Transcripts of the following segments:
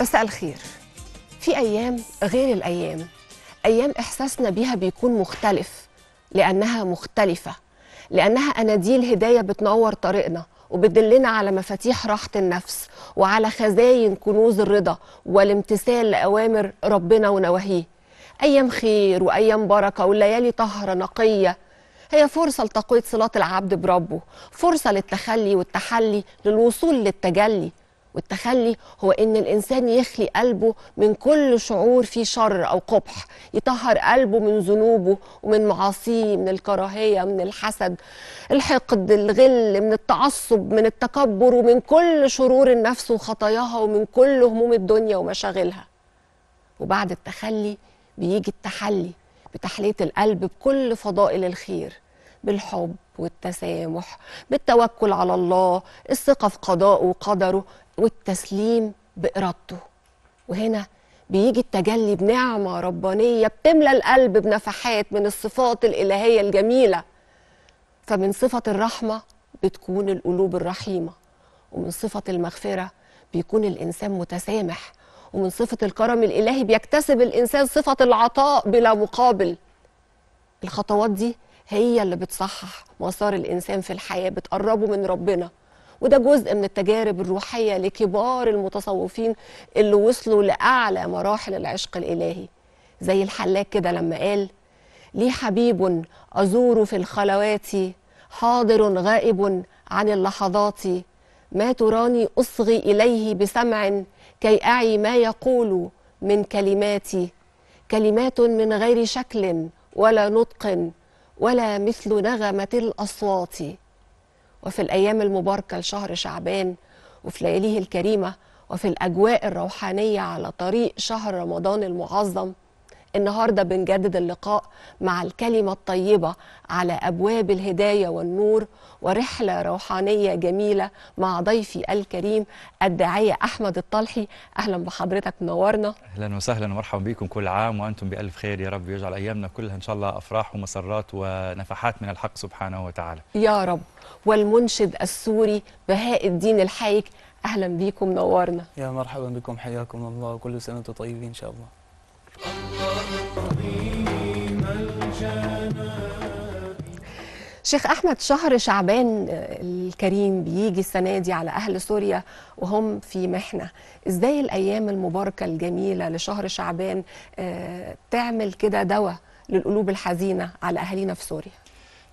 مساء الخير في أيام غير الأيام أيام إحساسنا بيها بيكون مختلف لأنها مختلفة لأنها أناديل هداية بتنور طريقنا وبتدلنا على مفاتيح راحة النفس وعلى خزاين كنوز الرضا والامتثال لأوامر ربنا ونواهيه أيام خير وأيام بركة والليالي طهرة نقية هي فرصة لتقوية صلاه العبد بربه فرصة للتخلي والتحلي للوصول للتجلي والتخلي هو ان الانسان يخلي قلبه من كل شعور فيه شر او قبح يطهر قلبه من ذنوبه ومن معاصيه من الكراهيه من الحسد الحقد الغل من التعصب من التكبر ومن كل شرور النفس وخطاياها ومن كل هموم الدنيا ومشاغلها وبعد التخلي بيجي التحلي بتحليه القلب بكل فضائل الخير بالحب والتسامح بالتوكل على الله الثقه في قضائه وقدره والتسليم بإرادته وهنا بيجي التجلي بنعمة ربانية بتملى القلب بنفحات من الصفات الإلهية الجميلة فمن صفة الرحمة بتكون القلوب الرحيمة ومن صفة المغفرة بيكون الإنسان متسامح ومن صفة الكرم الإلهي بيكتسب الإنسان صفة العطاء بلا مقابل الخطوات دي هي اللي بتصحح مسار الإنسان في الحياة بتقربه من ربنا وده جزء من التجارب الروحية لكبار المتصوفين اللي وصلوا لأعلى مراحل العشق الإلهي زي الحلاق كده لما قال لي حبيب أزور في الخلوات حاضر غائب عن اللحظات ما تراني أصغي إليه بسمع كي أعي ما يقول من كلماتي كلمات من غير شكل ولا نطق ولا مثل نغمة الأصوات وفي الأيام المباركة لشهر شعبان وفي لياليه الكريمة وفي الأجواء الروحانية على طريق شهر رمضان المعظم النهارده بنجدد اللقاء مع الكلمة الطيبة على أبواب الهداية والنور ورحلة روحانية جميلة مع ضيفي الكريم الداعية أحمد الطلحي أهلا بحضرتك منورنا أهلا وسهلا ومرحبا بكم كل عام وأنتم بألف خير يا رب يجعل أيامنا كلها إن شاء الله أفراح ومسرات ونفحات من الحق سبحانه وتعالى يا رب والمنشد السوري بهاء الدين الحايك اهلا بيكم نورنا يا مرحبا بكم حياكم الله وكل سنه وانتم طيبين ان شاء الله شيخ احمد شهر شعبان آه، الكريم بيجي السنه دي على اهل سوريا وهم في محنه ازاي الايام المباركه الجميله لشهر شعبان آه، تعمل كده دواء للقلوب الحزينه على اهالينا في سوريا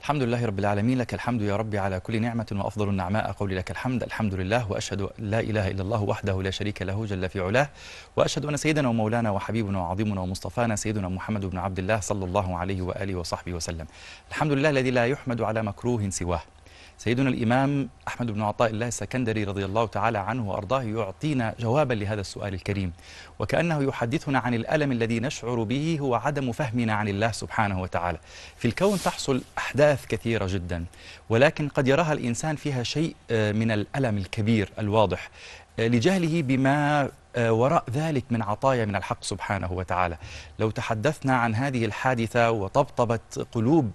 الحمد لله رب العالمين لك الحمد يا ربي على كل نعمة وأفضل النعماء قولي لك الحمد الحمد لله وأشهد لا إله إلا الله وحده لا شريك له جل في علاه وأشهد أن سيدنا ومولانا وحبيبنا وعظيمنا ومصطفانا سيدنا محمد بن عبد الله صلى الله عليه وآله وصحبه وسلم الحمد لله الذي لا يحمد على مكروه سواه سيدنا الإمام أحمد بن عطاء الله السكندري رضي الله تعالى عنه وأرضاه يعطينا جوابا لهذا السؤال الكريم وكأنه يحدثنا عن الألم الذي نشعر به هو عدم فهمنا عن الله سبحانه وتعالى في الكون تحصل أحداث كثيرة جدا ولكن قد يراها الإنسان فيها شيء آه، من الألم الكبير الواضح آه، لجهله بما آه، وراء ذلك من عطايا من الحق سبحانه وتعالى لو تحدثنا عن هذه الحادثة وطبطبت قلوب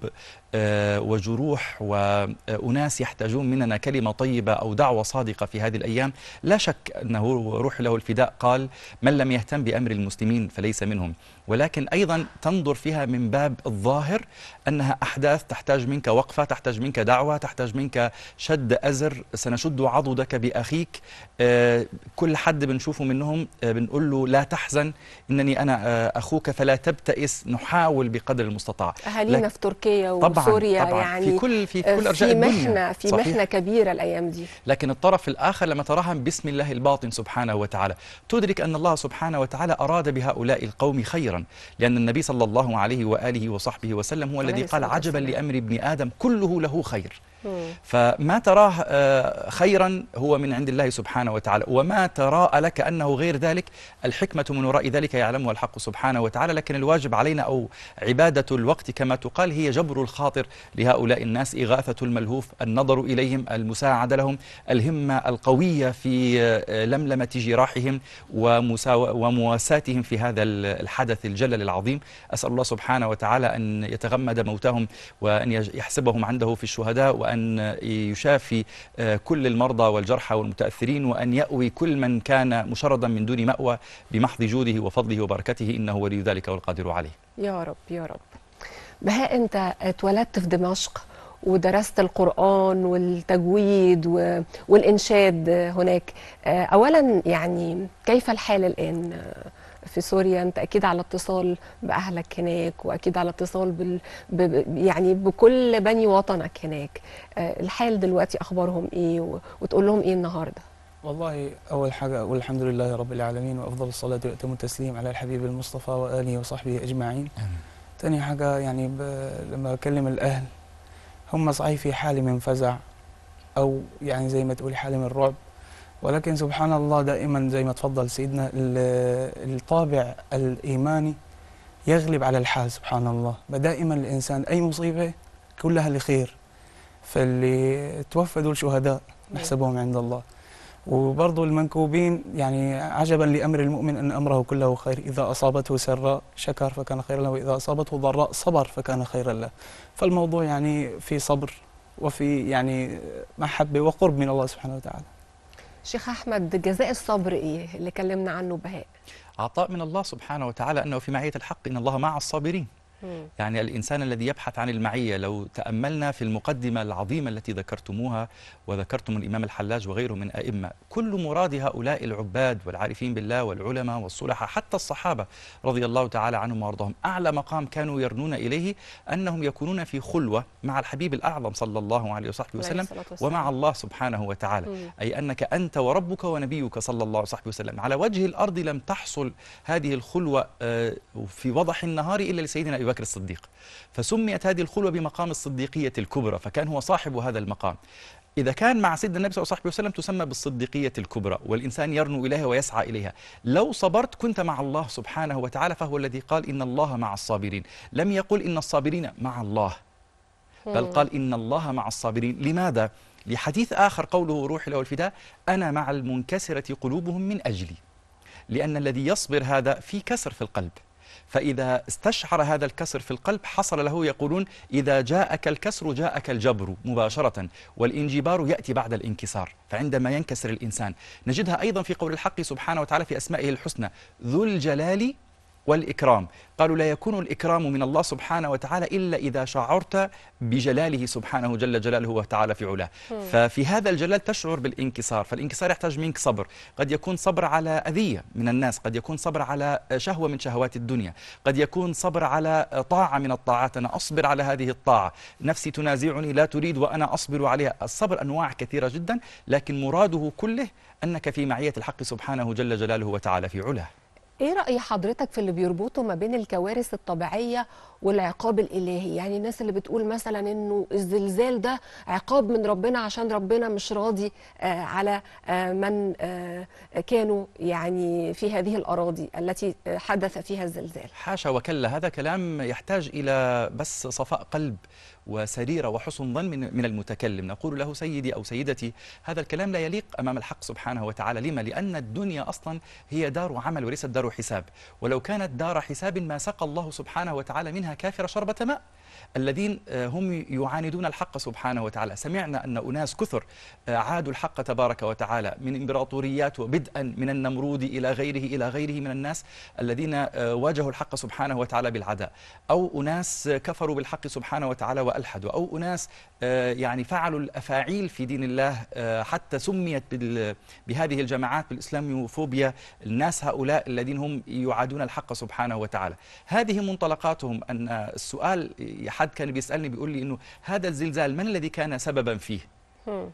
آه، وجروح وأناس يحتاجون مننا كلمة طيبة أو دعوة صادقة في هذه الأيام لا شك أنه روح له الفداء قال من لم يهتم بأمر المسلمين فليس منهم ولكن أيضا تنظر فيها من باب الظاهر أنها أحداث تحتاج منك وقفة تحتاج منك دعوة تحتاج منك شد أزر سنشد عضدك بأخيك آه، كل حد بنشوفه منهم آه، بنقول له لا تحزن إنني أنا أخوك فلا تبتئس نحاول بقدر المستطاع أهالينا في تركيا طبعا سوريا طبعاً يعني في كل في آه، كل ارجاء في محنه في صحيح. كبيره الايام دي لكن الطرف الاخر لما تراهم باسم الله الباطن سبحانه وتعالى تدرك ان الله سبحانه وتعالى اراد بهؤلاء القوم خيرا لان النبي صلى الله عليه واله وصحبه وسلم هو الذي قال عجبا لامر ابن ادم كله له خير فما تراه آه، خيرا هو من عند الله سبحانه وتعالى وما تراء لك أنه غير ذلك الحكمة من وراء ذلك يعلمها الحق سبحانه وتعالى لكن الواجب علينا أو عبادة الوقت كما تقال هي جبر الخاطر لهؤلاء الناس إغاثة الملهوف النظر إليهم المساعدة لهم الهمة القوية في آه، لملمة جراحهم ومواساتهم في هذا الحدث الجلل العظيم أسأل الله سبحانه وتعالى أن يتغمد موتهم وأن يحسبهم عنده في الشهداء وأن أن يشافي آه، كل المرضى والجرحى والمتأثرين وأن يأوي كل من كان مشردا من دون مأوى بمحض جوده وفضله وبركته إنه ولي ذلك والقادر عليه يا رب يا رب بهاء أنت اتولدت في دمشق ودرست القرآن والتجويد والإنشاد هناك آه، أولا يعني كيف الحال الآن؟ في سوريا انت اكيد على اتصال باهلك هناك واكيد على اتصال بال... ب... يعني بكل بني وطنك هناك آه، الحال دلوقتي اخبارهم ايه و... وتقول لهم ايه النهارده والله أول حاجة أقول الحمد لله رب العالمين وأفضل الصلاة وأتم التسليم على الحبيب المصطفى وآله وصحبه أجمعين أمين. حاجة يعني ب... لما بكلم الأهل هم صحيح في حالة من فزع أو يعني زي ما تقول حالة من رعب ولكن سبحان الله دائما زي ما تفضل سيدنا الطابع الإيماني يغلب على الحال سبحان الله دائما الإنسان أي مصيبة كلها لخير فاللي توفدوا الشهداء نحسبهم عند الله وبرضه المنكوبين يعني عجبا لأمر المؤمن أن أمره كله خير إذا أصابته سراء شكر فكان خيرا له وإذا أصابته ضراء صبر فكان خيرا له فالموضوع يعني في صبر وفي يعني محبة وقرب من الله سبحانه وتعالى شيخ احمد جزاء الصبر ايه اللي كلمنا عنه بهاء عطاء من الله سبحانه وتعالى انه في معيه الحق ان الله مع الصابرين يعني الإنسان الذي يبحث عن المعية لو تأملنا في المقدمة العظيمة التي ذكرتموها وذكرتم الإمام الحلاج وغيره من أئمة كل مراد هؤلاء العباد والعارفين بالله والعلماء والصلحاء حتى الصحابة رضي الله تعالى عنهم وارضاهم أعلى مقام كانوا يرنون إليه أنهم يكونون في خلوة مع الحبيب الأعظم صلى الله عليه وصحبه وسلم ومع الله سبحانه وتعالى م. أي أنك أنت وربك ونبيك صلى الله عليه وصحبه وسلم على وجه الأرض لم تحصل هذه الخلوة آه، في وضح النهار إلا لسيدنا أبي بكر الصديق فسميت هذه الخلوة بمقام الصديقية الكبرى فكان هو صاحب هذا المقام إذا كان مع سيدنا النبي صلى الله عليه وسلم تسمى بالصديقية الكبرى والإنسان يرنو إليها ويسعى إليها لو صبرت كنت مع الله سبحانه وتعالى فهو الذي قال إن الله مع الصابرين لم يقل إن الصابرين مع الله بل قال إن الله مع الصابرين لماذا؟ لحديث آخر قوله روح له الفداء أنا مع المنكسرة قلوبهم من أجلي لأن الذي يصبر هذا في كسر في القلب فإذا استشعر هذا الكسر في القلب حصل له يقولون إذا جاءك الكسر جاءك الجبر مباشرة والإنجبار يأتي بعد الانكسار فعندما ينكسر الإنسان نجدها أيضا في قول الحق سبحانه وتعالى في أسمائه الحسنى ذو الجلال والإكرام قالوا لا يكون الإكرام من الله سبحانه وتعالى إلا إذا شعرت بجلاله سبحانه جل جلاله وتعالى في علاه ففي هذا الجلال تشعر بالانكسار فالانكسار يحتاج منك صبر قد يكون صبر على أذية من الناس قد يكون صبر على شهوة من شهوات الدنيا قد يكون صبر على طاعة من الطاعات أنا أصبر على هذه الطاعة نفسي تنازعني لا تريد وأنا أصبر عليها الصبر أنواع كثيرة جدا لكن مراده كله أنك في معية الحق سبحانه جل جلاله وتعالى في علاه ايه راي حضرتك في اللي بيربطوا ما بين الكوارث الطبيعيه والعقاب الالهي يعني الناس اللي بتقول مثلا انه الزلزال ده عقاب من ربنا عشان ربنا مش راضي آه على آه من آه كانوا يعني في هذه الاراضي التي آه، حدث فيها الزلزال حاشا وكلا هذا كلام يحتاج الى بس صفاء قلب وسريرة وحسن ظن من المتكلم نقول له سيدي أو سيدتي هذا الكلام لا يليق أمام الحق سبحانه وتعالى لما لأن الدنيا أصلا هي دار عمل وليست دار حساب ولو كانت دار حساب ما سقى الله سبحانه وتعالى منها كافر شربة ماء الذين آه، هم يعاندون الحق سبحانه وتعالى سمعنا أن أناس كثر آه، عادوا الحق تبارك وتعالى من إمبراطوريات وبدءا من النمرود إلى غيره إلى غيره من الناس الذين آه، واجهوا الحق سبحانه وتعالى بالعداء أو أناس كفروا بالحق سبحانه وتعالى وألحدوا أو أناس يعني فعلوا الأفاعيل في دين الله حتى سميت بهذه الجماعات بالإسلاميوفوبيا الناس هؤلاء الذين هم يعادون الحق سبحانه وتعالى هذه منطلقاتهم أن السؤال حد كان بيسالني بيقول لي انه هذا الزلزال من الذي كان سببا فيه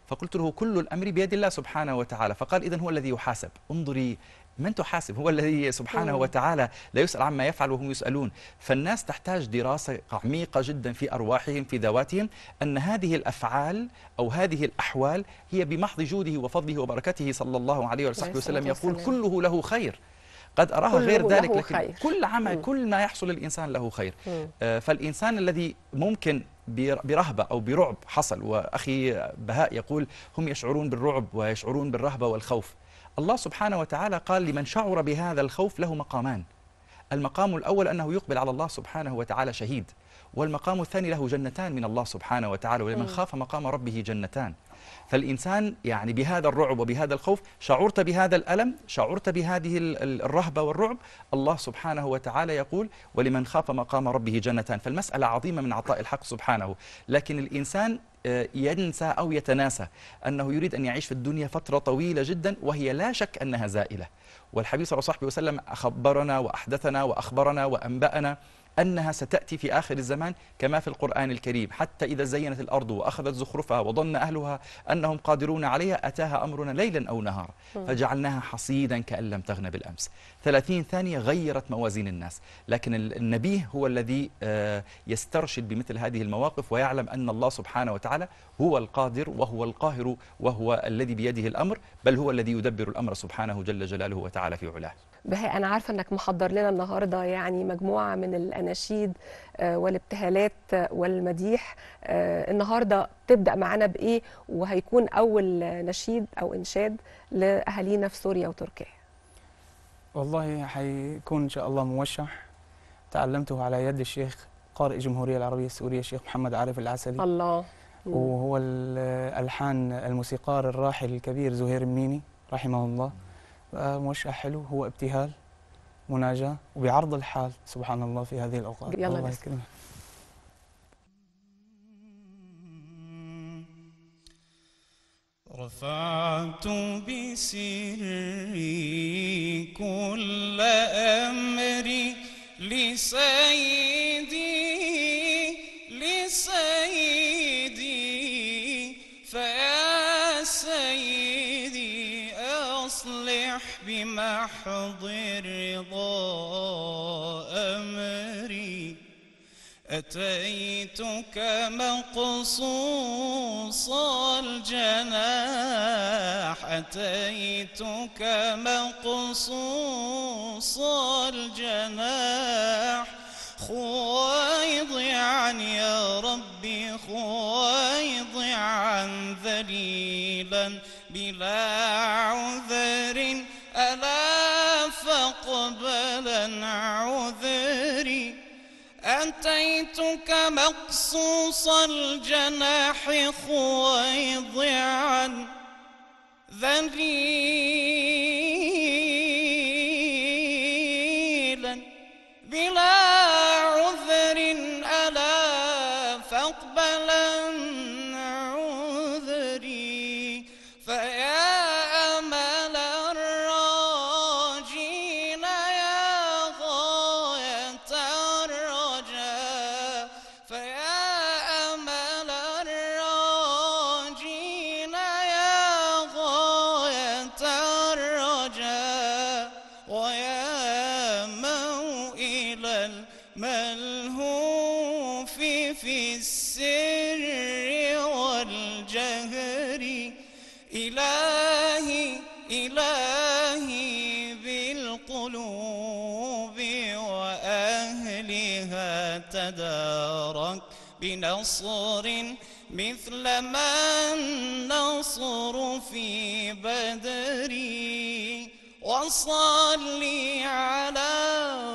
فقلت له كل الامر بيد الله سبحانه وتعالى فقال اذا هو الذي يحاسب انظري من تحاسب هو الذي سبحانه وتعالى لا يسأل عما يفعل وهم يسألون فالناس تحتاج دراسة عميقة جدا في أرواحهم في ذواتهم أن هذه الأفعال أو هذه الأحوال هي بمحض جوده وفضله وبركته صلى الله عليه وصحبه وسلم يقول كله له خير قد أراها غير ذلك لكن خير. كل عمل كل ما يحصل للإنسان له خير آه، فالإنسان الذي ممكن برهبة أو برعب حصل وأخي بهاء يقول هم يشعرون بالرعب ويشعرون بالرهبة والخوف الله سبحانه وتعالى قال لمن شعر بهذا الخوف له مقامان المقام الأول أنه يقبل على الله سبحانه وتعالى شهيد والمقام الثاني له جنتان من الله سبحانه وتعالى ولمن خاف مقام ربه جنتان فالإنسان يعني بهذا الرعب وبهذا الخوف شعرت بهذا الألم شعرت بهذه الرهبة والرعب الله سبحانه وتعالى يقول ولمن خاف مقام ربه جنتان فالمسألة عظيمة من عطاء الحق سبحانه لكن الإنسان آه، ينسى أو يتناسى أنه يريد أن يعيش في الدنيا فترة طويلة جدا وهي لا شك أنها زائلة والحبيب صلى الله عليه وسلم أخبرنا وأحدثنا وأخبرنا وأنبأنا أنها ستأتي في آخر الزمان كما في القرآن الكريم حتى إذا زينت الأرض وأخذت زخرفها وظن أهلها أنهم قادرون عليها أتاها أمرنا ليلا أو نهارا فجعلناها حصيدا كأن لم تغن بالأمس 30 ثانية غيرت موازين الناس لكن النبيه هو الذي آه، يسترشد بمثل هذه المواقف ويعلم أن الله سبحانه وتعالى هو القادر وهو القاهر وهو الذي بيده الأمر بل هو الذي يدبر الأمر سبحانه جل جلاله وتعالى في علاه بهاء انا عارفه انك محضر لنا النهارده يعني مجموعه من الاناشيد آه، والابتهالات آه، والمديح آه، النهارده تبدا معانا بايه وهيكون اول نشيد او انشاد لاهالينا في سوريا وتركيا والله هيكون ان شاء الله موشح تعلمته على يد الشيخ قارئ الجمهوريه العربيه السوريه الشيخ محمد عارف العسلي الله وهو الالحان الموسيقار الراحل الكبير زهير منيني رحمه الله آه، مش حلو هو ابتهال مناجاة وبعرض الحال سبحان الله في هذه الأوقات يلا الله يكرمك رفعت بسري كل أمري لسيدي لسيدي محض رضا أمري أتيتك مقصوص الجناح أتيتك مقصوص الجناح خويض عن يا ربي خويض عن ذليلا بلا عذر ألا فاقبلن عذري أتيتك مقصوص الجناح خويضعا ذريعا بنصر مثل ما النصر في بدر وصل على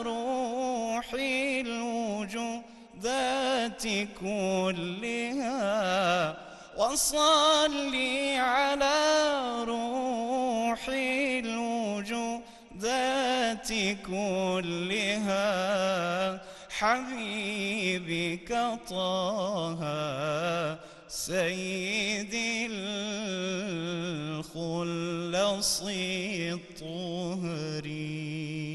روح الوجود ذات كلها وصل على روح الوجود ذات كلها حبيبك طه سيد الخلص الطهري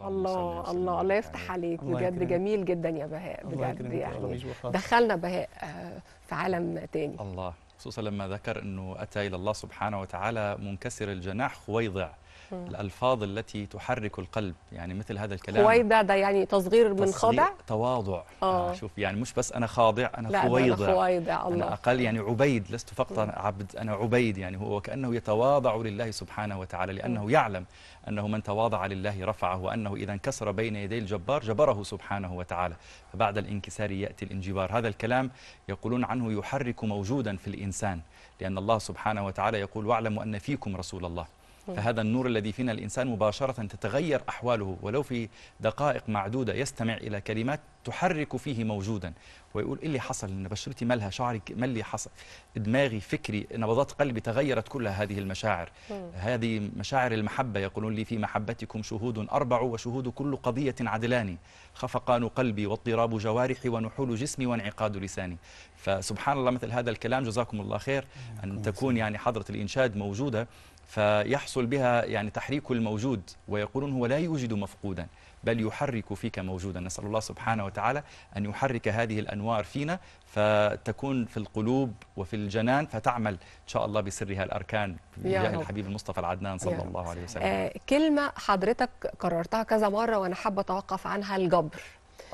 الله الله الله يفتح عليك بجد جميل جدا يا بهاء بجد يعني دخلنا بهاء آه، في عالم تاني الله خصوصا لما ذكر انه اتى الى الله سبحانه وتعالى منكسر الجناح خويضع الألفاظ التي تحرك القلب يعني مثل هذا الكلام خويضع ده يعني تصغير من خاضع تواضع آه. آه. شوف يعني مش بس أنا خاضع أنا خويضع أنا خويضع الله أنا أقل يعني عبيد لست فقط عبد أنا عبيد يعني هو كأنه يتواضع لله سبحانه وتعالى لأنه م. يعلم أنه من تواضع لله رفعه وأنه إذا انكسر بين يدي الجبار جبره سبحانه وتعالى فبعد الانكسار يأتي الانجبار هذا الكلام يقولون عنه يحرك موجودا في الإنسان لأن الله سبحانه وتعالى يقول واعلموا أن فيكم رسول الله فهذا النور الذي فينا الإنسان مباشرة تتغير أحواله ولو في دقائق معدودة يستمع إلى كلمات تحرك فيه موجودا ويقول إيه اللي حصل إن بشرتي مالها شعري ما اللي حصل دماغي فكري نبضات قلبي تغيرت كل هذه المشاعر مم. هذه مشاعر المحبة يقولون لي في محبتكم شهود أربع وشهود كل قضية عدلان خفقان قلبي واضطراب جوارحي ونحول جسمي وانعقاد لساني فسبحان الله مثل هذا الكلام جزاكم الله خير أن تكون يعني حضرة الإنشاد موجودة فيحصل بها يعني تحريك الموجود ويقولون هو لا يوجد مفقودا بل يحرك فيك موجودا نسأل الله سبحانه وتعالى أن يحرك هذه الأنوار فينا فتكون في القلوب وفي الجنان فتعمل إن شاء الله بسرها الأركان يا الحبيب المصطفى العدنان صلى الله عليه وسلم آه كلمة حضرتك كررتها كذا مرة وأنا حابة أتوقف عنها الجبر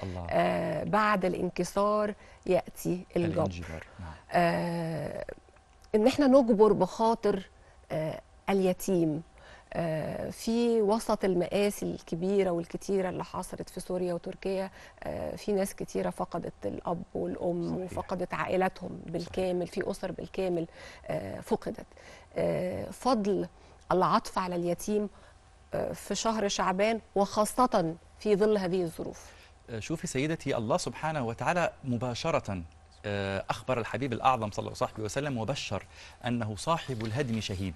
الله. آه بعد الانكسار يأتي الجبر نعم. آه إن احنا نجبر بخاطر آه اليتيم آه، في وسط المآسي الكبيرة والكتيرة اللي حصلت في سوريا وتركيا آه، في ناس كتيرة فقدت الأب والأم صحيح. وفقدت عائلتهم بالكامل في أسر بالكامل آه، فقدت فضل العطف على اليتيم في شهر شعبان وخاصة في ظل هذه الظروف شوفي سيدتي الله سبحانه وتعالى مباشرة أخبر الحبيب الأعظم صلى الله عليه وسلم وبشر أنه صاحب الهدم شهيد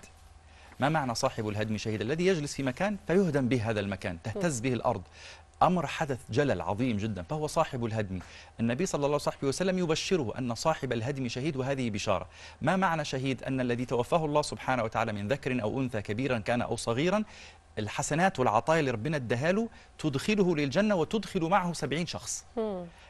ما معنى صاحب الهدم شهيد الذي يجلس في مكان فيهدم به هذا المكان تهتز به الأرض أمر حدث جلل عظيم جدا فهو صاحب الهدم النبي صلى الله عليه وسلم يبشره أن صاحب الهدم شهيد وهذه بشارة ما معنى شهيد أن الذي توفاه الله سبحانه وتعالى من ذكر أو أنثى كبيرا كان أو صغيرا الحسنات والعطايا اللي ربنا اداها تدخله للجنة وتدخل معه سبعين شخص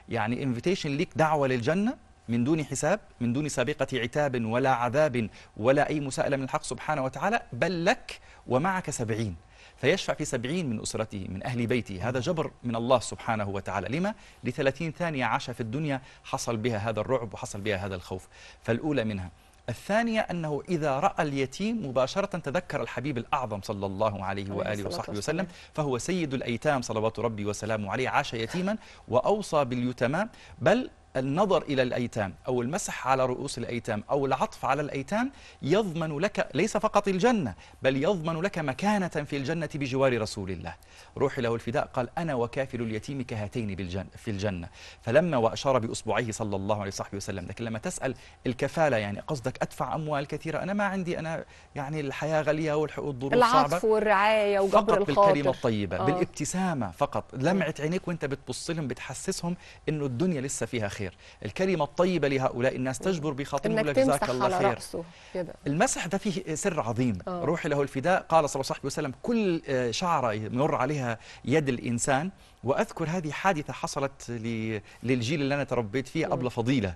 يعني انفيتيشن ليك دعوة للجنة من دون حساب من دون سابقة عتاب ولا عذاب ولا أي مساءلة من الحق سبحانه وتعالى بل لك ومعك سبعين فيشفع في سبعين من أسرته من أهل بيته هذا جبر من الله سبحانه وتعالى لما؟ لثلاثين ثانية عاش في الدنيا حصل بها هذا الرعب وحصل بها هذا الخوف فالأولى منها الثانية أنه إذا رأى اليتيم مباشرة تذكر الحبيب الأعظم صلى الله عليه وآله وصحبه وسلم فهو سيد الأيتام صلوات ربي وسلامه عليه عاش يتيما وأوصى باليتمام بل النظر إلى الأيتام أو المسح على رؤوس الأيتام أو العطف على الأيتام يضمن لك ليس فقط الجنة بل يضمن لك مكانة في الجنة بجوار رسول الله روح له الفداء قال أنا وكافل اليتيم كهاتين بالجنة في الجنة فلما وأشار بأصبعيه صلى الله عليه وصحبه وسلم لكن لما تسأل الكفالة يعني قصدك أدفع أموال كثيرة أنا ما عندي أنا يعني الحياة غالية والحقوق الظروف صعبة العطف والرعاية وجبر فقط الخاطر بالكلمة الطيبة آه. بالابتسامة فقط لمعة عينيك وانت بتبص لهم بتحسسهم أنه الدنيا لسه فيها خير خير الكلمة الطيبة لهؤلاء الناس تجبر بخاطرهم لك جزاك الله خير المسح ده فيه سر عظيم أوه. روحي له الفداء قال صلى الله عليه وسلم كل آه، شعرة يمر عليها يد الإنسان وأذكر هذه حادثة حصلت للجيل اللي أنا تربيت فيه أبل فضيلة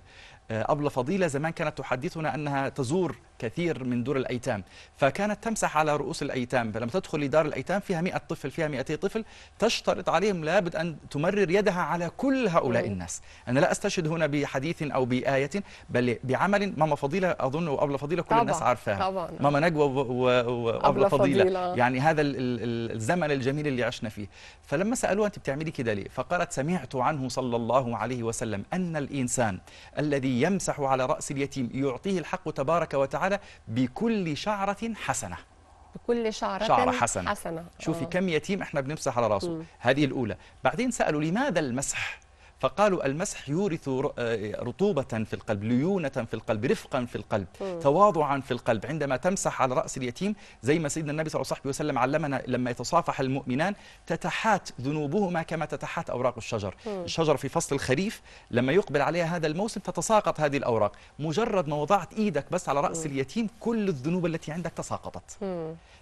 آه، أبل فضيلة زمان كانت تحدثنا أنها تزور كثير من دور الايتام فكانت تمسح على رؤوس الايتام فلما تدخل لدار الايتام فيها 100 طفل فيها 200 طفل تشترط عليهم لابد ان تمرر يدها على كل هؤلاء الناس انا لا استشهد هنا بحديث او بايه بل بعمل ماما فضيله اظن وابله فضيله كل طبعا الناس عارفاها طبعا ماما نجوى وابله فضيله. فضيله يعني هذا الزمن الجميل اللي عشنا فيه فلما سالوها انت بتعملي كده ليه فقالت سمعت عنه صلى الله عليه وسلم ان الانسان الذي يمسح على راس اليتيم يعطيه الحق تبارك وتعالى تعالى بكل شعرة حسنة بكل شعرة, شعرة حسنة, حسنة. شوفي آه. كم يتيم احنا بنمسح على راسه هذه الأولى بعدين سألوا لماذا المسح فقالوا المسح يورث آه، رطوبة في القلب ليونة في القلب رفقا في القلب تواضعا في القلب عندما تمسح على رأس اليتيم زي ما سيدنا النبي صلى الله عليه وسلم علمنا لما يتصافح المؤمنان تتحات ذنوبهما كما تتحات أوراق الشجر الشجر في فصل الخريف لما يقبل عليها هذا الموسم تتساقط هذه الأوراق مجرد ما وضعت إيدك بس على رأس اليتيم كل الذنوب التي عندك تساقطت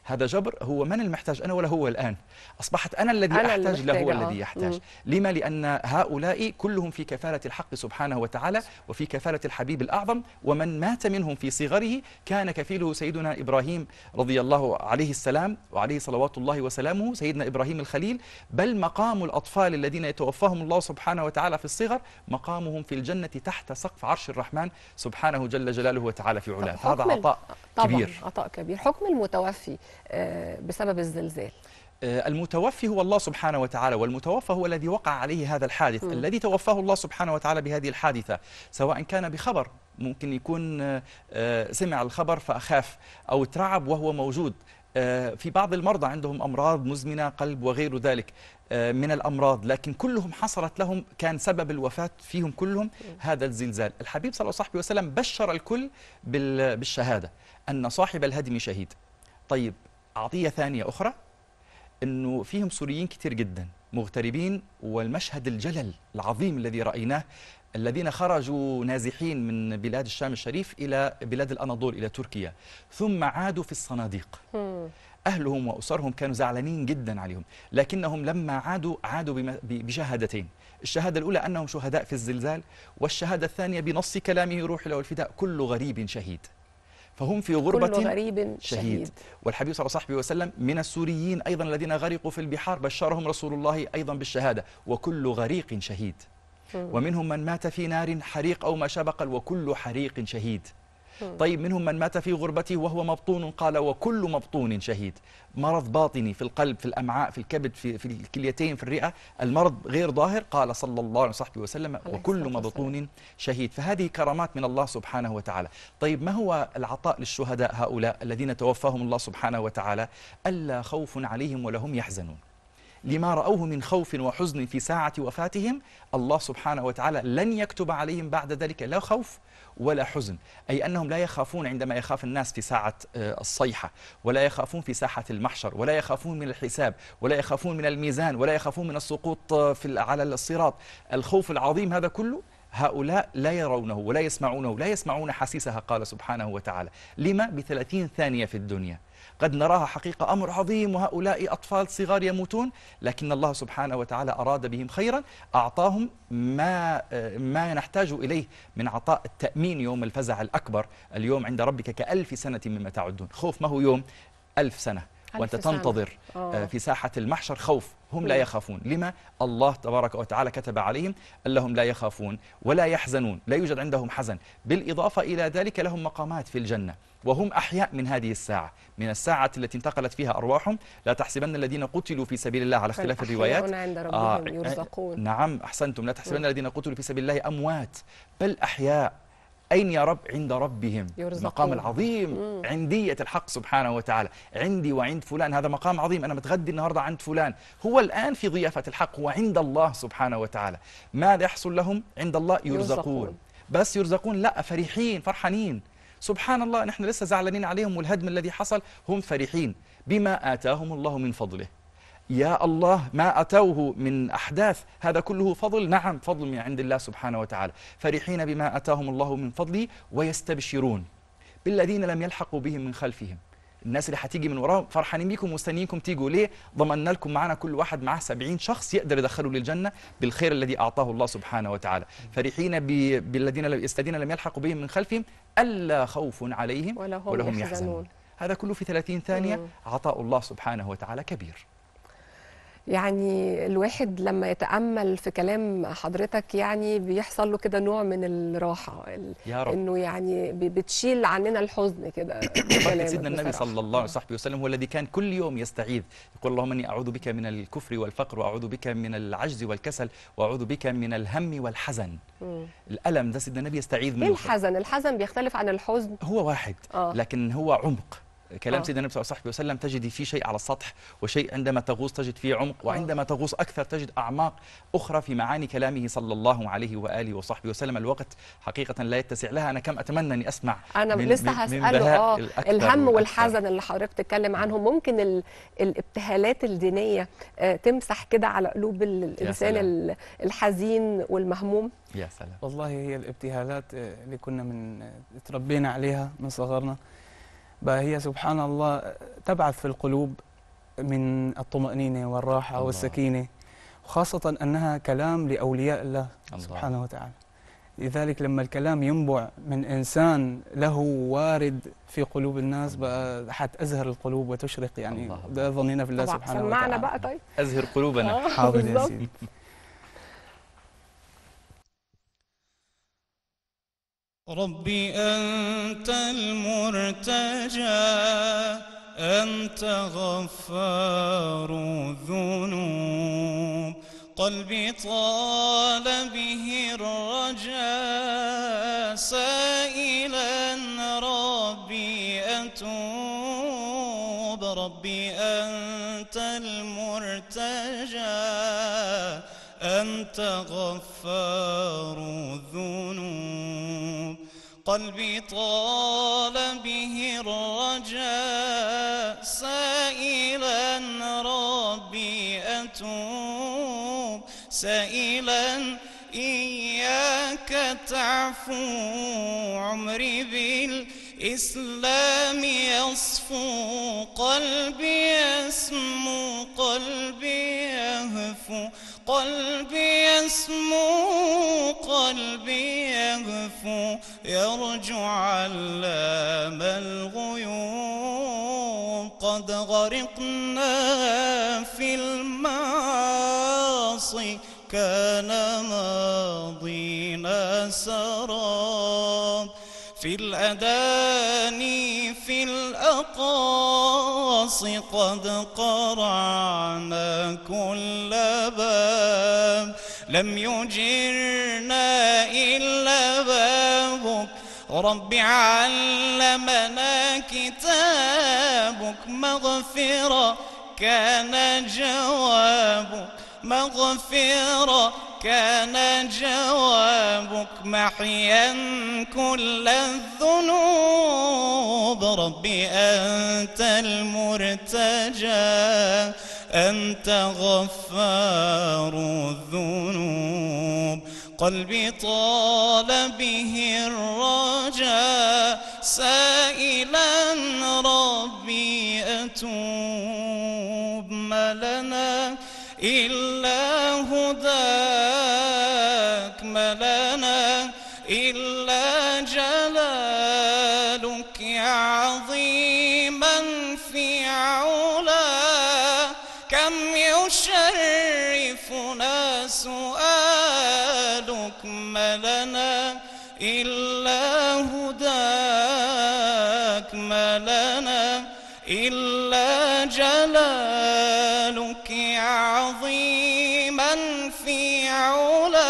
هذا جبر هو من المحتاج أنا ولا هو الآن أصبحت أنا الذي أنا أحتاج له هو الذي يحتاج مم. لما لأن هؤلاء كلهم في كفالة الحق سبحانه وتعالى وفي كفالة الحبيب الأعظم ومن مات منهم في صغره كان كفيله سيدنا إبراهيم رضي الله عليه السلام وعليه صلوات الله وسلامه سيدنا إبراهيم الخليل بل مقام الأطفال الذين يتوفاهم الله سبحانه وتعالى في الصغر مقامهم في الجنة تحت سقف عرش الرحمن سبحانه جل جلاله وتعالى في علاه هذا عطاء طبعًا كبير عطاء كبير حكم المتوفي آه، بسبب الزلزال آه، المتوفي هو الله سبحانه وتعالى والمتوفى هو الذي وقع عليه هذا الحادث م. الذي توفاه الله سبحانه وتعالى بهذه الحادثة سواء كان بخبر ممكن يكون آه، سمع الخبر فأخاف أو ترعب وهو موجود في بعض المرضى عندهم أمراض مزمنة قلب وغير ذلك من الأمراض لكن كلهم حصلت لهم كان سبب الوفاة فيهم كلهم هذا الزلزال الحبيب صلى الله عليه وسلم بشر الكل بالشهادة أن صاحب الهدم شهيد طيب عطيه ثانيه اخرى انه فيهم سوريين كثير جدا مغتربين والمشهد الجلل العظيم الذي رايناه الذين خرجوا نازحين من بلاد الشام الشريف الى بلاد الاناضول الى تركيا ثم عادوا في الصناديق اهلهم واسرهم كانوا زعلانين جدا عليهم لكنهم لما عادوا عادوا بشهادتين الشهاده الاولى انهم شهداء في الزلزال والشهاده الثانيه بنص كلامه روح له الفداء كل غريب شهيد فهم في غربة كل غريب شهيد, شهيد. والحبيب صلى الله عليه وسلم من السوريين أيضا الذين غرقوا في البحار بشرهم رسول الله أيضا بالشهادة وكل غريق شهيد ومنهم من مات في نار حريق أو ما شبق وكل حريق شهيد طيب منهم من مات في غربته وهو مبطون قال وكل مبطون شهيد مرض باطني في القلب في الأمعاء في الكبد في, في الكليتين في الرئة المرض غير ظاهر قال صلى الله عليه وصحبه وسلم وكل مبطون شهيد فهذه كرامات من الله سبحانه وتعالى طيب ما هو العطاء للشهداء هؤلاء الذين توفاهم الله سبحانه وتعالى ألا خوف عليهم ولا هم يحزنون لما رأوه من خوف وحزن في ساعة وفاتهم الله سبحانه وتعالى لن يكتب عليهم بعد ذلك لا خوف ولا حزن أي أنهم لا يخافون عندما يخاف الناس في ساعة آه، الصيحة ولا يخافون في ساحة المحشر ولا يخافون من الحساب ولا يخافون من الميزان ولا يخافون من السقوط آه، في على الصراط الخوف العظيم هذا كله هؤلاء لا يرونه ولا يسمعونه لا يسمعون حسيسها قال سبحانه وتعالى لما بثلاثين ثانية في الدنيا قد نراها حقيقة أمر عظيم وهؤلاء أطفال صغار يموتون لكن الله سبحانه وتعالى أراد بهم خيرا أعطاهم ما ما نحتاج إليه من عطاء التأمين يوم الفزع الأكبر اليوم عند ربك كألف سنة مما تعدون خوف ما هو يوم ألف سنة وأنت تنتظر آه، في ساحة المحشر خوف هم لا يخافون لما الله تبارك وتعالى كتب عليهم أنهم لا يخافون ولا يحزنون لا يوجد عندهم حزن بالإضافة إلى ذلك لهم مقامات في الجنة وهم أحياء من هذه الساعة من الساعة التي انتقلت فيها أرواحهم لا تحسبن الذين قتلوا في سبيل الله على اختلاف الروايات عند ربهم آه يرزقون آه، نعم أحسنتم لا تحسبن الذين قتلوا في سبيل الله أموات بل أحياء أين يا رب عند ربهم يرزقون. مقام العظيم مم. عندية الحق سبحانه وتعالى عندي وعند فلان هذا مقام عظيم أنا متغدي النهاردة عند فلان هو الآن في ضيافة الحق هو عند الله سبحانه وتعالى ماذا يحصل لهم عند الله يرزقون, يرزقون. بس يرزقون لا فرحين فرحانين سبحان الله نحن لسه زعلانين عليهم والهدم الذي حصل هم فرحين بما آتاهم الله من فضله يا الله ما أتوه من أحداث هذا كله فضل نعم فضل من عند الله سبحانه وتعالى فرحين بما أتاهم الله من فضله ويستبشرون بالذين لم يلحقوا بهم من خلفهم الناس اللي هتيجي من وراهم فرحانين بيكم ومستنيينكم تيجوا ليه ضمنا لكم معانا كل واحد معاه 70 شخص يقدر يدخله للجنه بالخير الذي اعطاه الله سبحانه وتعالى فرحين بالذين الذين لم يلحقوا بهم من خلفهم الا خوف عليهم ولا هم, ولا هم يحزنون هذا كله في 30 ثانيه عطاء الله سبحانه وتعالى كبير يعني الواحد لما يتامل في كلام حضرتك يعني بيحصل له كده نوع من الراحه ال... يا رب. انه يعني بتشيل عننا الحزن كده سيدنا النبي صلى الله عليه وسلم هو الذي كان كل يوم يستعيذ يقول اللهم اني اعوذ بك من الكفر والفقر واعوذ بك من العجز والكسل واعوذ بك من الهم والحزن م. الالم ده سيدنا النبي يستعيذ منه الحزن الحزن بيختلف عن الحزن هو واحد آه. لكن هو عمق كلام آه. سيدنا النبي صلى الله عليه وسلم تجد فيه شيء على السطح وشيء عندما تغوص تجد فيه عمق آه. وعندما تغوص أكثر تجد أعماق أخرى في معاني كلامه صلى الله عليه وآله وصحبه وسلم الوقت حقيقة لا يتسع لها أنا كم أتمنى أني أسمع أنا من لسه هسأله آه الهم والحزن اللي حضرتك تتكلم عنه ممكن ال... الابتهالات الدينية آه، تمسح كده على قلوب الإنسان الحزين والمهموم يا سلام والله هي الابتهالات اللي كنا من تربينا عليها من صغرنا بقى هي سبحان الله تبعث في القلوب من الطمأنينة والراحة الله. والسكينة خاصة أنها كلام لأولياء الله, الله سبحانه وتعالى لذلك لما الكلام ينبع من إنسان له وارد في قلوب الناس بقى حتأزهر القلوب وتشرق يعني ده ظنينا في الله سبحانه وتعالى سمعنا بقى طيب أزهر قلوبنا آه، حاضر يا سيدي ربي أنت المرتجى أنت غفار الذنوب قلبي طال به الرجاء سائلا ربي أتوب ربي أنت المرتجى أنت غفار الذنوب قلبي طال به الرجاء سائلا ربي أتوب سائلا إياك تعفو عمري بالإسلام يصفو قلبي يسمو قلبي يهفو قلبي يسمو قلبي يهفو يرجع علام الغيوم قد غرقنا في المعاصي كان ماضينا سراب في الأداني في الأقام القصص قد قرعنا كل باب لم يجرنا إلا بابك رب علمنا كتابك مغفرة كان جوابك مغفرة كان جوابك محيا كل الذنوب ربي أنت المرتجى أنت غفار الذنوب قلبي طال به الرجاء سائلا ربي أتوب ما لنا إلا هداك سؤالك ما لنا إلا هداك ما لنا إلا جلالك عظيما في علا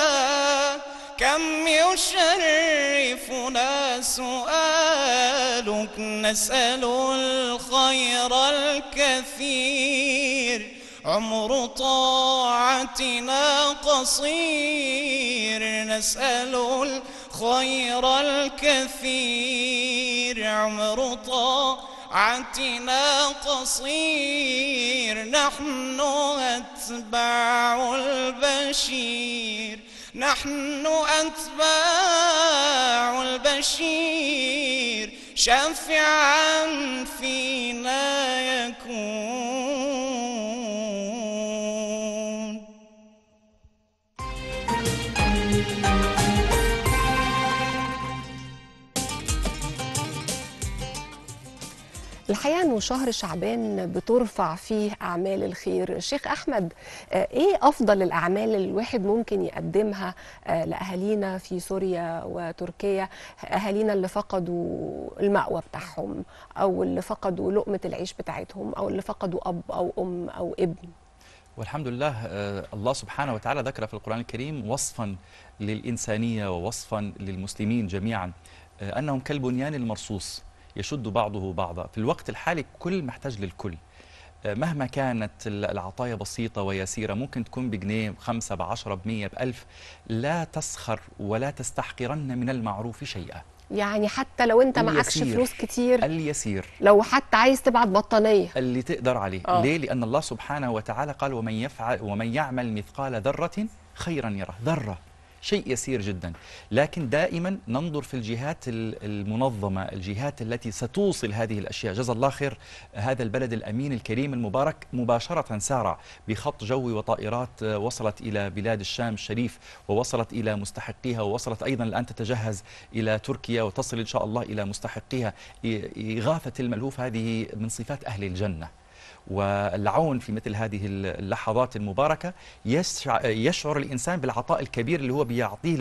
كم يشرفنا سؤالك نسأل الخير الكثير عمر طاعتنا قصير نسأل الخير الكثير عمر طاعتنا قصير نحن أتباع البشير نحن أتباع البشير شافعا فينا يكون الحقيقه انه شهر شعبان بترفع فيه اعمال الخير شيخ احمد آه، ايه افضل الاعمال اللي الواحد ممكن يقدمها آه، لاهالينا في سوريا وتركيا اهالينا اللي فقدوا المأوى بتاعهم او اللي فقدوا لقمه العيش بتاعتهم او اللي فقدوا اب او ام او ابن والحمد لله آه، الله سبحانه وتعالى ذكر في القرآن الكريم وصفا للإنسانية ووصفا للمسلمين جميعا أنهم كالبنيان المرصوص يشد بعضه بعضا في الوقت الحالي الكل محتاج للكل آه، مهما كانت العطايا بسيطة ويسيرة ممكن تكون بجنيه بخمسة بعشرة بمية بألف لا تسخر ولا تستحقرن من المعروف شيئا يعني حتى لو انت معكش فلوس كتير اليسير لو حتى عايز تبعت بطانيه اللي تقدر عليه أوه. ليه لان الله سبحانه وتعالى قال ومن يفعل ومن يعمل مثقال ذره خيرا يره ذره شيء يسير جدا لكن دائما ننظر في الجهات المنظمة الجهات التي ستوصل هذه الأشياء جزا الله خير هذا البلد الأمين الكريم المبارك مباشرة سارع بخط جوي وطائرات آه، وصلت إلى بلاد الشام الشريف ووصلت إلى مستحقيها ووصلت أيضا الآن تتجهز إلى تركيا وتصل إن شاء الله إلى مستحقيها إغاثة الملهوف هذه من صفات أهل الجنة والعون في مثل هذه اللحظات المباركة يشعر الإنسان بالعطاء الكبير اللي هو بيعطيه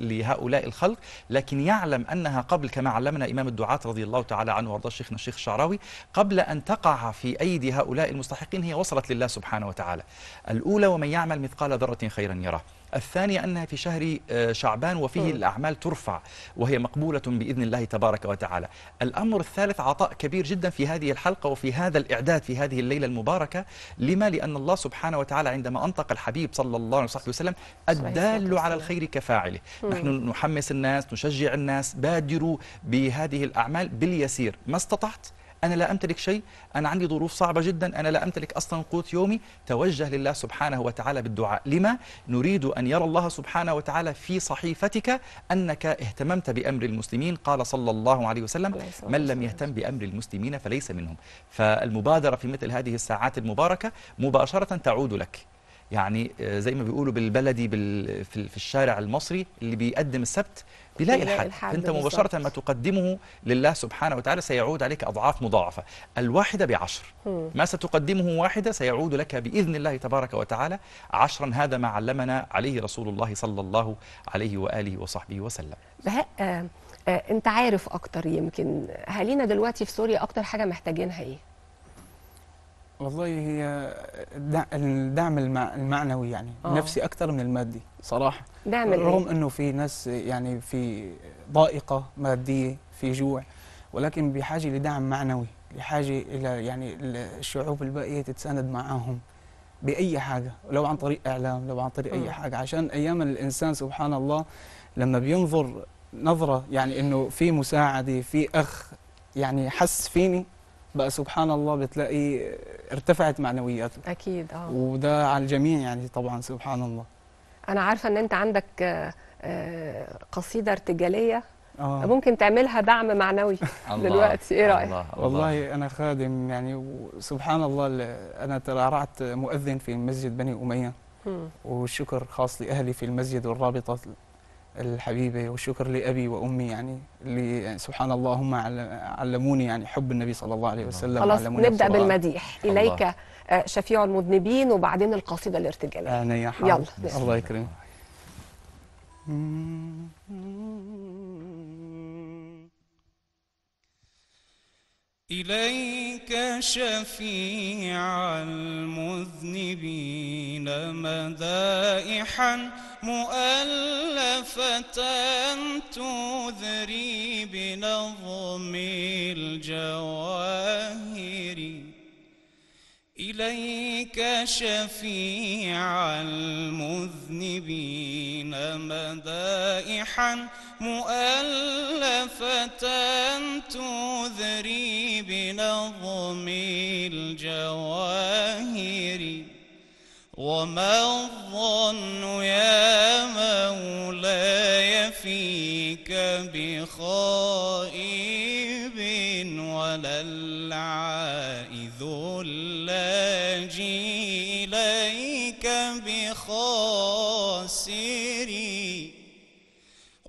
لهؤلاء الخلق لكن يعلم أنها قبل كما علمنا إمام الدعاة رضي الله تعالى عنه وارضاه شيخنا الشيخ الشعراوي قبل أن تقع في أيدي هؤلاء المستحقين هي وصلت لله سبحانه وتعالى الأولى ومن يعمل مثقال ذرة خيرا يراه الثاني أنها في شهر آه، شعبان وفيه الأعمال ترفع وهي مقبولة بإذن الله تبارك وتعالى الأمر الثالث عطاء كبير جدا في هذه الحلقة وفي هذا الإعداد في هذه الليلة المباركة لما لأن الله سبحانه وتعالى عندما أنطق الحبيب صلى الله عليه وسلم الدال على الخير كفاعله نحن نحمس الناس نشجع الناس بادروا بهذه الأعمال باليسير ما استطعت أنا لا أمتلك شيء أنا عندي ظروف صعبة جدا أنا لا أمتلك أصلا قوت يومي توجه لله سبحانه وتعالى بالدعاء لما نريد أن يرى الله سبحانه وتعالى في صحيفتك أنك اهتممت بأمر المسلمين قال صلى الله عليه وسلم من لم يهتم بأمر المسلمين فليس منهم فالمبادرة في مثل هذه الساعات المباركة مباشرة تعود لك يعني آه، زي ما بيقولوا بالبلدي في الشارع المصري اللي بيقدم السبت بيلاقي الحد. انت مباشره ما تقدمه لله سبحانه وتعالى سيعود عليك اضعاف مضاعفه الواحده بعشر ما ستقدمه واحده سيعود لك باذن الله تبارك وتعالى عشرا هذا ما علمنا عليه رسول الله صلى الله عليه واله وصحبه وسلم بهاء آه، آه، انت عارف اكتر يمكن اهالينا دلوقتي في سوريا اكتر حاجه محتاجينها ايه والله هي الدعم المعنوي يعني أوه. نفسي اكتر من المادي صراحه نعمل رغم إيه؟ انه في ناس يعني في ضائقه ماديه في جوع ولكن بحاجه لدعم معنوي بحاجه الى يعني الشعوب الباقيه تتساند معاهم باي حاجه لو عن طريق اعلام لو عن طريق اي حاجه عشان ايام الانسان سبحان الله لما بينظر نظره يعني انه في مساعده في اخ يعني حس فيني بقى سبحان الله بتلاقي ارتفعت معنوياته اكيد اه وده على الجميع يعني طبعا سبحان الله انا عارفه ان انت عندك آه، آه، قصيده ارتجاليه أوه. ممكن تعملها دعم معنوي دلوقتي ايه رايك الله الله. والله انا خادم يعني سبحان الله انا ترعرعت مؤذن في مسجد بني اميه م. والشكر خاص لاهلي في المسجد والرابطه الحبيبه والشكر لابي وامي يعني اللي سبحان الله هم علموني يعني حب النبي صلى الله عليه وسلم خلاص علموني نبدا بالمديح اليك الله. آه، شفيع المذنبين وبعدين القصيده الارتجاليه انا يا يلا الله يكرمك إليك شفيع المذنبين مدائحا مؤلفة تذري بنظم الجواهر إليك شفيع المذنبين مدائحا مؤلفة تذري بنظم الجواهر وما الظن يا مولاي فيك بخائب ولا العائذ الخاسرين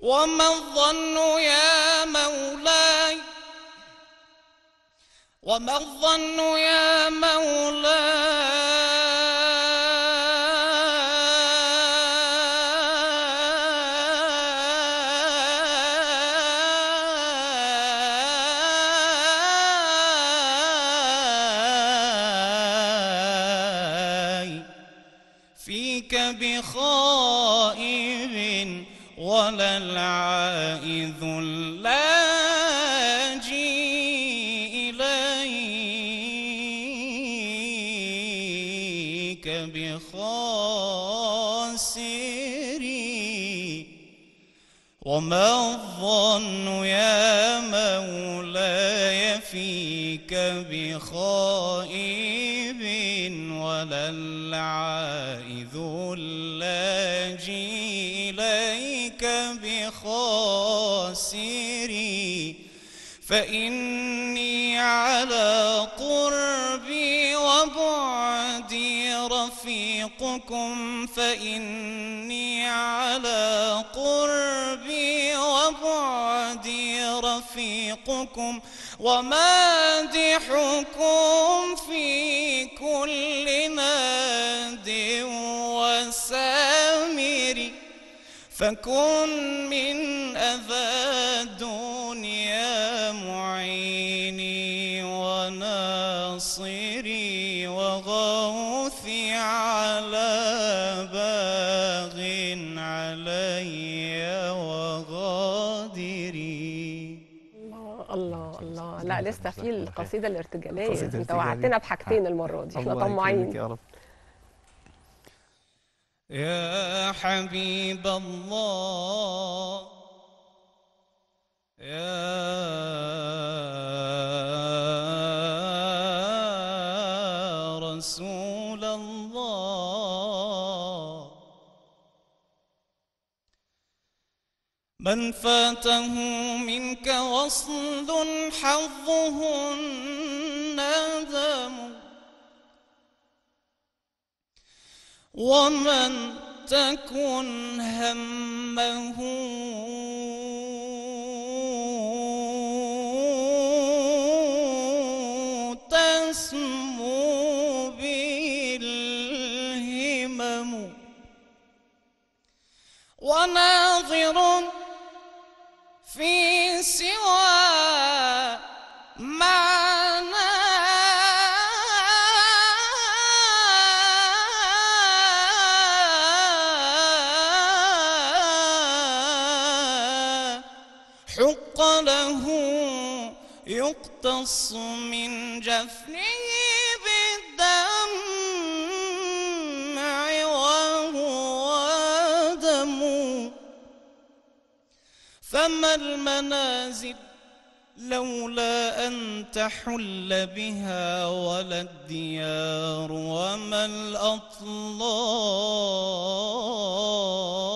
وما الظن يا مولاي وما الظن يا مولاي وما الظن يا مولاي فيك بخائب ولا العائذ اللاجي إليك بخاسري فإني على قربي وبعدي رفيقكم فإني على قربي رفيقكم ومادحكم في كل ناد وسامر فكن من أذى مستفيل القصيده الارتجاليه انت وعدتنا بحاجتين المره دي احنا طماعين يا رب يا حبيب الله يا من فاته منك وصل حظه الندم ومن تكن همه في سوى معنى حق له يقتص من المنازل لولا أن تحل بها ولا الديار وما الأطلال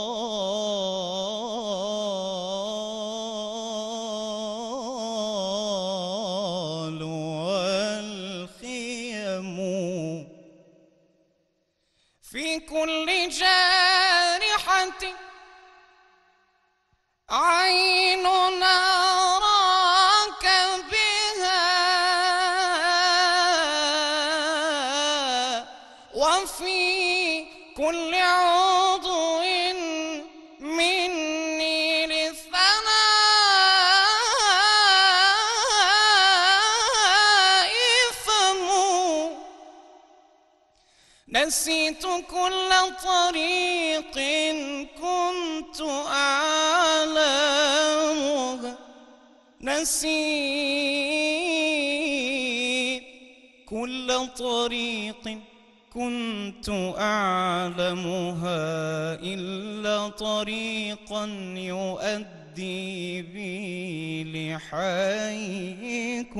كل طريق كنت أعلمه نسيت كل طريق كنت أعلمها إلا طريقا يؤدي بي لحيكم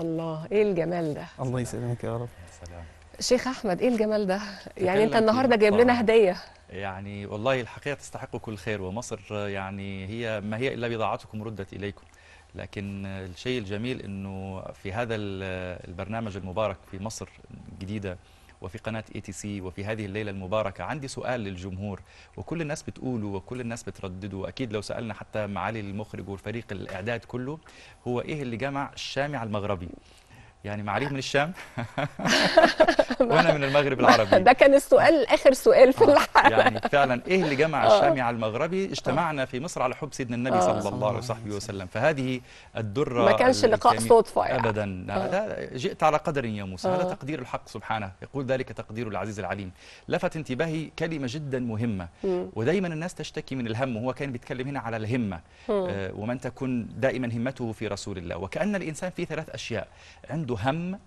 الله ايه الجمال ده الله يسلمك يا رب سلام شيخ احمد ايه الجمال ده يعني انت النهارده جايب لنا آه. هديه يعني والله الحقيقه تستحق كل خير ومصر يعني هي ما هي الا بضاعتكم ردت اليكم لكن الشيء الجميل انه في هذا البرنامج المبارك في مصر الجديده وفي قناة اي تي سي وفي هذه الليلة المباركة عندي سؤال للجمهور وكل الناس بتقولوا وكل الناس بترددوا وأكيد لو سألنا حتى معالي المخرج والفريق الإعداد كله هو إيه اللي جمع الشامع المغربي يعني معاليك من الشام وانا من المغرب العربي ده كان السؤال اخر سؤال في آه، الحلقه يعني فعلا ايه اللي جمع آه. الشامي على المغربي آه. اجتمعنا في مصر على حب سيدنا النبي صلى الله عليه وصحبه وسلم فهذه الدره ما كانش لقاء صدفه يعني. ابدا هذا جئت على قدر يا موسى هذا تقدير الحق سبحانه يقول ذلك تقدير العزيز العليم لفت انتباهي كلمه جدا مهمه ودايما الناس تشتكي من الهم وهو كان بيتكلم هنا على الهمه ومن تكون دائما همته في رسول الله وكان الانسان في ثلاث اشياء عنده هم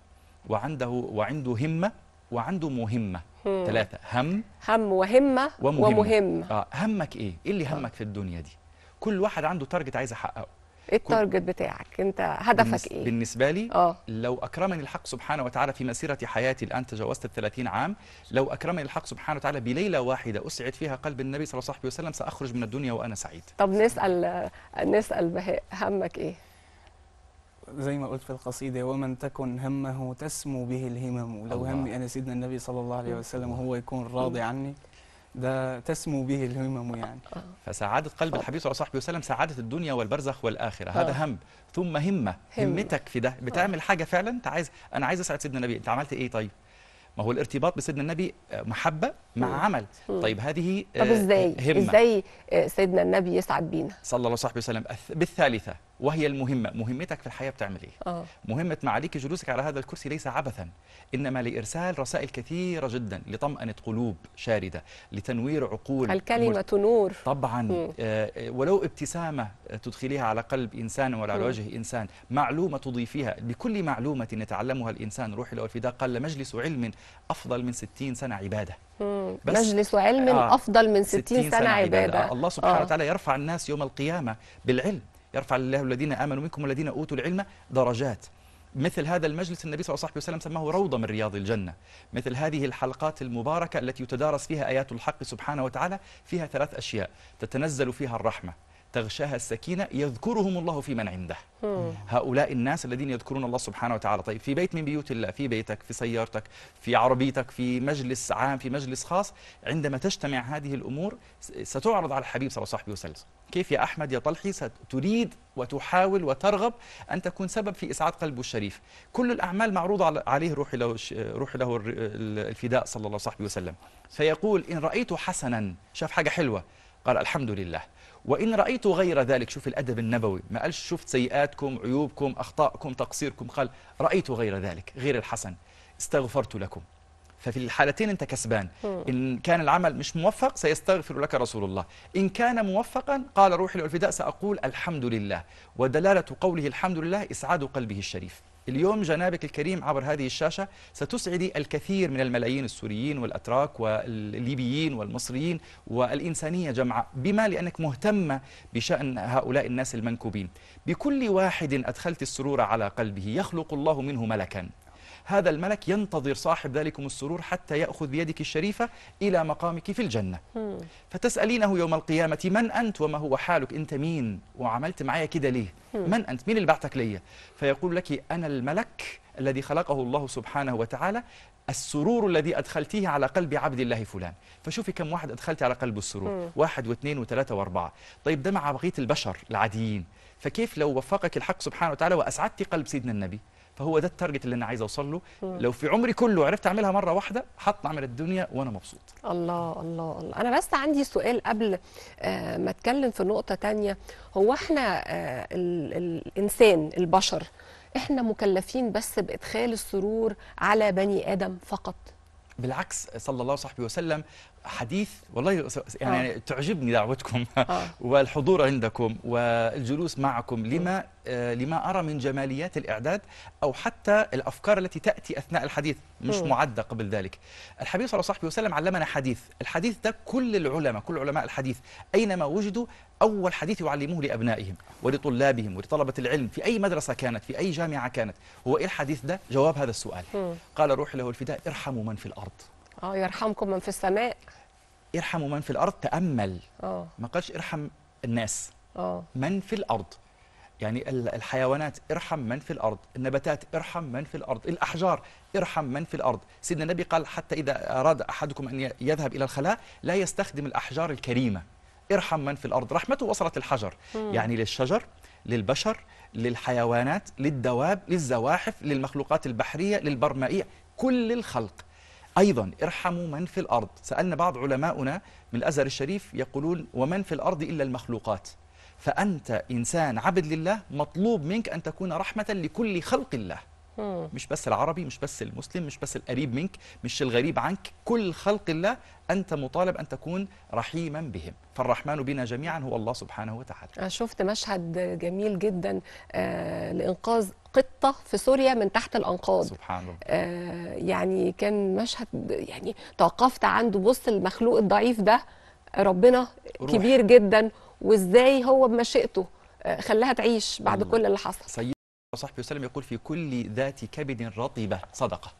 وعنده وعنده همة وعنده مهمة ثلاثة هم هم وهمة ومهمة, ومهمة. آه همك إيه؟ إيه اللي همك في الدنيا دي؟ كل واحد عنده تارجت عايز أحققه ايه التارجت بتاعك انت هدفك بالنسبة ايه بالنسبه لي اه لو اكرمني الحق سبحانه وتعالى في مسيره حياتي الان تجاوزت ال 30 عام لو اكرمني الحق سبحانه وتعالى بليله واحده اسعد فيها قلب النبي صلى الله عليه وسلم ساخرج من الدنيا وانا سعيد طب نسال نسال بهاء همك ايه زي ما قلت في القصيدة ومن تكن همه تسمو به الهمم لو همي أنا سيدنا النبي صلى الله عليه وسلم وهو يكون راضي عني ده تسمو به الهمم يعني آه. فسعادة قلب الحبيب صلى الله عليه وسلم سعادة الدنيا والبرزخ والآخرة هذا آه. هم ثم همة همتك في ده آه. بتعمل حاجة فعلا أنت عايز أنا عايز أسعد سيدنا النبي أنت عملت إيه طيب ما هو الارتباط بسيدنا النبي محبة مع عمل طيب هذه طب إزاي همة. إزاي سيدنا النبي يسعد بينا صلى الله عليه وسلم بالثالثة وهي المهمة مهمتك في الحياة بتعمل إيه أوه. مهمة معاليك جلوسك على هذا الكرسي ليس عبثا إنما لإرسال رسائل كثيرة جدا لطمأنة قلوب شاردة لتنوير عقول الكلمة مر... نور طبعا آه،, آه ولو ابتسامة تدخليها على قلب إنسان ولا على وجه إنسان معلومة تضيفيها بكل معلومة يتعلمها الإنسان روح الفداء قال مجلس علم أفضل من 60 سنة عبادة بس مجلس علم آه أفضل من 60 سنة, سنة عبادة, عبادة. آه الله سبحانه آه. وتعالى يرفع الناس يوم القيامة بالعلم يرفع الله الذين امنوا منكم والذين اوتوا العلم درجات مثل هذا المجلس النبي صلى الله عليه وسلم سماه روضة من رياض الجنة مثل هذه الحلقات المباركة التي يتدارس فيها آيات الحق سبحانه وتعالى فيها ثلاث أشياء تتنزل فيها الرحمة تغشاها السكينة يذكرهم الله في من عنده هؤلاء الناس الذين يذكرون الله سبحانه وتعالى طيب في بيت من بيوت الله في بيتك في سيارتك في عربيتك في مجلس عام في مجلس خاص عندما تجتمع هذه الأمور ستعرض على الحبيب صلى الله عليه وسلم كيف يا أحمد يا طلحي ستريد وتحاول وترغب أن تكون سبب في إسعاد قلبه الشريف كل الأعمال معروضة عليه روح له, روح له الفداء صلى الله عليه وسلم فيقول إن رأيت حسنا شاف حاجة حلوة قال الحمد لله وإن رأيت غير ذلك شوف الأدب النبوي ما قالش شفت سيئاتكم عيوبكم أخطائكم تقصيركم قال رأيت غير ذلك غير الحسن استغفرت لكم ففي الحالتين أنت كسبان إن كان العمل مش موفق سيستغفر لك رسول الله إن كان موفقا قال روحي للفداء سأقول الحمد لله ودلالة قوله الحمد لله إسعاد قلبه الشريف اليوم جنابك الكريم عبر هذه الشاشة ستسعدي الكثير من الملايين السوريين والأتراك والليبيين والمصريين والإنسانية جمعاء بما لأنك مهتمة بشأن هؤلاء الناس المنكوبين بكل واحد أدخلت السرور على قلبه يخلق الله منه ملكاً هذا الملك ينتظر صاحب ذلكم السرور حتى يأخذ بيدك الشريفة إلى مقامك في الجنة فتسألينه يوم القيامة من أنت وما هو حالك أنت مين وعملت معايا كده ليه من أنت مين اللي بعتك ليا فيقول لك أنا الملك الذي خلقه الله سبحانه وتعالى السرور الذي أدخلتيه على قلب عبد الله فلان فشوفي كم واحد أدخلت على قلب السرور م. واحد واثنين وثلاثة واربعة طيب ده مع بقية البشر العاديين فكيف لو وفقك الحق سبحانه وتعالى وأسعدت قلب سيدنا النبي فهو ده التارجت اللي انا عايز اوصل له لو في عمري كله عرفت اعملها مره واحده هطلع من الدنيا وانا مبسوط الله الله الله انا بس عندي سؤال قبل آه، ما اتكلم في نقطه تانية هو احنا آه، الانسان البشر احنا مكلفين بس بادخال السرور على بني ادم فقط بالعكس صلى الله عليه وسلم حديث والله يعني, آه. تعجبني دعوتكم آه. والحضور عندكم والجلوس معكم لما آه، لما أرى من جماليات الإعداد أو حتى الأفكار التي تأتي أثناء الحديث مش معدة قبل ذلك الحبيب صلى الله عليه وسلم علمنا حديث الحديث ده كل العلماء كل علماء الحديث أينما وجدوا أول حديث يعلموه لأبنائهم ولطلابهم ولطلبة العلم في أي مدرسة كانت في أي جامعة كانت هو إيه الحديث ده جواب هذا السؤال قال روح له الفداء ارحموا من في الأرض اه يرحمكم من في السماء ارحموا من في الارض تامل اه ما قالش ارحم الناس اه من في الارض يعني الحيوانات ارحم من في الارض النباتات ارحم من في الارض الاحجار ارحم من في الارض سيدنا النبي قال حتى اذا اراد احدكم ان يذهب الى الخلاء لا يستخدم الاحجار الكريمه ارحم من في الارض رحمته وصلت الحجر مم. يعني للشجر للبشر للحيوانات للدواب للزواحف للمخلوقات البحريه للبرمائيه كل الخلق أيضا ارحموا من في الأرض سألنا بعض علماؤنا من الأزهر الشريف يقولون ومن في الأرض إلا المخلوقات فأنت إنسان عبد لله مطلوب منك أن تكون رحمة لكل خلق الله مش بس العربي مش بس المسلم مش بس القريب منك مش الغريب عنك كل خلق الله أنت مطالب أن تكون رحيما بهم فالرحمن بنا جميعا هو الله سبحانه وتعالى شفت مشهد جميل جدا آه، لإنقاذ قطه في سوريا من تحت الانقاض سبحان الله آه يعني كان مشهد يعني توقفت عنده بص المخلوق الضعيف ده ربنا روح. كبير جدا وازاي هو بمشيئته آه خلاها تعيش بعد الله. كل اللي حصل صحيح الله وسلم يقول في كل ذات كبد رطبه صدقه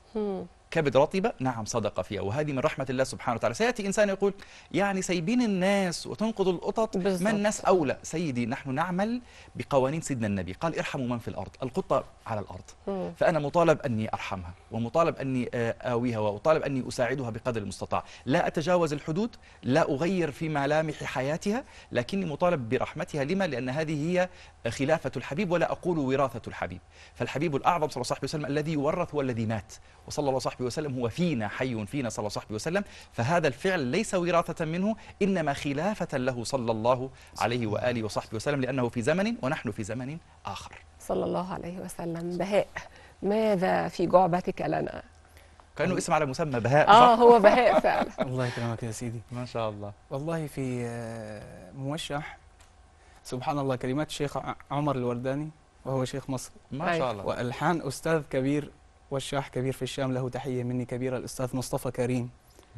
كبد رطبة نعم صدق فيها وهذه من رحمة الله سبحانه وتعالى سيأتي إنسان يقول يعني سايبين الناس وتنقض القطط ما الناس أولى سيدي نحن نعمل بقوانين سيدنا النبي قال ارحموا من في الأرض القطة على الأرض فأنا مطالب أني أرحمها ومطالب أني آويها وأطالب أني أساعدها بقدر المستطاع لا أتجاوز الحدود لا أغير في ملامح حياتها لكني مطالب برحمتها لما لأن هذه هي خلافة الحبيب ولا أقول وراثة الحبيب فالحبيب الأعظم صلى الله عليه وسلم الذي يورث والذي مات وصلى الله صحبه وسلم هو فينا حي فينا صلى الله صحبه وسلم فهذا الفعل ليس وراثة منه إنما خلافة له صلى الله عليه وآله وصحبه وسلم لأنه في زمن ونحن في زمن آخر صلى الله عليه وسلم بهاء ماذا في جعبتك لنا كانه اسم على مسمى بهاء اه هو بهاء فعلا الله يكرمك يا سيدي ما شاء الله والله في آه، موشح سبحان الله كلمات الشيخ عمر الورداني وهو شيخ مصر ما شاء الله والحان استاذ كبير والشاح كبير في الشام له تحية مني كبيرة الأستاذ مصطفى كريم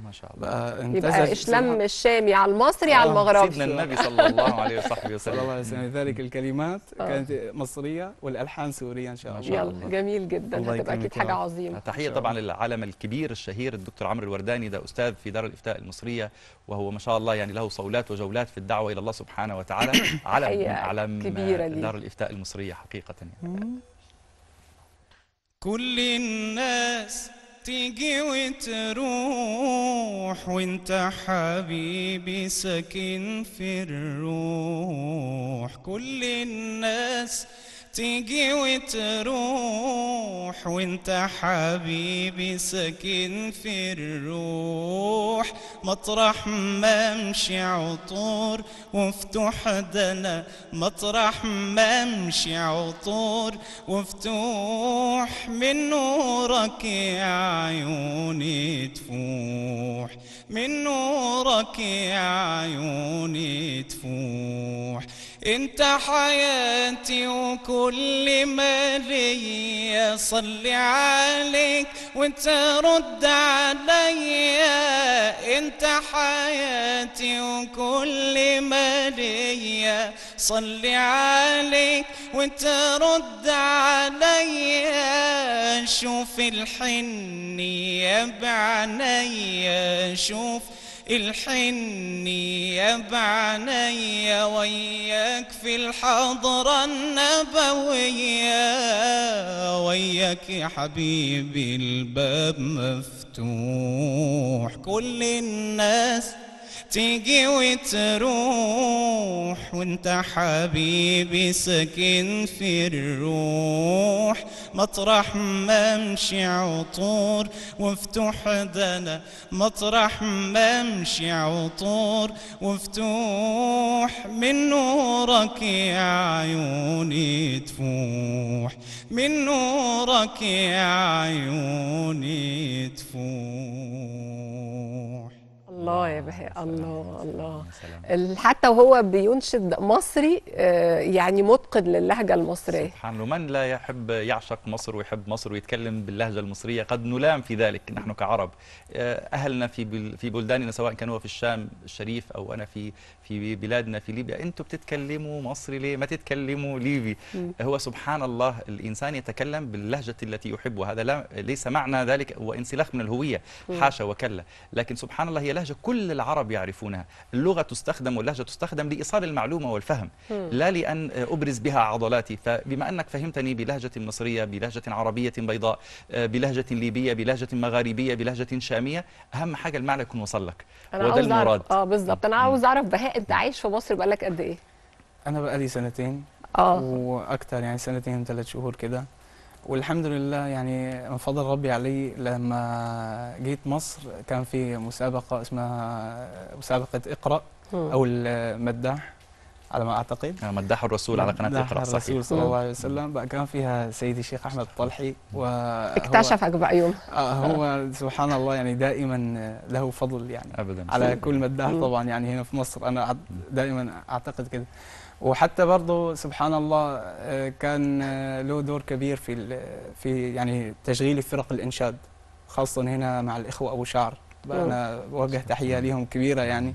ما شاء الله بقى يبقى اشلم الشامي على المصري على آه، المغربي سيدنا النبي صلى الله عليه وصحبه وسلم صلى الله عليه وسلم ذلك الكلمات آه. كانت مصريه والالحان سوريه ان شاء الله يلا جميل جدا هتبقى اكيد حاجه عظيمه تحيه طبعا للعالم الكبير الشهير الدكتور عمرو الورداني ده استاذ في دار الافتاء المصريه وهو ما شاء الله يعني له صولات وجولات في الدعوه الى الله سبحانه وتعالى علم علم دار الافتاء المصريه حقيقه يعني كل الناس تيجي وتروح وانت حبيبي ساكن في الروح كل الناس تيجي وتروح وانت حبيبي ساكن في الروح مطرح ما امشي عطور وافتح دنا مطرح ما امشي عطور وافتوح من نورك يا عيوني تفوح من نورك يا عيوني تفوح انت حياتي وكل ما لي صلي عليك وانت رد عليا انت حياتي وكل ما لي صلي عليك وانت رد عليا شوف الحنية بعينيا شوف الحني يا بعني وياك في الحضرة النبوية وياك يا حبيبي الباب مفتوح كل الناس تيجي وتروح وانت حبيبي ساكن في الروح مطرح ما امشي عطور وافتح دنا مطرح ما امشي عطور وافتوح من نورك يا عيوني تفوح من نورك يا عيوني تفوح الله يا آه، بهاء الله الله حتى وهو بينشد مصري آه، يعني متقن للهجه المصريه سبحان الله من لا يحب يعشق مصر ويحب مصر ويتكلم باللهجه المصريه قد نلام في ذلك نحن كعرب آه، اهلنا في في بلداننا سواء كانوا في الشام الشريف او انا في في بلادنا في ليبيا انتم بتتكلموا مصري ليه ما تتكلموا ليبي م. هو سبحان الله الانسان يتكلم باللهجه التي يحبها هذا لا ليس معنى ذلك هو انسلاخ من الهويه م. حاشا وكلا لكن سبحان الله هي لهجه كل العرب يعرفونها اللغه تستخدم واللهجه تستخدم لايصال المعلومه والفهم م. لا لان ابرز بها عضلاتي فبما انك فهمتني بلهجه مصريه بلهجه عربيه بيضاء بلهجه ليبيه بلهجه مغاربيه بلهجه شاميه اهم حاجه المعنى يكون وصل لك وده المراد اه بالظبط انا عاوز اعرف بهاء انت عايش في مصر بقالك قد ايه؟ انا بقالي سنتين اه واكتر يعني سنتين ثلاث شهور كده والحمد لله يعني من فضل ربي علي لما جيت مصر كان في مسابقه اسمها مسابقه اقرا او المداح على ما اعتقد نعم، مدح الرسول على قناه اقرا صحيح الرسول صلى الله عليه وسلم بقى كان فيها سيدي الشيخ احمد الطلحي و اكتشفك بقى يوم آه، هو سبحان الله يعني دائما له فضل يعني أبداً. على كل مداح طبعا يعني هنا في مصر انا دائما اعتقد كده وحتى برضه سبحان الله آه، كان آه، له دور كبير في في يعني تشغيل فرق الانشاد خاصه هنا مع الاخوه ابو شعر انا بوجه تحيه لهم كبيره يعني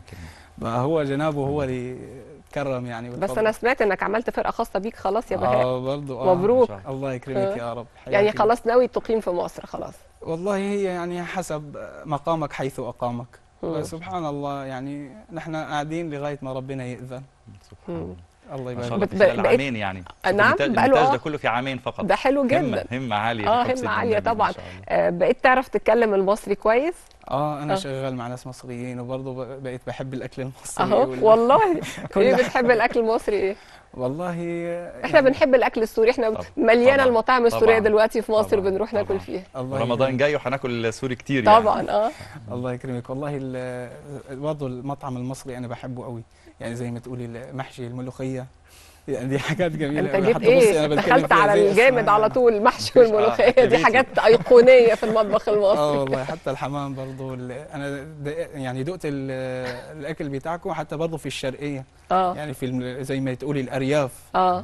هو جنابه هو اللي تكرم يعني بس انا سمعت انك عملت فرقه خاصه بيك خلاص يا بهاء اه برضه آه مبروك الله يكرمك آه. يا رب يعني خلاص ناوي تقيم في مصر خلاص والله هي يعني حسب مقامك حيث اقامك سبحان الله يعني نحن قاعدين لغايه ما ربنا ياذن سبحان الله الله يبارك بقى عامين يعني آه، نعم بقاله ده آه. كله في عامين فقط ده حلو جدا همه, همة عاليه اه همه عاليه طبعا آه، بقيت تعرف تتكلم المصري كويس اه انا أوه. شغال مع ناس مصريين وبرضه بقيت بحب الاكل المصري اهو والله ايه بتحب الاكل المصري ايه والله احنا يعني بنحب الاكل السوري احنا طبعا. مليانه المطاعم السوريه دلوقتي في مصر طبعا. بنروح ناكل فيها الله رمضان جاي وهناكل سوري كتير يعني. طبعا يعني. اه الله يكرمك والله برضه المطعم المصري انا بحبه قوي يعني زي ما تقولي المحشي الملوخيه يعني دي حاجات جميله انت جيت ايه دخلت على الجامد على يعني. طول المحشي والملوخيه آه، دي حاجات ايقونيه في المطبخ المصري اه والله حتى الحمام برضو انا يعني دقت الاكل بتاعكم حتى برضو في الشرقيه اه يعني في زي ما تقولي الارياف اه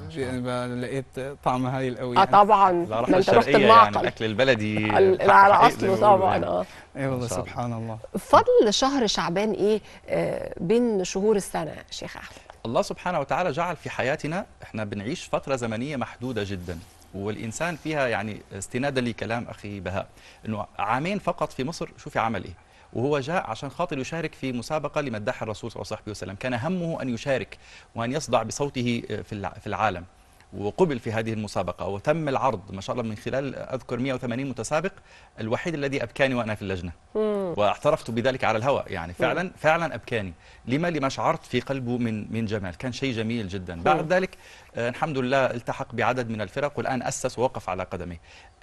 لقيت طعم هايل قوي اه يعني. طبعا لا انت رحت يعني، المعقل يعني الاكل البلدي على اصله طبعا اه اي والله سبحان الله فضل شهر شعبان ايه آه، بين شهور السنه شيخ احمد الله سبحانه وتعالى جعل في حياتنا احنا بنعيش فترة زمنية محدودة جدا والإنسان فيها يعني استنادا لكلام أخي بهاء أنه عامين فقط في مصر شوفي عمل إيه وهو جاء عشان خاطر يشارك في مسابقة لمداح الرسول صلى الله عليه وسلم كان همه أن يشارك وأن يصدع بصوته في العالم وقبل في هذه المسابقة وتم العرض ما شاء الله من خلال أذكر 180 متسابق الوحيد الذي أبكاني وأنا في اللجنة واعترفت بذلك على الهواء يعني فعلا فعلا أبكاني لما لما شعرت في قلبه من من جمال كان شيء جميل جدا بعد ذلك آه، الحمد لله التحق بعدد من الفرق والآن أسس ووقف على قدمه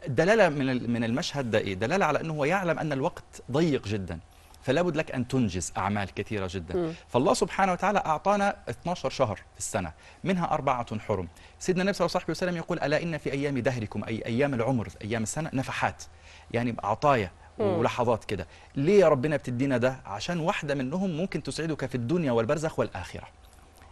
دلالة من من المشهد ده إيه؟ دلالة على أنه يعلم أن الوقت ضيق جدا فلا بد لك أن تنجز أعمال كثيرة جدا م. فالله سبحانه وتعالى أعطانا 12 شهر في السنة منها أربعة حرم سيدنا النبي صلى الله عليه وسلم يقول ألا إن في أيام دهركم أي أيام العمر أيام السنة نفحات يعني عطايا ولحظات كده ليه يا ربنا بتدينا ده عشان واحدة منهم ممكن تسعدك في الدنيا والبرزخ والآخرة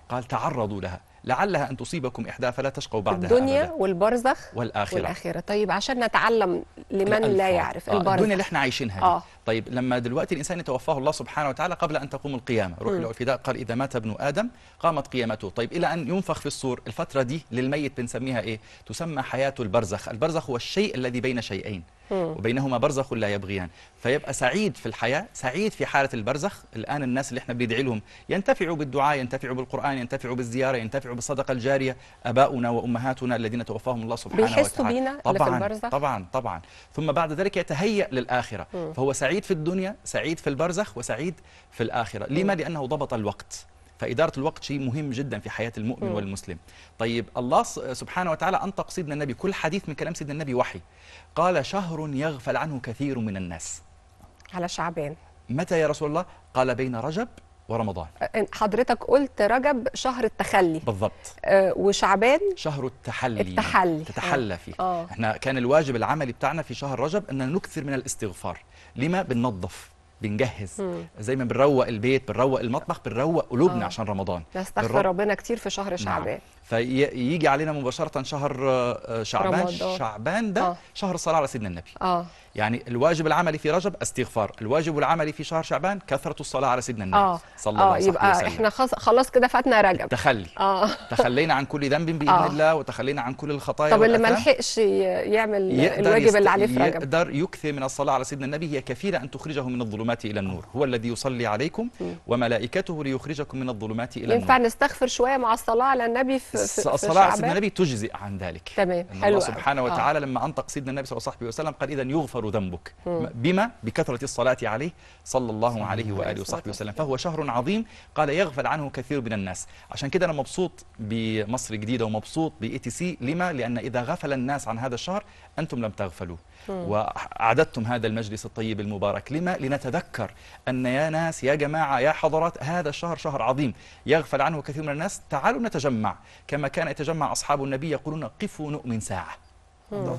قال تعرضوا لها لعلها أن تصيبكم إحداها فلا تشقوا بعدها الدنيا أبدا. والبرزخ والآخرة. والآخرة طيب عشان نتعلم لمن لا يعرف آه. البرزخ الدنيا اللي احنا عايشينها آه. طيب لما دلوقتي الإنسان يتوفاه الله سبحانه وتعالى قبل أن تقوم القيامة روح الفداء قال إذا مات ابن آدم قامت قيامته طيب إلى أن ينفخ في الصور الفترة دي للميت بنسميها إيه تسمى حياة البرزخ البرزخ هو الشيء الذي بين شيئين وبينهما برزخ لا يبغيان فيبقى سعيد في الحياة سعيد في حالة البرزخ الآن الناس اللي احنا بندعي لهم ينتفعوا بالدعاء ينتفعوا بالقرآن ينتفعوا بالزيارة ينتفعوا بالصدقة الجارية أباؤنا وأمهاتنا الذين توفاهم الله سبحانه وتعالى بيحسوا بينا طبعا في البرزخ طبعا طبعا ثم بعد ذلك يتهيأ للآخرة فهو سعيد سعيد في الدنيا سعيد في البرزخ وسعيد في الآخرة لما؟ لأنه ضبط الوقت فإدارة الوقت شيء مهم جدا في حياة المؤمن م. والمسلم طيب الله سبحانه وتعالى أنطق سيدنا النبي كل حديث من كلام سيدنا النبي وحي قال شهر يغفل عنه كثير من الناس على شعبان متى يا رسول الله قال بين رجب ورمضان حضرتك قلت رجب شهر التخلي بالضبط آه وشعبان شهر التحلي التحلي تتحلى فيه آه. احنا كان الواجب العملي بتاعنا في شهر رجب ان نكثر من الاستغفار لما بننظف بنجهز زي ما بنروق البيت بنروق المطبخ بنروق قلوبنا آه. عشان رمضان نستغفر ربنا كتير في شهر نعم. شعبان نعم. فيجي علينا مباشره شهر آه، آه، شعبان رمضان. شعبان ده آه. شهر الصلاه على سيدنا النبي آه. يعني الواجب العملي في رجب استغفار الواجب العملي في شهر شعبان كثره الصلاه على سيدنا النبي آه. صلى الله عليه آه، وسلم يبقى احنا خلاص كده فاتنا رجب تخلي آه. تخلينا عن كل ذنب باذن آه. الله وتخلينا عن كل الخطايا طب اللي ما لحقش يعمل الواجب اللي عليه في رجب يقدر يكثر من الصلاه على سيدنا النبي هي كفيله ان تخرجه من الظلمات الى النور هو الذي يصلي عليكم وملائكته ليخرجكم من الظلمات الى النور ينفع نستغفر شويه مع الصلاه على النبي في الصلاة على سيدنا النبي تجزئ عن ذلك تمام إن الله سبحانه آه. وتعالى آه. لما أنطق سيدنا النبي صلى الله عليه وسلم قال إذا يغفر ذنبك بما بكثرة الصلاة عليه صلى الله عليه وآله وصحبه وسلم فهو شهر عظيم قال يغفل عنه كثير من الناس عشان كده أنا مبسوط بمصر الجديدة ومبسوط بإي تي سي لما لأن إذا غفل الناس عن هذا الشهر أنتم لم تغفلوا وأعددتم هذا المجلس الطيب المبارك لما لنتذكر أن يا ناس يا جماعة يا حضرات هذا الشهر شهر عظيم يغفل عنه كثير من الناس تعالوا نتجمع كما كان يتجمع أصحاب النبي يقولون قفوا نؤمن ساعة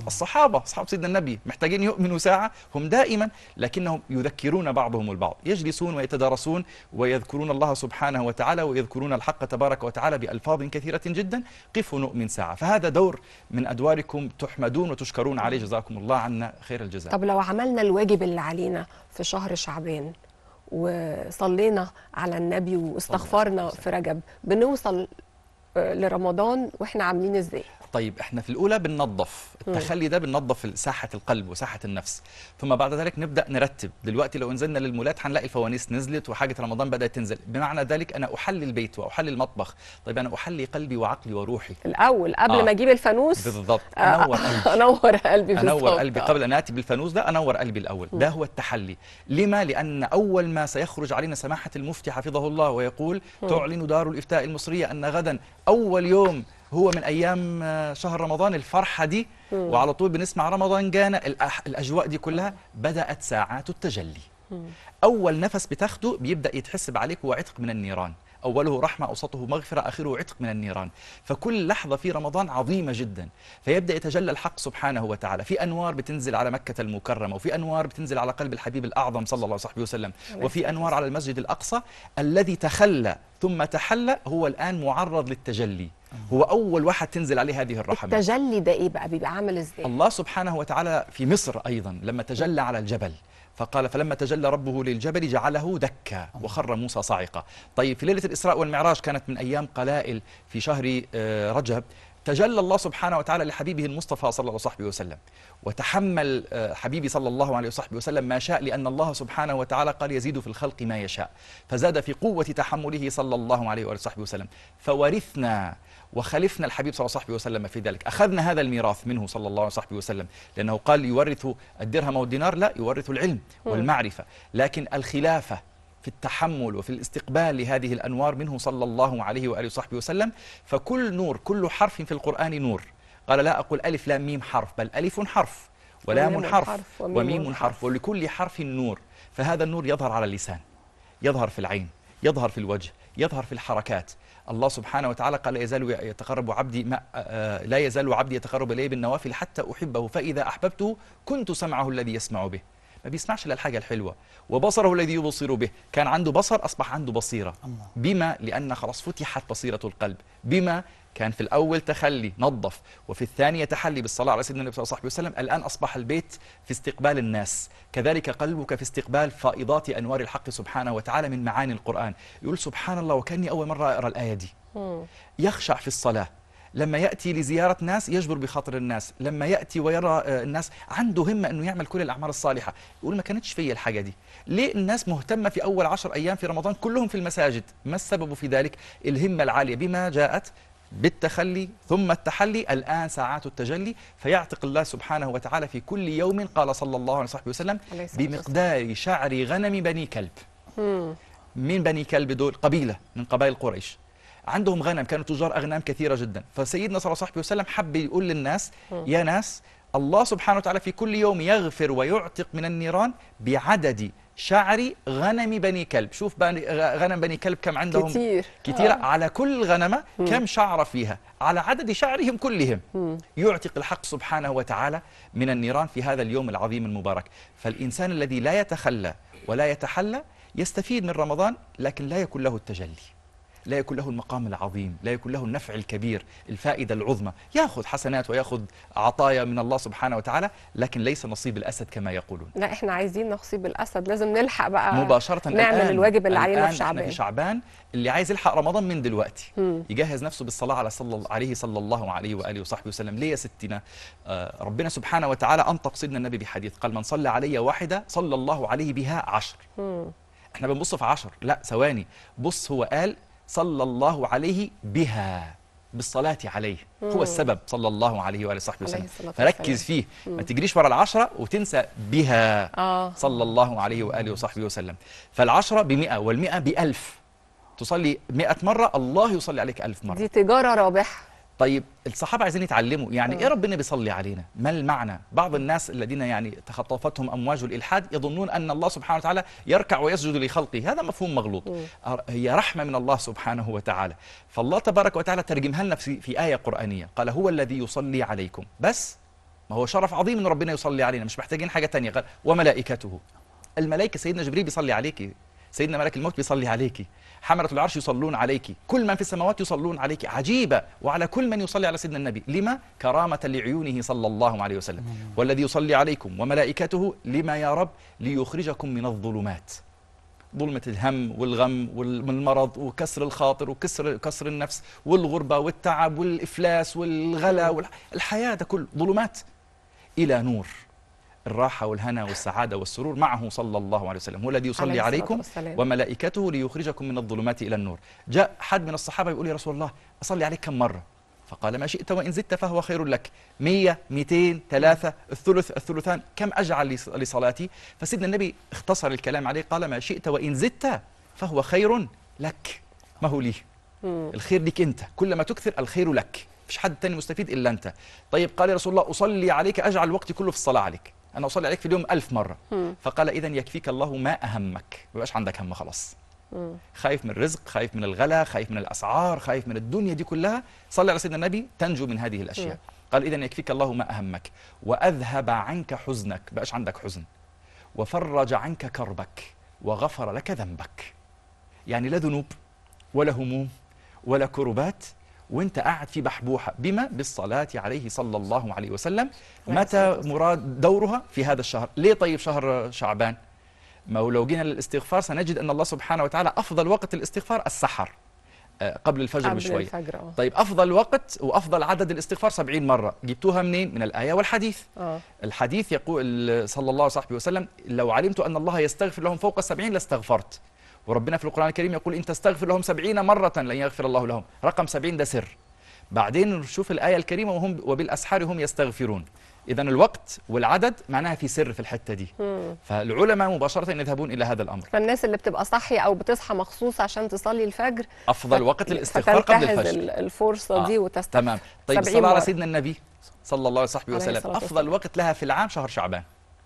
الصحابة أصحاب سيدنا النبي محتاجين يؤمنوا ساعة هم دائما لكنهم يذكرون بعضهم البعض يجلسون ويتدارسون ويذكرون الله سبحانه وتعالى ويذكرون الحق تبارك وتعالى بألفاظ كثيرة جدا قفوا نؤمن ساعة فهذا دور من أدواركم تحمدون وتشكرون عليه جزاكم الله عنا خير الجزاء طب لو عملنا الواجب اللي علينا في شهر شعبان وصلينا على النبي واستغفرنا في رجب بنوصل لرمضان واحنا عاملين ازاي طيب احنا في الاولى بننظف التخلي ده بننظف ساحه القلب وساحه النفس ثم بعد ذلك نبدا نرتب دلوقتي لو نزلنا للمولات هنلاقي الفوانيس نزلت وحاجه رمضان بدات تنزل بمعنى ذلك انا احلي البيت واحلي المطبخ طيب انا احلي قلبي وعقلي وروحي الاول قبل آه. ما اجيب الفانوس بالضبط آه، انور قلبي انور قلبي بالضبط انور قلبي قبل ان اتي بالفانوس ده انور قلبي الاول ده هو التحلي لما لان اول ما سيخرج علينا سماحه المفتي حفظه الله ويقول تعلن دار الافتاء المصريه ان غدا اول يوم هو من ايام آه، شهر رمضان الفرحه دي مم. وعلى طول بنسمع رمضان جانا الاجواء دي كلها بدات ساعات التجلي مم. اول نفس بتاخده بيبدا يتحسب عليك هو عتق من النيران أوله رحمة أوسطه مغفرة آخره عتق من النيران فكل لحظة في رمضان عظيمة جدا فيبدأ يتجلى الحق سبحانه وتعالى في أنوار بتنزل على مكة المكرمة وفي أنوار بتنزل على قلب الحبيب الأعظم صلى الله عليه وسلم وفي أنوار على المسجد الأقصى الذي تخلى ثم تحلى هو الآن معرض للتجلي آه. هو أول واحد تنزل عليه هذه الرحمة التجلي ده إيه بقى بيبقى عامل إزاي الله سبحانه وتعالى في مصر أيضا لما تجلى على الجبل فقال فلما تجلى ربه للجبل جعله دكا وخر موسى صاعقة طيب في ليلة الإسراء والمعراج كانت من أيام قلائل في شهر آه، رجب تجلى الله سبحانه وتعالى لحبيبه المصطفى صلى الله عليه وسلم وتحمل آه، حبيبي صلى الله عليه وصحبه وسلم ما شاء لأن الله سبحانه وتعالى قال يزيد في الخلق ما يشاء فزاد في قوة تحمله صلى الله عليه وصحبه وسلم فورثنا وخلفنا الحبيب صلى الله عليه وسلم في ذلك أخذنا هذا الميراث منه صلى الله عليه وسلم لأنه قال يورث الدرهم والدينار لا يورث العلم والمعرفة لكن الخلافة في التحمل وفي الاستقبال لهذه الأنوار منه صلى الله عليه وآله وصحبه وسلم فكل نور كل حرف في القرآن نور قال لا أقول ألف لا ميم حرف بل ألف حرف ولام حرف وميم حرف ولكل حرف نور فهذا النور يظهر على اللسان يظهر في العين يظهر في الوجه يظهر في الحركات الله سبحانه وتعالى قال لا يزال يتقرب عبدي ما آه، لا يزال عبدي يتقرب الي بالنوافل حتى احبه فاذا احببته كنت سمعه الذي يسمع به ما بيسمعش الا الحاجه الحلوه وبصره الذي يبصر به كان عنده بصر اصبح عنده بصيره الله. بما لان خلاص فتحت بصيره القلب بما كان في الاول تخلي نظف وفي الثانيه تحلي بالصلاه على سيدنا النبي صلى الله عليه وسلم الان اصبح البيت في استقبال الناس كذلك قلبك في استقبال فائضات انوار الحق سبحانه وتعالى من معاني القران يقول سبحان الله وكاني اول مره اقرا الايه دي يخشع في الصلاه لما يأتي لزيارة ناس يجبر بخاطر الناس لما يأتي ويرى آه، الناس عنده همة أنه يعمل كل الأعمال الصالحة يقول ما كانتش فيا الحاجة دي ليه الناس مهتمة في أول عشر أيام في رمضان كلهم في المساجد ما السبب في ذلك الهمة العالية بما جاءت بالتخلي ثم التحلي الآن ساعات التجلي فيعتق الله سبحانه وتعالى في كل يوم قال صلى الله عليه وصحبه وسلم بمقدار شعر غنم بني كلب من بني كلب دول قبيلة من قبائل قريش عندهم غنم كانوا تجار أغنام كثيرة جدا فسيدنا صلى الله عليه وسلم حب يقول للناس يا ناس الله سبحانه وتعالى في كل يوم يغفر ويعتق من النيران بعدد شعر غنم بني كلب شوف بني غنم بني كلب كم عندهم كتير كتير آه. على كل غنمة م. كم شعر فيها على عدد شعرهم كلهم م. يعتق الحق سبحانه وتعالى من النيران في هذا اليوم العظيم المبارك فالإنسان الذي لا يتخلى ولا يتحلى يستفيد من رمضان لكن لا يكون له التجلي لا يكون له المقام العظيم لا يكون له النفع الكبير الفائدة العظمى يأخذ حسنات ويأخذ عطايا من الله سبحانه وتعالى لكن ليس نصيب الأسد كما يقولون لا احنا عايزين نصيب الأسد لازم نلحق بقى مباشرة نعمل الآن الواجب اللي علينا في شعبان في شعبان اللي عايز يلحق رمضان من دلوقتي م. يجهز نفسه بالصلاة على صلى عليه صلى الله عليه وآله وصحبه وسلم ليه يا ستنا آه ربنا سبحانه وتعالى أنطق سيدنا النبي بحديث قال من صلى علي واحدة صلى الله عليه بها عشر م. احنا بنبص في عشر لا ثواني بص هو قال صلى الله عليه بها بالصلاة عليه مم. هو السبب صلى الله عليه وآله وصحبه وسلم فركز فيه مم. ما تجريش ورا العشرة وتنسى بها آه. صلى الله عليه وآله وصحبه وسلم فالعشرة بمئة والمئة بألف تصلي مئة مرة الله يصلي عليك ألف مرة دي تجارة رابحة طيب الصحابه عايزين يتعلموا يعني آه. ايه ربنا بيصلي علينا ما المعنى بعض الناس الذين يعني تخطفتهم امواج الالحاد يظنون ان الله سبحانه وتعالى يركع ويسجد لخلقه هذا مفهوم مغلوط هي رحمه من الله سبحانه وتعالى فالله تبارك وتعالى ترجمها لنا في, في ايه قرانيه قال هو الذي يصلي عليكم بس ما هو شرف عظيم ان ربنا يصلي علينا مش محتاجين حاجه ثانيه قال وملائكته الملائكه سيدنا جبريل بيصلي عليك سيدنا ملك الموت بيصلي عليكي حملة العرش يصلون عليك كل من في السماوات يصلون عليك عجيبة وعلى كل من يصلي على سيدنا النبي لما كرامة لعيونه صلى الله عليه وسلم نعم. والذي يصلي عليكم وملائكته لما يا رب ليخرجكم من الظلمات ظلمة الهم والغم والمرض وكسر الخاطر وكسر كسر النفس والغربة والتعب والإفلاس والغلا والحياة ده كله ظلمات إلى نور الراحة والهنا والسعادة والسرور معه صلى الله عليه وسلم هو الذي يصلي عليكم والسلام. وملائكته ليخرجكم من الظلمات إلى النور جاء حد من الصحابة يقول يا رسول الله أصلي عليك كم مرة فقال ما شئت وإن زدت فهو خير لك مية ميتين ثلاثة الثلث الثلثان كم أجعل لصلاتي فسيدنا النبي اختصر الكلام عليه قال ما شئت وإن زدت فهو خير لك ما هو لي الخير لك أنت كلما تكثر الخير لك مش حد تاني مستفيد إلا أنت طيب قال يا رسول الله أصلي عليك أجعل وقتي كله في الصلاة عليك انا اصلي عليك في اليوم ألف مره مم. فقال اذا يكفيك الله ما اهمك ما بقاش عندك هم خلاص مم. خايف من الرزق خايف من الغلا خايف من الاسعار خايف من الدنيا دي كلها صلي على سيدنا النبي تنجو من هذه الاشياء مم. قال اذا يكفيك الله ما اهمك واذهب عنك حزنك ما بقاش عندك حزن وفرج عنك كربك وغفر لك ذنبك يعني لا ذنوب ولا هموم ولا كربات وانت قاعد في بحبوحة بما بالصلاة عليه صلى الله عليه وسلم متى مراد دورها في هذا الشهر ليه طيب شهر شعبان ما هو لو جينا للاستغفار سنجد أن الله سبحانه وتعالى أفضل وقت الاستغفار السحر آه، قبل الفجر بشوية آه. طيب أفضل وقت وأفضل عدد الاستغفار 70 مرة جبتوها منين؟ من الآية والحديث أوه. الحديث يقول صلى الله عليه وسلم لو علمت أن الله يستغفر لهم فوق السبعين لاستغفرت وربنا في القرآن الكريم يقول إن تستغفر لهم سبعين مرة لن يغفر الله لهم رقم سبعين ده سر بعدين نشوف الآية الكريمة وهم وبالأسحار هم يستغفرون إذا الوقت والعدد معناها في سر في الحتة دي مم. فالعلماء مباشرة يذهبون إلى هذا الأمر فالناس اللي بتبقى صحي أو بتصحى مخصوص عشان تصلي الفجر أفضل ف... وقت للاستغفار قبل الفجر الفرصة آه. دي وتستغفر تمام طيب الصلاة على سيدنا النبي صلى الله عليه وسلم أفضل وقت لها في العام شهر شعبان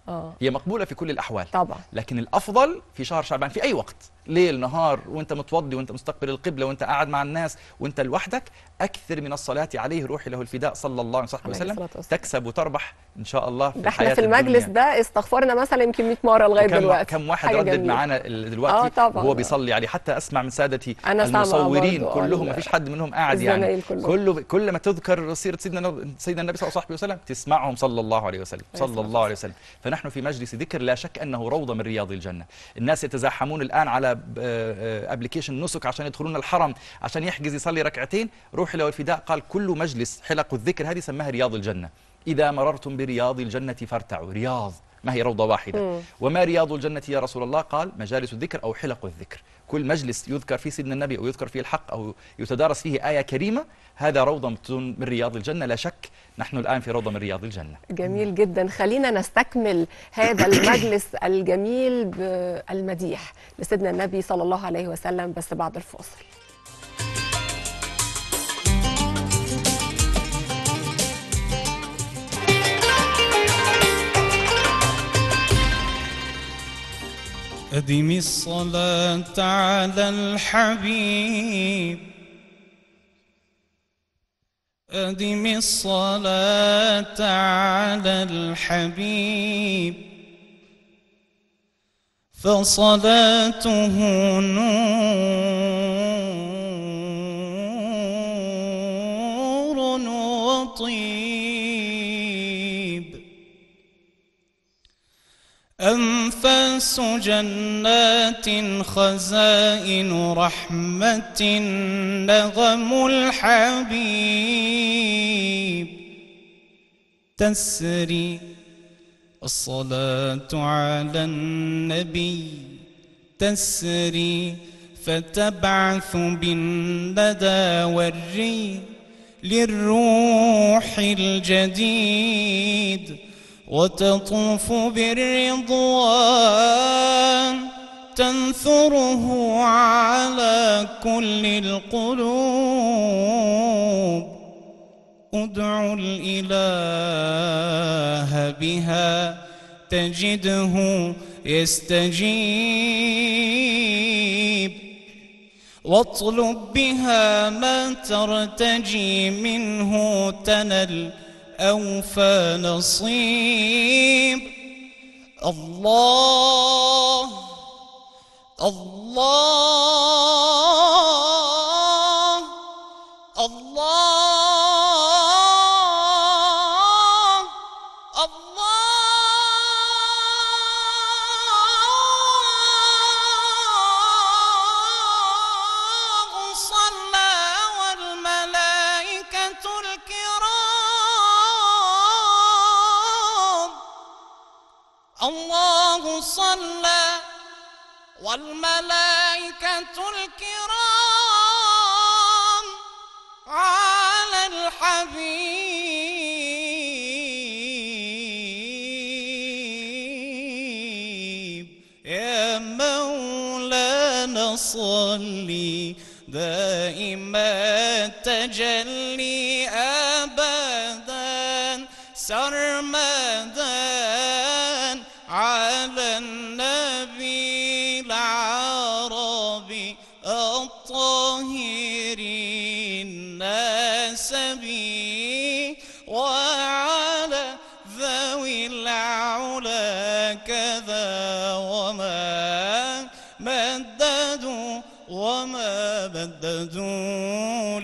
آه. هي مقبولة في كل الأحوال طبعا لكن الأفضل في شهر شعبان في أي وقت ليل نهار وانت متوضي وانت مستقبل القبلة وانت قاعد مع الناس وانت لوحدك أكثر من الصلاة عليه روحي له الفداء صلى الله عليه وسلم تكسب وتربح إن شاء الله في احنا في المجلس الدنيا. ده استغفرنا مثلا يمكن 100 مرة لغاية دلوقتي كم واحد ردد معانا دلوقتي آه وهو بيصلي عليه حتى أسمع من سادتي أنا المصورين كلهم ما فيش حد منهم قاعد يعني كله كل ما تذكر سيرة سيدنا سيدنا النبي صلى الله عليه وسلم تسمعهم صلى الله عليه وسلم صلى الله عليه وسلم فنحن في مجلس ذكر لا شك أنه روضة من رياض الجنة الناس يتزاحمون الآن على ابلكيشن آه، آه، نسك عشان يدخلون الحرم عشان يحجز يصلي ركعتين روح لو الفداء قال كل مجلس حلق الذكر هذه سماها رياض الجنه إذا مررتم برياض الجنة فارتعوا رياض ما هي روضة واحدة مم. وما رياض الجنة يا رسول الله قال مجالس الذكر أو حلق الذكر كل مجلس يذكر فيه سيدنا النبي أو يذكر فيه الحق أو يتدارس فيه آية كريمة هذا روضة من رياض الجنة لا شك نحن الآن في روضة من رياض الجنة جميل جدا خلينا نستكمل هذا المجلس الجميل بالمديح لسيدنا النبي صلى الله عليه وسلم بس بعد الفاصل أدم الصلاة على الحبيب أدم الصلاة على الحبيب فصلاته نور أنفاس جنات خزائن رحمة نغم الحبيب تسري الصلاة على النبي تسري فتبعث بالندى والري للروح الجديد وتطوف بالرضوان تنثره على كل القلوب ادع الإله بها تجده يستجيب واطلب بها ما ترتجي منه تنل أوفى نصيب الله الله والملائكة الكرام على الحبيب يا مولانا صلي دائما تجلي بعد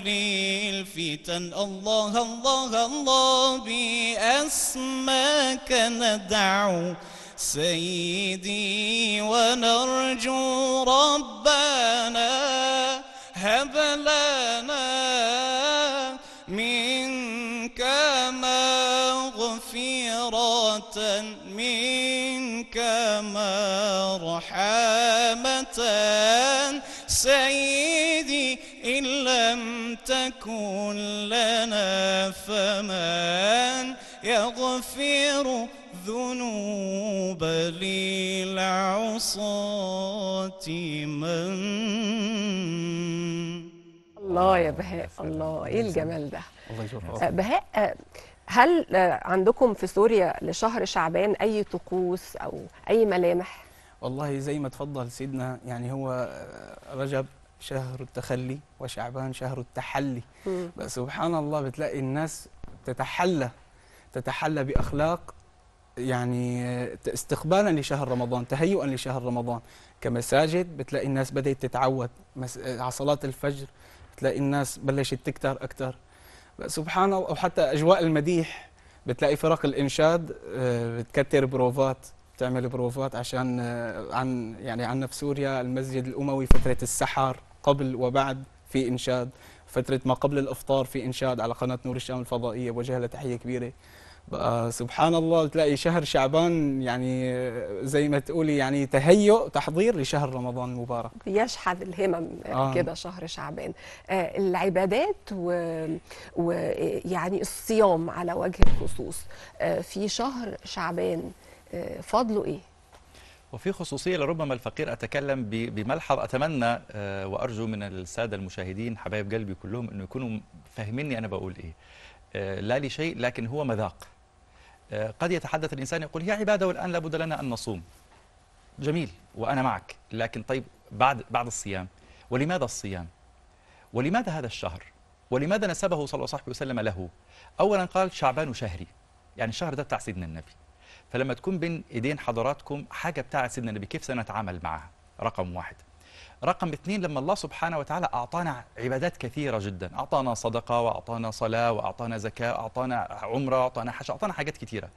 الفتن الله الله الله بأسماك ندعو سيدي ونرجو ربنا هب لنا منك مغفرة منك مرحمة سيدي لم تكن لنا فمن يغفر ذنوب للعصاة من الله يا بهاء الله ايه الجمال ده الله آه، بهاء آه، هل آه، عندكم في سوريا لشهر شعبان اي طقوس او اي ملامح والله زي ما اتفضل سيدنا يعني هو رجب شهر التخلي وشعبان شهر التحلي بس سبحان الله بتلاقي الناس تتحلى تتحلى بأخلاق يعني آه، استقبالا لشهر رمضان تهيئا لشهر رمضان كمساجد بتلاقي الناس بدأت تتعود آه، على صلاة الفجر بتلاقي الناس بلشت تكتر اكثر سبحان الله وحتى أجواء المديح بتلاقي فرق الإنشاد آه، بتكتر بروفات بتعمل بروفات عشان عن يعني عنا في سوريا المسجد الأموي فترة السحر قبل وبعد في إنشاد فترة ما قبل الإفطار في إنشاد على قناة نور الشام الفضائية بوجه لها تحية كبيرة سبحان الله تلاقي شهر شعبان يعني زي ما تقولي يعني تهيؤ تحضير لشهر رمضان المبارك بيشحد الهمم آه. كده شهر شعبان آه العبادات ويعني و... يعني الصيام على وجه الخصوص آه في شهر شعبان آه فضله ايه وفي خصوصية لربما الفقير أتكلم بملحظ أتمنى آه، وأرجو من السادة المشاهدين حبايب قلبي كلهم أنه يكونوا فاهميني أنا بقول إيه آه، لا لي شيء لكن هو مذاق آه، قد يتحدث الإنسان يقول يا عبادة والآن لابد لنا أن نصوم جميل وأنا معك لكن طيب بعد, بعد الصيام ولماذا الصيام ولماذا هذا الشهر ولماذا نسبه صلى الله عليه وسلم له أولا قال شعبان شهري يعني الشهر ده بتاع سيدنا النبي فلما تكون بين ايدين حضراتكم حاجه بتاعه سيدنا النبي كيف سنتعامل معها رقم واحد رقم اثنين لما الله سبحانه وتعالى أعطانا عبادات كثيرة جدا أعطانا صدقة وأعطانا صلاة وأعطانا زكاة أعطانا عمرة أعطانا حج أعطانا حاجات كثيرة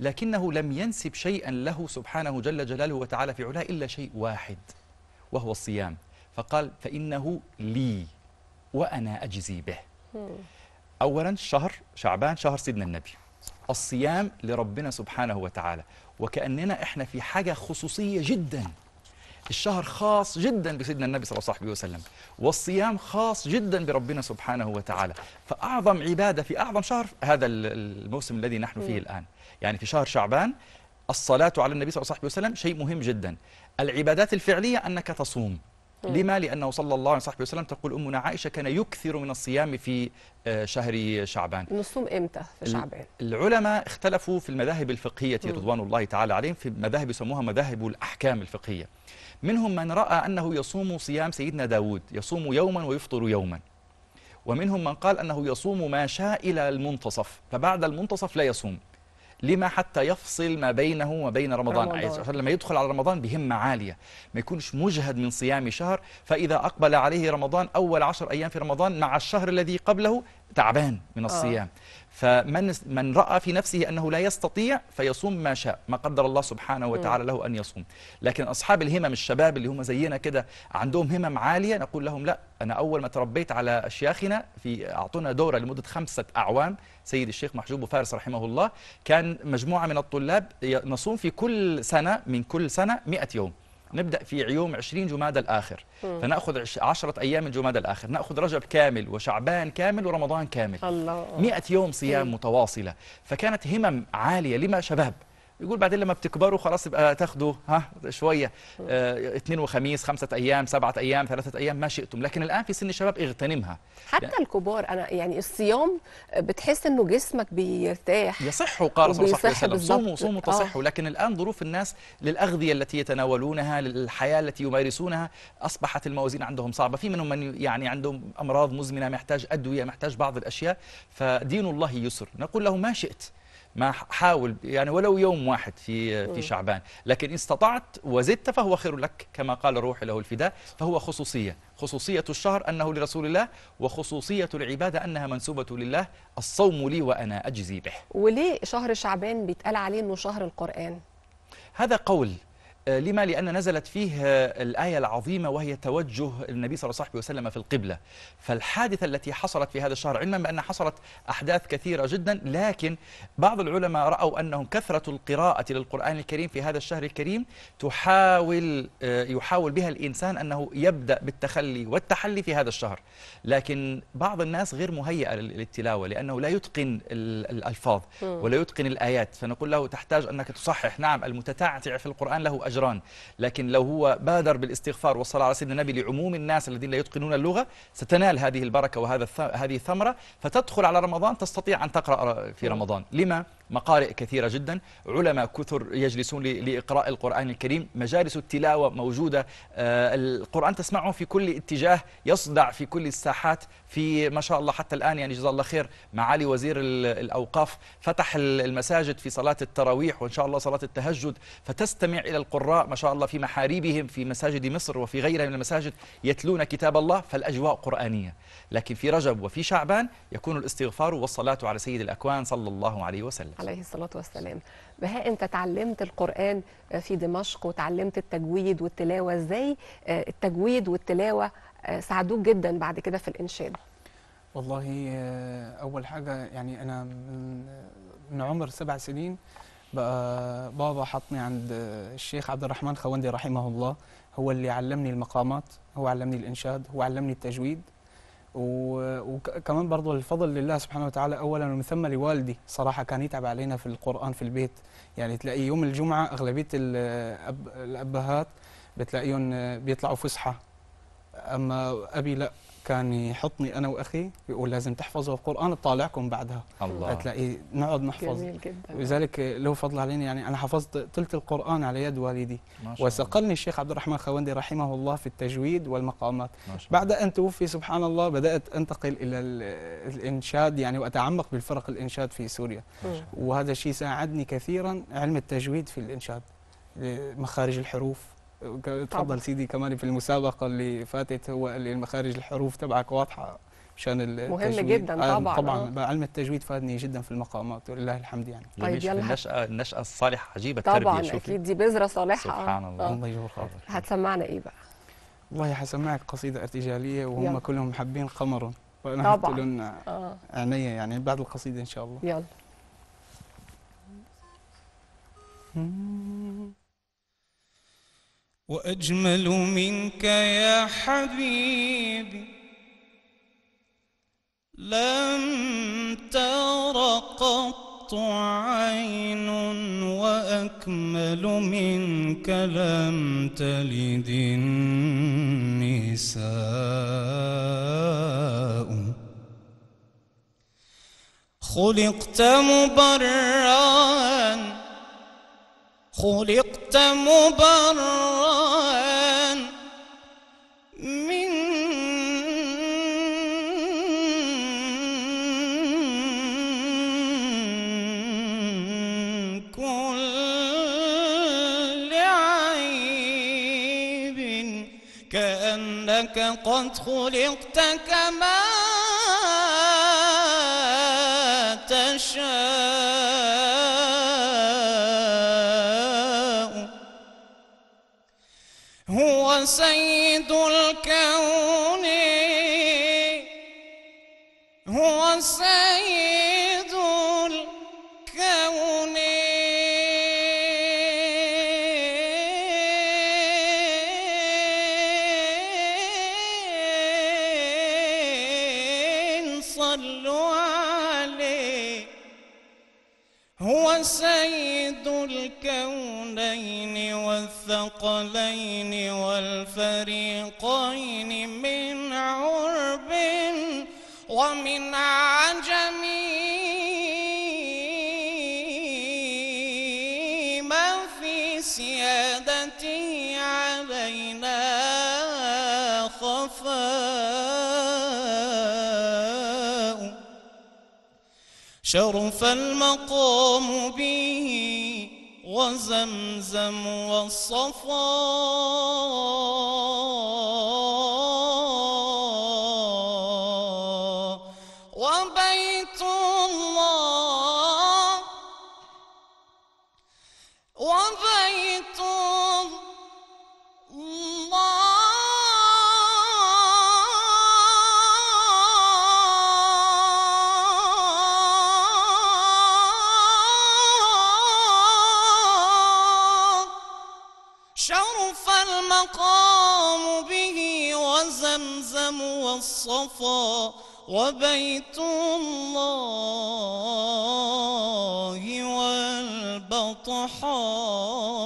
لكنه لم ينسب شيئا له سبحانه جل جلاله وتعالى في علاه إلا شيء واحد وهو الصيام فقال فإنه لي وأنا أجزي به أولا شهر شعبان شهر سيدنا النبي الصيام لربنا سبحانه وتعالى وكأننا إحنا في حاجة خصوصية جدا الشهر خاص جدا بسيدنا النبي صلى الله عليه وسلم والصيام خاص جدا بربنا سبحانه وتعالى فأعظم عبادة في أعظم شهر هذا الموسم الذي نحن فيه الآن يعني في شهر شعبان الصلاة على النبي صلى الله عليه وسلم شيء مهم جدا العبادات الفعلية أنك تصوم لما لأنه صلى الله عليه وصحبه وسلم تقول أمنا عائشة كان يكثر من الصيام في آه، شهر شعبان نصوم إمتى في شعبان؟ العلماء اختلفوا في المذاهب الفقهية رضوان الله تعالى عليهم في مذاهب يسموها مذاهب الأحكام الفقهية منهم من رأى أنه يصوم صيام سيدنا داود يصوم يوما ويفطر يوما ومنهم من قال أنه يصوم ما شاء إلى المنتصف فبعد المنتصف لا يصوم لما حتى يفصل ما بينه وما بين رمضان, رمضان. عايز عشان لما يدخل على رمضان بهمة عالية ما يكونش مجهد من صيام شهر فإذا أقبل عليه رمضان أول عشر أيام في رمضان مع الشهر الذي قبله تعبان من آه. الصيام آه. فمن من رأى في نفسه أنه لا يستطيع فيصوم ما شاء ما قدر الله سبحانه وتعالى له أن يصوم لكن أصحاب الهمم الشباب اللي هم زينا كده عندهم همم عالية نقول لهم لا أنا أول ما تربيت على أشياخنا في أعطونا دورة لمدة خمسة أعوام سيد الشيخ محجوب فارس رحمه الله كان مجموعة من الطلاب نصوم في كل سنة من كل سنة 100 يوم نبدا في يوم 20 جماد الاخر م. فناخذ 10 ايام من جماد الاخر ناخذ رجب كامل وشعبان كامل ورمضان كامل 100 يوم صيام م. متواصله فكانت همم عاليه لما شباب يقول بعدين لما بتكبروا خلاص يبقى تاخدوا ها شويه اه اثنين وخميس خمسه ايام سبعه ايام ثلاثه ايام ما شئتم لكن الان في سن الشباب اغتنمها حتى يعني الكبار انا يعني الصيام بتحس انه جسمك بيرتاح يصح قال صلى الله عليه وسلم صوموا صوموا تصحوا آه. لكن الان ظروف الناس للاغذيه التي يتناولونها للحياه التي يمارسونها اصبحت الموازين عندهم صعبه في منهم من يعني عندهم امراض مزمنه محتاج ادويه محتاج بعض الاشياء فدين الله يسر نقول له ما شئت ما حاول يعني ولو يوم واحد في في شعبان لكن إن استطعت وزدت فهو خير لك كما قال الروح له الفداء فهو خصوصية خصوصية الشهر أنه لرسول الله وخصوصية العبادة أنها منسوبة لله الصوم لي وأنا أجزي به وليه شهر شعبان بيتقال عليه أنه شهر القرآن؟ هذا قول آه، لما لأن نزلت فيه آه، الآية العظيمة وهي توجه النبي صلى الله عليه وسلم في القبلة فالحادثة التي حصلت في هذا الشهر علما بأن حصلت أحداث كثيرة جدا لكن بعض العلماء رأوا أنهم كثرة القراءة للقرآن الكريم في هذا الشهر الكريم تحاول آه، يحاول بها الإنسان أنه يبدأ بالتخلي والتحلي في هذا الشهر لكن بعض الناس غير مهيئة للتلاوة لأنه لا يتقن الألفاظ ولا يتقن الآيات فنقول له تحتاج أنك تصحح نعم المتتعتع في القرآن له أجل الهجران لكن لو هو بادر بالاستغفار والصلاة على سيدنا النبي لعموم الناس الذين لا يتقنون اللغة ستنال هذه البركة وهذا هذه الثمرة فتدخل على رمضان تستطيع أن تقرأ في نعم. رمضان لما؟ مقارئ كثيرة جدا علماء كثر يجلسون لإقراء القرآن الكريم مجالس التلاوة موجودة آه، القرآن تسمعه في كل اتجاه يصدع في كل الساحات في ما شاء الله حتى الآن يعني جزاه الله خير معالي وزير الأوقاف فتح المساجد في صلاة التراويح وإن شاء الله صلاة التهجد فتستمع إلى القراء ما شاء الله في محاريبهم في مساجد مصر وفي غيرها من المساجد يتلون كتاب الله فالأجواء قرآنية لكن في رجب وفي شعبان يكون الاستغفار والصلاة على سيد الأكوان صلى الله عليه وسلم عليه الصلاة والسلام بهاء أنت تعلمت القرآن في دمشق وتعلمت التجويد والتلاوة إزاي آه، التجويد والتلاوة ساعدوك جدا بعد كده في الانشاد والله آه، اول حاجه يعني انا من عمر سبع سنين بقى بابا حطني عند الشيخ عبد الرحمن خوندي رحمه الله هو اللي علمني المقامات هو علمني الانشاد هو علمني التجويد وكمان برضه الفضل لله سبحانه وتعالى اولا ومن ثم لوالدي صراحه كان يتعب علينا في القران في البيت يعني تلاقي يوم الجمعه اغلبيه الأب الابهات بتلاقيهم بيطلعوا فسحه اما ابي لا كان يحطني انا واخي يقول لازم تحفظوا القران تطالعكم بعدها الله تلاقي نقعد نحفظ جميل جدا ولذلك له فضل علينا يعني انا حفظت ثلث القران على يد والدي وسقلني الشيخ عبد الرحمن خوندي رحمه الله في التجويد والمقامات بعد ان توفي سبحان الله بدات انتقل الى الانشاد يعني واتعمق بالفرق الانشاد في سوريا وهذا الشيء ساعدني كثيرا علم التجويد في الانشاد مخارج الحروف تفضل سيدي كمان في المسابقه اللي فاتت هو اللي المخارج الحروف تبعك واضحه مشان التجويد مهم جدا آه، طبعا طبعا آه. علم التجويد فادني جدا في المقامات ولله الحمد يعني طيب يلا النشأة النشأة الصالحة عجيبة التربية طبعا اكيد دي بذرة صالحة سبحان الله آه. الله يجبر خاطرك هتسمعنا ايه بقى؟ والله حسمعك قصيدة ارتجالية وهم يلا. كلهم حابين قمر فانا طبعا لهم آه. عينيا يعني بعد القصيدة ان شاء الله يلا وأجمل منك يا حبيبي لم تر قط عين وأكمل منك لم تلد النساء خلقت مبرأ خلقت مبرا من كل عيب كأنك قد خلقت كما سيد شرف المقام به وزمزم والصفا صفا وبيت الله والبطحان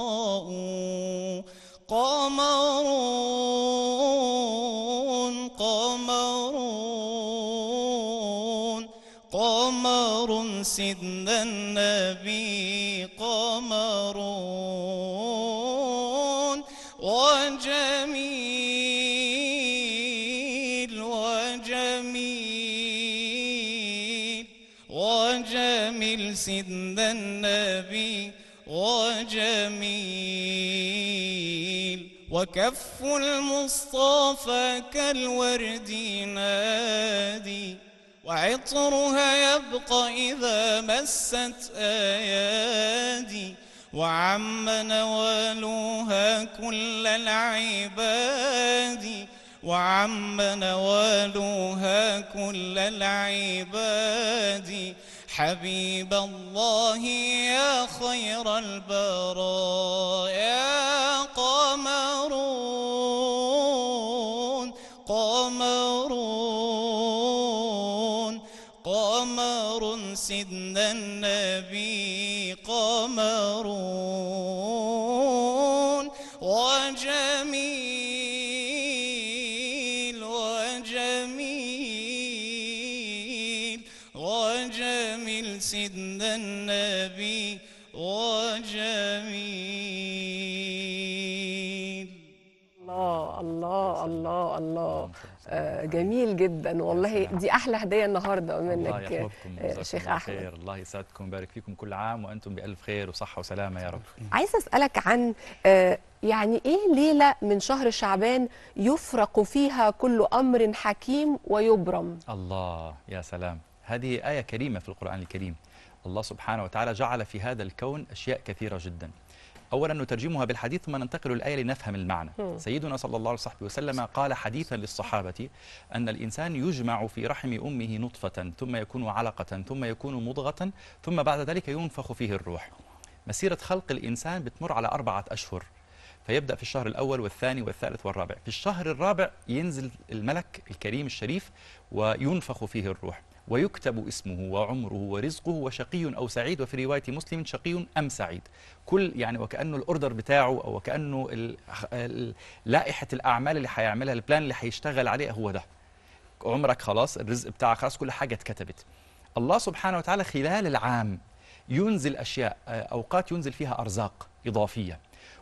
كامل سيدنا النبي وجميل وكف المصطفى كالورد نادي وعطرها يبقى إذا مست أيادي وعم نوالها كل العباد وعم نوالها كل العباد حبيب الله يا خير البراء يا قمرون قمرون قمر سدنا آه، جميل جدا والله دي احلى هديه النهارده منك الله شيخ احمد خير الله يسعدكم ويبارك فيكم كل عام وانتم بالف خير وصحه وسلامه يا رب عايز اسالك عن آه، يعني ايه ليله من شهر شعبان يفرق فيها كل امر حكيم ويبرم الله يا سلام هذه ايه كريمه في القران الكريم الله سبحانه وتعالى جعل في هذا الكون اشياء كثيره جدا أولا نترجمها بالحديث ثم ننتقل الآية لنفهم المعنى م. سيدنا صلى الله عليه وسلم قال حديثا للصحابة أن الإنسان يجمع في رحم أمه نطفة ثم يكون علقة ثم يكون مضغة ثم بعد ذلك ينفخ فيه الروح مسيرة خلق الإنسان بتمر على أربعة أشهر فيبدأ في الشهر الأول والثاني والثالث والرابع في الشهر الرابع ينزل الملك الكريم الشريف وينفخ فيه الروح ويكتب اسمه وعمره ورزقه وشقي أو سعيد وفي رواية مسلم شقي أم سعيد كل يعني وكأنه الأوردر بتاعه أو وكأنه لائحة الأعمال اللي هيعملها البلان اللي هيشتغل عليه هو ده عمرك خلاص الرزق بتاعك خلاص كل حاجة اتكتبت الله سبحانه وتعالى خلال العام ينزل أشياء آه، أوقات ينزل فيها أرزاق إضافية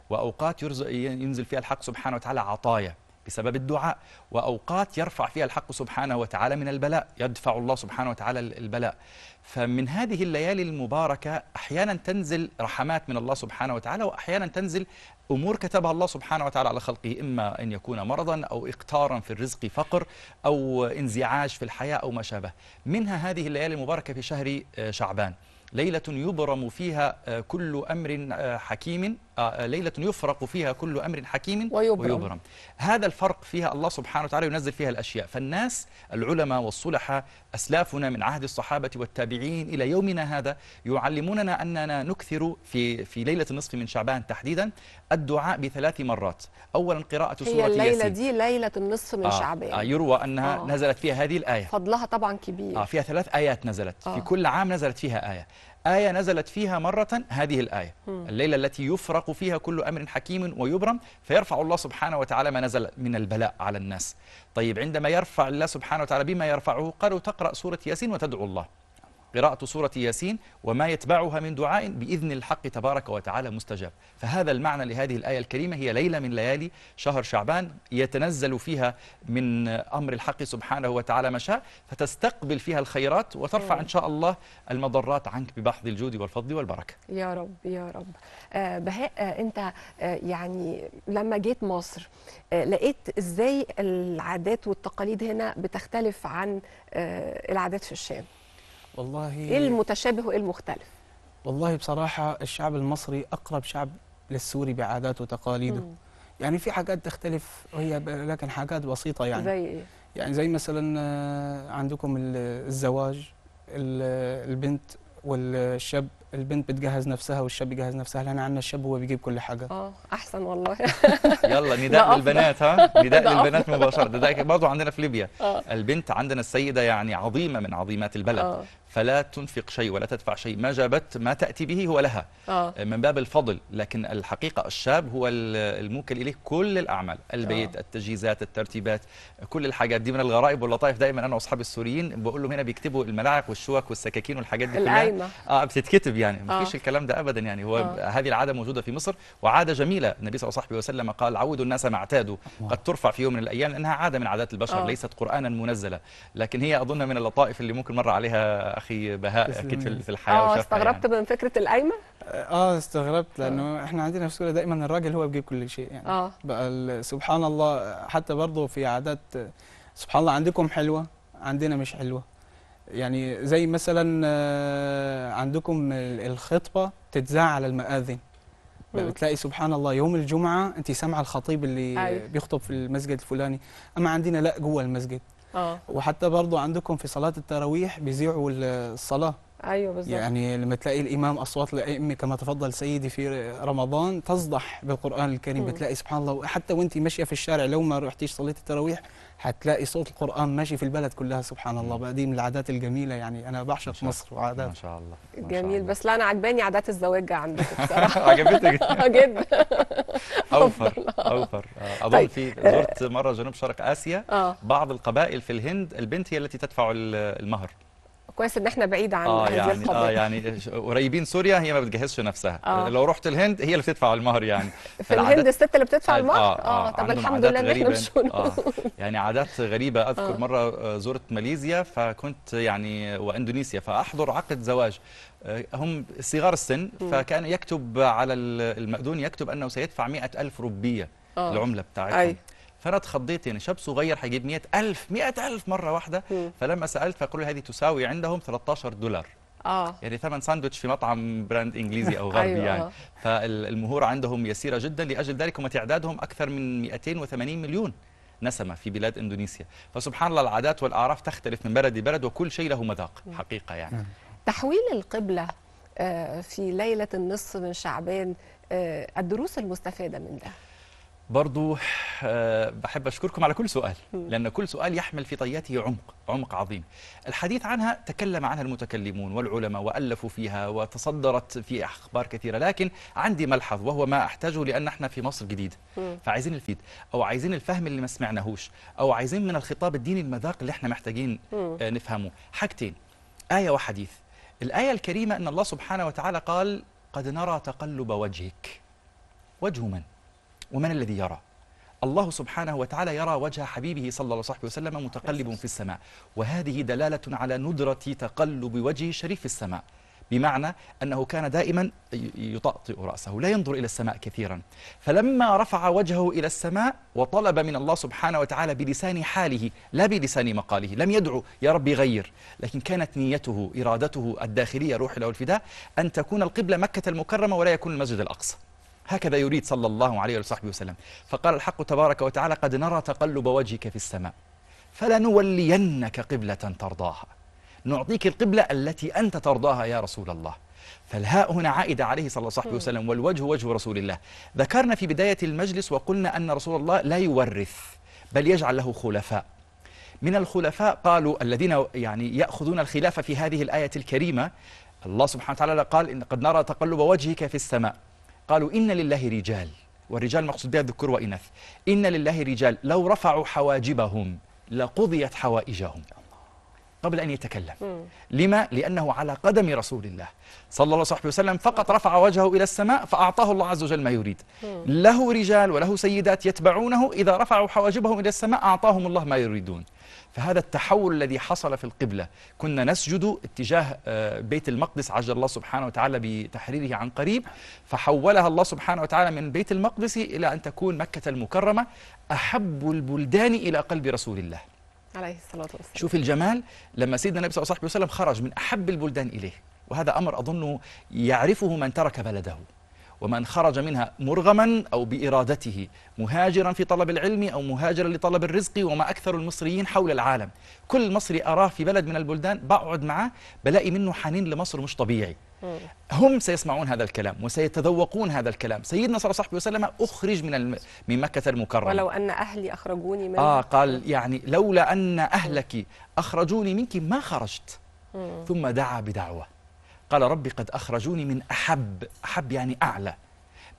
وأوقات ينزل فيها الحق سبحانه وتعالى عطايا بسبب الدعاء وأوقات يرفع فيها الحق سبحانه وتعالى من البلاء يدفع الله سبحانه وتعالى البلاء فمن هذه الليالي المباركة أحيانا تنزل رحمات من الله سبحانه وتعالى وأحيانا تنزل أمور كتبها الله سبحانه وتعالى على خلقه إما أن يكون مرضا أو اقتارا في الرزق فقر أو انزعاج في الحياة أو ما شابه منها هذه الليالي المباركة في شهر آه، شعبان ليلة يبرم فيها آه، كل أمر آه، حكيم آه، آه، ليلة يفرق فيها كل أمر حكيم ويبرم, ويبرم. هذا الفرق فيها الله سبحانه وتعالى ينزل فيها الأشياء فالناس العلماء والصلحة أسلافنا من عهد الصحابة والتابعين إلى يومنا هذا يعلموننا أننا نكثر في, في ليلة النصف من شعبان تحديدا الدعاء بثلاث مرات أولا قراءة سورة ياسين هي الليلة ياسين. دي ليلة النصف من آه شعبان آه يروى أنها آه نزلت فيها هذه الآية فضلها طبعا كبير آه فيها ثلاث آيات نزلت آه في كل عام نزلت فيها آية آية نزلت فيها مرة هذه الآية الليلة التي يفرق فيها كل أمر حكيم ويبرم فيرفع الله سبحانه وتعالى ما نزل من البلاء على الناس طيب عندما يرفع الله سبحانه وتعالى بما يرفعه قالوا تقرأ سورة ياسين وتدعو الله قراءة سورة ياسين وما يتبعها من دعاء بإذن الحق تبارك وتعالى مستجاب فهذا المعنى لهذه الآية الكريمة هي ليلة من ليالي شهر شعبان يتنزل فيها من أمر الحق سبحانه وتعالى ما شاء فتستقبل فيها الخيرات وترفع إن شاء الله المضرات عنك ببحث الجود والفضل والبركة يا رب يا رب آه، بهاء آه، أنت آه، يعني لما جيت مصر لقيت إزاي العادات والتقاليد هنا بتختلف عن العادات في الشام والله ايه المتشابه وايه المختلف والله بصراحه الشعب المصري اقرب شعب للسوري بعاداته وتقاليده مم. يعني في حاجات تختلف وهي لكن حاجات بسيطه يعني زي ايه يعني زي مثلا آه، عندكم الزواج البنت والشاب البنت بتجهز نفسها والشاب بيجهز نفسها لان عندنا الشاب هو بيجيب كل حاجه اه احسن والله يلا نداء للبنات ها نداء للبنات مباشره ده برضه عندنا في ليبيا أوه. البنت عندنا السيده يعني عظيمه من عظيمات البلد أوه. فلا تنفق شيء ولا تدفع شيء ما جابت ما تأتي به هو لها أوه. من باب الفضل لكن الحقيقة الشاب هو الموكل إليه كل الأعمال البيت أوه. التجهيزات الترتيبات كل الحاجات دي من الغرائب واللطائف دائما أنا وأصحابي السوريين بقول لهم هنا بيكتبوا الملاعق والشوك والسكاكين والحاجات دي كلها آه بتتكتب يعني آه. ما فيش الكلام ده ابدا يعني هو أوه. هذه العاده موجوده في مصر وعاده جميله النبي صلى الله عليه وسلم قال عودوا الناس ما اعتادوا قد ترفع في يوم من الايام لانها عاده من عادات البشر أوه. ليست قرانا منزله لكن هي اظن من اللطائف اللي ممكن مر عليها اخي بهاء اكيد في الحياه اه استغربت يعني. من فكره القايمه اه, آه، استغربت آه. لانه احنا عندنا في السوره دايما الراجل هو بيجيب كل شيء يعني آه. بقى سبحان الله حتى برضه في عادات سبحان الله عندكم حلوه عندنا مش حلوه يعني زي مثلا آه، عندكم الخطبه تتذاع على المآذن بتلاقي سبحان الله يوم الجمعه انت سامعه الخطيب اللي أيوه. بيخطب في المسجد الفلاني اما عندنا لا جوه المسجد اه وحتى برضه عندكم في صلاه التراويح بيذيعوا الصلاه ايوه بالظبط يعني لما تلاقي الامام اصوات الائمه كما تفضل سيدي في رمضان تصدح بالقران الكريم م. بتلاقي سبحان الله حتى وانت ماشيه في الشارع لو ما رحتيش صليتي التراويح هتلاقي صوت القرآن ماشي في البلد كلها سبحان الله بقى دي من العادات الجميلة يعني أنا بعشق مصر وعادات ما شاء الله ما شاء جميل الله. بس لا أنا عجباني عادات الزواج عندك بصراحة عجبتك آه، جدا أوفر أوفر آه، أظن طيب. في آه. زرت مرة جنوب شرق آسيا بعض القبائل في الهند البنت هي التي تدفع المهر كويس ان احنا بعيد عن آه هذه يعني آه، القضيه اه يعني قريبين سوريا هي ما بتجهزش نفسها آه. لو رحت الهند هي اللي بتدفع المهر يعني في الهند الست اللي بتدفع المهر اه, آه, آه طب الحمد لله ان احنا مش آه يعني عادات غريبه اذكر آه. مره آه، زرت ماليزيا فكنت يعني آه، واندونيسيا فاحضر عقد زواج هم صغار السن فكان يكتب على المأذون يكتب انه سيدفع 100000 روبيه العمله بتاعتهم أي. فانا اتخضيت يعني شاب صغير هيجيب 100000 100000 مره واحده فلما سالت فقالوا هذه تساوي عندهم 13 دولار اه يعني ثمن ساندويتش في مطعم براند انجليزي او غربي أيوة. يعني فالمهور عندهم يسيره جدا لاجل ذلك هم تعدادهم اكثر من 280 مليون نسمة في بلاد اندونيسيا فسبحان الله العادات والاعراف تختلف من بلد لبلد وكل شيء له مذاق حقيقه يعني نعم. تحويل القبله آه، في ليله النصف من شعبان آه، الدروس المستفاده من ده برضو آه، بحب أشكركم على كل سؤال لأن كل سؤال يحمل في طياته عمق عمق عظيم الحديث عنها تكلم عنها المتكلمون والعلماء وألفوا فيها وتصدرت في أخبار كثيرة لكن عندي ملحظ وهو ما أحتاجه لأن احنا في مصر جديدة فعايزين الفيد أو عايزين الفهم اللي ما سمعناهوش أو عايزين من الخطاب الديني المذاق اللي احنا محتاجين آه، نفهمه حاجتين آية وحديث الآية الكريمة أن الله سبحانه وتعالى قال قد نرى تقلب وجهك وجه من؟ ومن الذي يرى الله سبحانه وتعالى يرى وجه حبيبه صلى الله عليه وسلم متقلب في السماء وهذه دلالة على ندرة تقلب وجه الشريف في السماء بمعنى أنه كان دائما يطأطئ رأسه لا ينظر إلى السماء كثيرا فلما رفع وجهه إلى السماء وطلب من الله سبحانه وتعالى بلسان حاله لا بلسان مقاله لم يدعو يا ربي غير لكن كانت نيته إرادته الداخلية روح له الفداء أن تكون القبلة مكة المكرمة ولا يكون المسجد الأقصى هكذا يريد صلى الله عليه وصحبه وسلم فقال الحق تبارك وتعالى قد نرى تقلب وجهك في السماء فلنولينك قبلة ترضاها نعطيك القبلة التي أنت ترضاها يا رسول الله فالهاء هنا عائدة عليه صلى الله عليه وسلم والوجه وجه رسول الله ذكرنا في بداية المجلس وقلنا أن رسول الله لا يورث بل يجعل له خلفاء من الخلفاء قالوا الذين يعني يأخذون الخلافة في هذه الآية الكريمة الله سبحانه وتعالى قال إن قد نرى تقلب وجهك في السماء قالوا إن لله رجال والرجال مقصود بها الذكور وإناث إن لله رجال لو رفعوا حواجبهم لقضيت حوائجهم قبل أن يتكلم مم. لما؟ لأنه على قدم رسول الله صلى الله عليه وسلم فقط رفع وجهه إلى السماء فأعطاه الله عز وجل ما يريد مم. له رجال وله سيدات يتبعونه إذا رفعوا حواجبهم إلى السماء أعطاهم الله ما يريدون فهذا التحول الذي حصل في القبلة كنا نسجد اتجاه آه، بيت المقدس عجل الله سبحانه وتعالى بتحريره عن قريب فحولها الله سبحانه وتعالى من بيت المقدس إلى أن تكون مكة المكرمة أحب البلدان إلى قلب رسول الله عليه الصلاة والسلام شوف الجمال لما سيدنا النبي صلى الله عليه وسلم خرج من أحب البلدان إليه وهذا أمر أظنه يعرفه من ترك بلده ومن خرج منها مرغما أو بإرادته مهاجرا في طلب العلم أو مهاجرا لطلب الرزق وما أكثر المصريين حول العالم كل مصري أراه في بلد من البلدان بقعد معاه بلاقي منه حنين لمصر مش طبيعي هم سيسمعون هذا الكلام وسيتذوقون هذا الكلام سيدنا صلى الله عليه وسلم أخرج من الم... من مكة المكرمة ولو أن أهلي أخرجوني من آه قال يعني لولا أن أهلك أخرجوني منك ما خرجت ثم دعا بدعوة قال ربي قد أخرجوني من أحب أحب يعني أعلى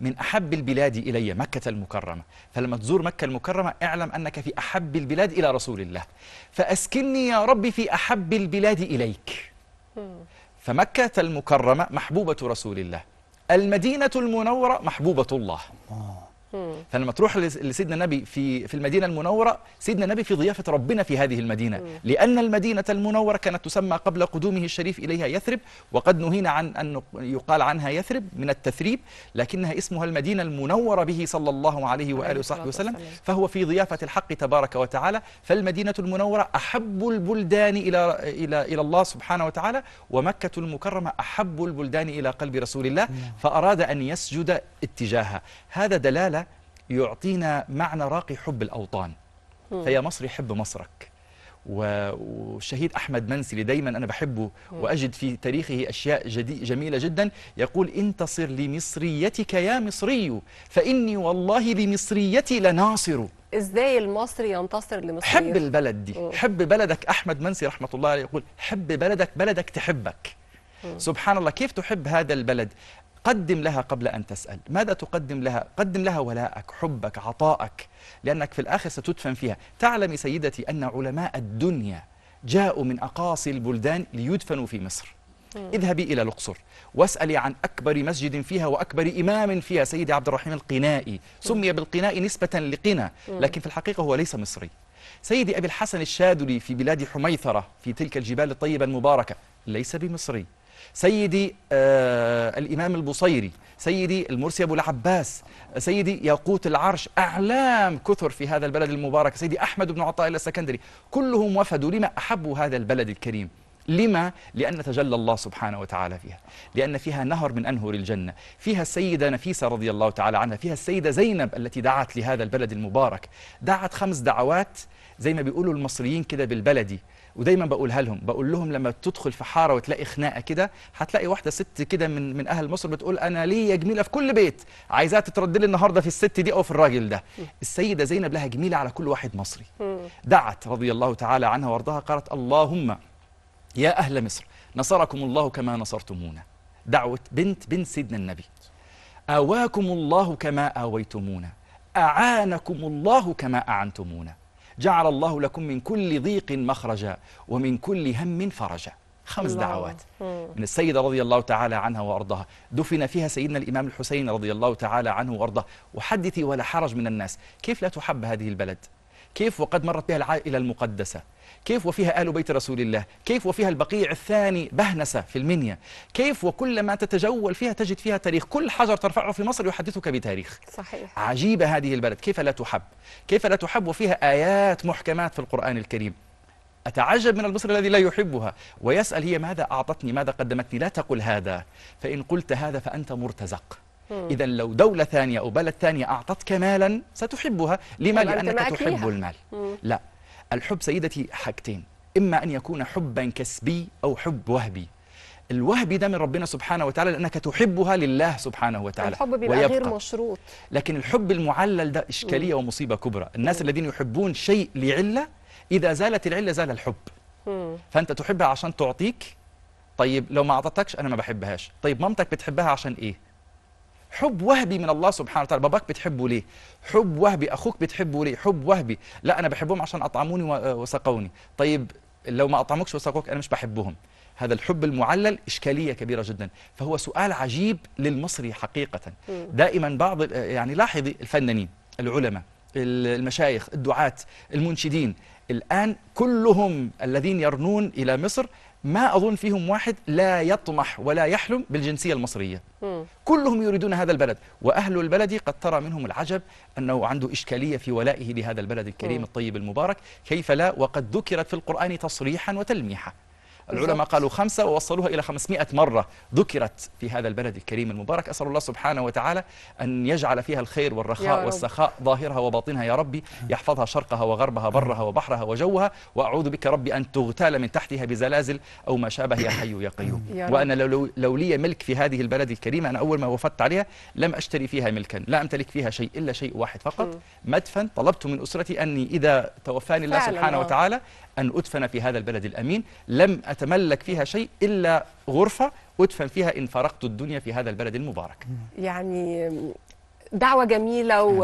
من أحب البلاد إلي مكة المكرمة فلما تزور مكة المكرمة اعلم أنك في أحب البلاد إلى رسول الله فأسكني يا ربي في أحب البلاد إليك فمكة المكرمة محبوبة رسول الله المدينة المنورة محبوبة الله فلما تروح لسيدنا النبي في في المدينه المنوره سيدنا النبي في ضيافه ربنا في هذه المدينه لان المدينه المنوره كانت تسمى قبل قدومه الشريف اليها يثرب وقد نهينا عن ان يقال عنها يثرب من التثريب لكنها اسمها المدينه المنوره به صلى الله عليه واله وصحبه وسلم فهو في ضيافه الحق تبارك وتعالى فالمدينه المنوره احب البلدان الى الى الى الله سبحانه وتعالى ومكه المكرمه احب البلدان الى قلب رسول الله نعم. فاراد ان يسجد اتجاهها هذا دلاله يعطينا معنى راقي حب الأوطان فيا مصري حب مصرك والشهيد أحمد منسلي دايما أنا بحبه وأجد في تاريخه أشياء جميلة جدا يقول انتصر لمصريتك يا مصري فإني والله لمصريتي لناصر ازاي المصري ينتصر لمصريته حب البلد دي حب بلدك أحمد منسي رحمة الله عليه يقول حب بلدك بلدك تحبك سبحان الله كيف تحب هذا البلد قدم لها قبل أن تسأل ماذا تقدم لها؟ قدم لها ولاءك حبك عطائك لأنك في الآخر ستدفن فيها تعلم سيدتي أن علماء الدنيا جاءوا من أقاصي البلدان ليدفنوا في مصر اذهبي إلى الأقصر واسألي عن أكبر مسجد فيها وأكبر إمام فيها سيدي عبد الرحيم القنائي سمي بالقناء نسبة لقنا لكن في الحقيقة هو ليس مصري سيدي أبي الحسن الشاذلي في بلاد حميثرة في تلك الجبال الطيبة المباركة ليس بمصري سيدي آه الإمام البصيري سيدي المرسي أبو العباس سيدي ياقوت العرش أعلام كثر في هذا البلد المبارك سيدي أحمد بن عطاء السكندري كلهم وفدوا لما أحبوا هذا البلد الكريم لما؟ لأن تجلى الله سبحانه وتعالى فيها لأن فيها نهر من أنهر الجنة فيها السيدة نفيسة رضي الله تعالى عنها فيها السيدة زينب التي دعت لهذا البلد المبارك دعت خمس دعوات زي ما بيقولوا المصريين كده بالبلدي ودايما بقولها لهم بقول لهم لما تدخل في حاره وتلاقي خناقه كده هتلاقي واحده ست كده من من اهل مصر بتقول انا ليا جميله في كل بيت عايزاها تترد لي النهارده في الست دي او في الراجل ده السيده زينب لها جميله على كل واحد مصري دعت رضي الله تعالى عنها وارضاها قالت اللهم يا اهل مصر نصركم الله كما نصرتمونا دعوه بنت بنت سيدنا النبي اواكم الله كما اويتمونا اعانكم الله كما اعنتمونا جعل الله لكم من كل ضيق مخرجا ومن كل هم فرجا خمس الله. دعوات من السيدة رضي الله تعالى عنها وأرضها دفن فيها سيدنا الإمام الحسين رضي الله تعالى عنه وأرضه وحدثي ولا حرج من الناس كيف لا تحب هذه البلد كيف وقد مرت بها العائلة المقدسة كيف وفيها آل بيت رسول الله كيف وفيها البقيع الثاني بهنسة في المنيا كيف وكل ما تتجول فيها تجد فيها تاريخ كل حجر ترفعه في مصر يحدثك بتاريخ صحيح عجيبة هذه البلد كيف لا تحب كيف لا تحب وفيها آيات محكمات في القرآن الكريم أتعجب من المصري الذي لا يحبها ويسأل هي ماذا أعطتني ماذا قدمتني لا تقل هذا فإن قلت هذا فأنت مرتزق إذا لو دولة ثانية أو بلد ثانية أعطتك مالا ستحبها لما لأنك تحب المال مم. لا الحب سيدتي حاجتين إما أن يكون حبا كسبي أو حب وهبي الوهبي ده من ربنا سبحانه وتعالى لأنك تحبها لله سبحانه وتعالى الحب بيبقى ويبقى. غير مشروط لكن الحب المعلل ده إشكالية مم. ومصيبة كبرى الناس مم. الذين يحبون شيء لعلة إذا زالت العلة زال الحب مم. فأنت تحبها عشان تعطيك طيب لو ما أعطتكش أنا ما بحبهاش طيب مامتك بتحبها عشان إيه حب وهبي من الله سبحانه وتعالى باباك بتحبه ليه حب وهبي اخوك بتحبه ليه حب وهبي لا انا بحبهم عشان اطعموني آه، وسقوني طيب لو ما اطعموكش وسقوك انا مش بحبهم هذا الحب المعلل إشكالية كبيرة جدا فهو سؤال عجيب للمصري حقيقة دائما بعض آه، يعني لاحظي الفنانين العلماء المشايخ الدعاة المنشدين الآن كلهم الذين يرنون إلى مصر ما أظن فيهم واحد لا يطمح ولا يحلم بالجنسية المصرية كلهم يريدون هذا البلد وأهل البلد قد ترى منهم العجب أنه عنده إشكالية في ولائه لهذا البلد الكريم الطيب المبارك كيف لا وقد ذكرت في القرآن تصريحا وتلميحا العلماء قالوا خمسة ووصلوها إلى 500 مرة ذكرت في هذا البلد الكريم المبارك أسأل الله سبحانه وتعالى أن يجعل فيها الخير والرخاء والسخاء ظاهرها وباطنها يا ربي يحفظها شرقها وغربها برها وبحرها وجوها وأعوذ بك ربي أن تغتال من تحتها بزلازل أو ما شابه يا حي يا قيوم وأنا لو, لو لي ملك في هذه البلد الكريمة أنا أول ما وفدت عليها لم أشتري فيها ملكا لا أمتلك فيها شيء إلا شيء واحد فقط مدفن طلبت من أسرتي أني إذا توفاني الله سبحانه آه. وتعالى أن أدفن في هذا البلد الأمين لم أتملك فيها شيء إلا غرفة أدفن فيها إن فرقت الدنيا في هذا البلد المبارك يعني دعوة جميلة نعم.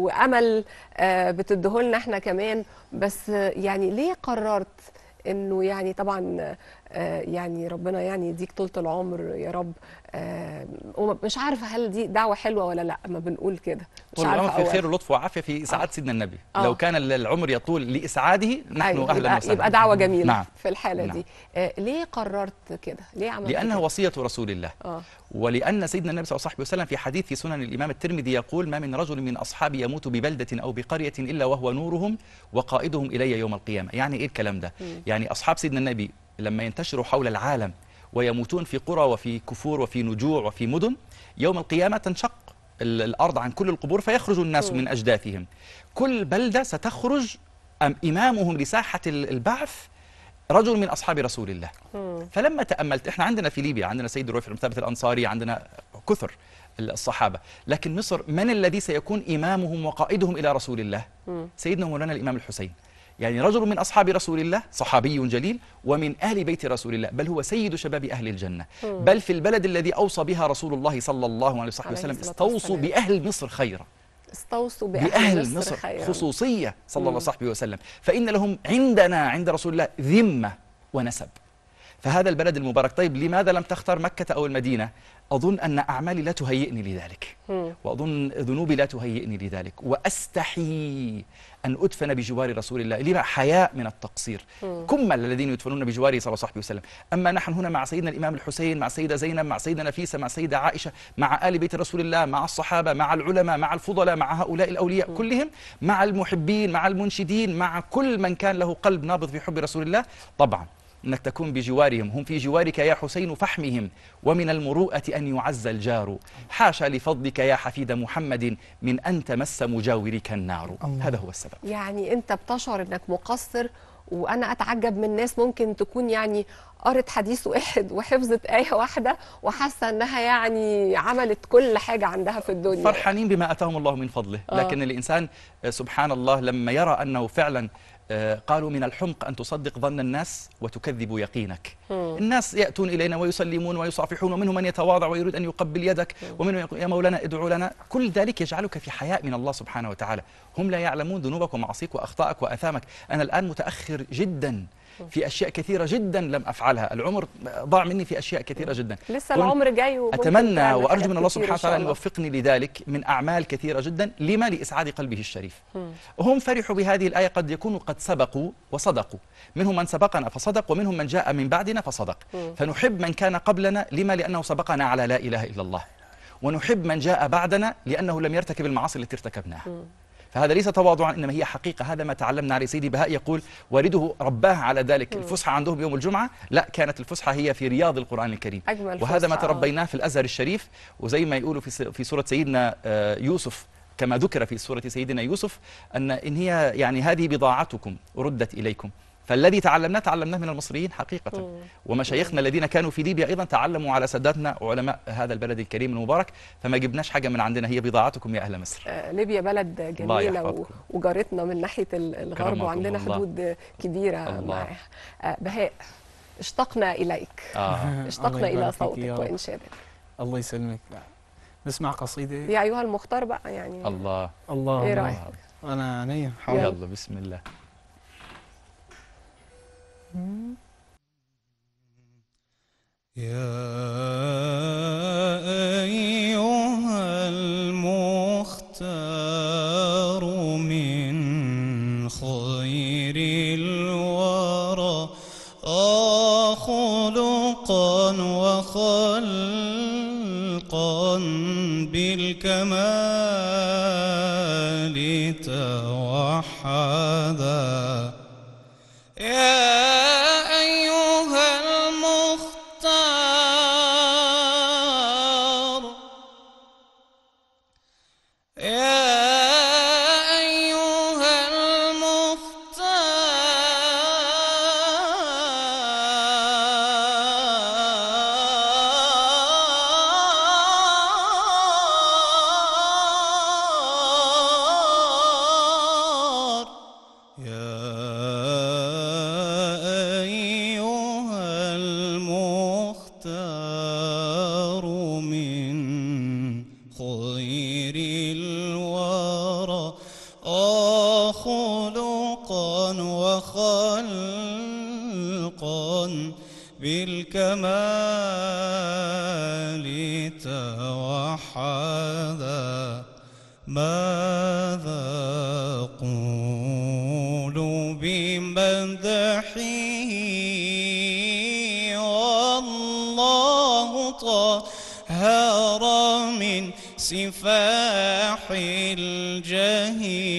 وأمل آه، بتدهولنا احنا كمان بس يعني ليه قررت انه يعني طبعا آه، يعني ربنا يعني يديك طولة العمر يا رب آه، مش عارفه هل دي دعوه حلوه ولا لا ما بنقول كده طول العمر في خير ولطف وعافيه في اسعاد آه. سيدنا النبي آه. لو كان العمر يطول لاسعاده نحن أيوه. اهلا وسهلا يبقى دعوه جميله نعم. في الحاله نعم. دي آه ليه قررت كده ليه عملت لانها كدا؟ وصيه رسول الله آه. ولان سيدنا النبي صلى الله عليه وسلم في حديث في سنن الامام الترمذي يقول ما من رجل من اصحابي يموت ببلده او بقريه الا وهو نورهم وقائدهم الي يوم القيامه يعني ايه الكلام ده م. يعني اصحاب سيدنا النبي لما ينتشروا حول العالم ويموتون في قرى وفي كفور وفي نجوع وفي مدن يوم القيامة تنشق الأرض عن كل القبور فيخرج الناس من أجداثهم كل بلدة ستخرج إمامهم لساحة البعث رجل من أصحاب رسول الله فلما تأملت إحنا عندنا في ليبيا عندنا سيد الرفيع ثابت الأنصاري عندنا كثر الصحابة لكن مصر من الذي سيكون إمامهم وقائدهم إلى رسول الله سيدنا مولانا الإمام الحسين يعني رجل من أصحاب رسول الله صحابي جليل ومن أهل بيت رسول الله بل هو سيد شباب أهل الجنة بل في البلد الذي أوصى بها رسول الله صلى الله عليه وسلم استوصوا بأهل مصر خيرا استوصوا بأهل, بأهل مصر, خيرا. خصوصية صلى الله عليه وسلم فإن لهم عندنا عند رسول الله ذمة ونسب فهذا البلد المبارك طيب لماذا لم تختار مكة أو المدينة أظن أن أعمالي لا تهيئني لذلك وأظن ذنوبي لا تهيئني لذلك وأستحي أن أدفن بجوار رسول الله لما حياء من التقصير كم الذين يدفنون بجواره صلى الله عليه وسلم أما نحن هنا مع سيدنا الإمام الحسين مع سيدة زينب مع سيدة نفيسة مع سيدة عائشة مع آل بيت رسول الله مع الصحابة مع العلماء مع الفضلاء مع هؤلاء الأولياء كلهم مع المحبين مع المنشدين مع كل من كان له قلب نابض في حب رسول الله طبعا أنك تكون بجوارهم هم في جوارك يا حسين فحمهم ومن المروءة أن يعز الجار حاشا لفضلك يا حفيد محمد من أن تمس مجاورك النار الله. هذا هو السبب يعني أنت بتشعر أنك مقصر وانا اتعجب من ناس ممكن تكون يعني قرت حديث واحد وحفظت ايه واحده وحاسه انها يعني عملت كل حاجه عندها في الدنيا فرحانين بما اتاهم الله من فضله آه. لكن الانسان آه، سبحان الله لما يرى انه فعلا قالوا من الحمق أن تصدق ظن الناس وتكذب يقينك مم. الناس يأتون إلينا ويسلمون ويصافحون ومنهم من يتواضع ويريد أن يقبل يدك ومنهم يا مولانا ادعو لنا كل ذلك يجعلك في حياء من الله سبحانه وتعالى هم لا يعلمون ذنوبك ومعاصيك وأخطائك وأثامك أنا الآن متأخر جداً في اشياء كثيره جدا لم افعلها العمر ضاع مني في اشياء كثيره جدا لسه العمر جاي اتمنى وارجو من الله سبحانه وتعالى ان يوفقني لذلك من اعمال كثيره جدا لما لاسعاد قلبه الشريف هم فرحوا بهذه الايه قد يكونوا قد سبقوا وصدقوا منهم من سبقنا فصدق ومنهم من جاء من بعدنا فصدق فنحب من كان قبلنا لما لانه سبقنا على لا اله الا الله ونحب من جاء بعدنا لانه لم يرتكب المعاصي التي ارتكبناها فهذا ليس تواضعا إنما هي حقيقة هذا ما تعلمنا على سيدي بهاء يقول والده رباه على ذلك الفسحة عندهم يوم الجمعة لا كانت الفسحة هي في رياض القرآن الكريم أجمل وهذا ما آه. تربيناه في الأزهر الشريف وزي ما يقولوا في سورة سيدنا آه، يوسف كما ذكر في سورة سيدنا يوسف أن إن هي يعني هذه بضاعتكم ردت إليكم فالذي تعلمناه تعلمناه من المصريين حقيقة ومشايخنا الذين كانوا في ليبيا أيضا تعلموا على ساداتنا علماء هذا البلد الكريم المبارك فما جبناش حاجة من عندنا هي بضاعتكم يا أهل مصر آه ليبيا بلد جميلة وجارتنا من ناحية الغرب وعندنا الله. حدود كبيرة معها آه بهاء اشتقنا إليك آه. اشتقنا إلى صوتك وإنشادك الله يسلمك نسمع قصيدة يا أيها المختار بقى يعني الله الله إيه رأيك؟ أنا عينيا يلا بسم الله يا أيها المختار من خير الورى خلقا وخلقا بالكمال توحد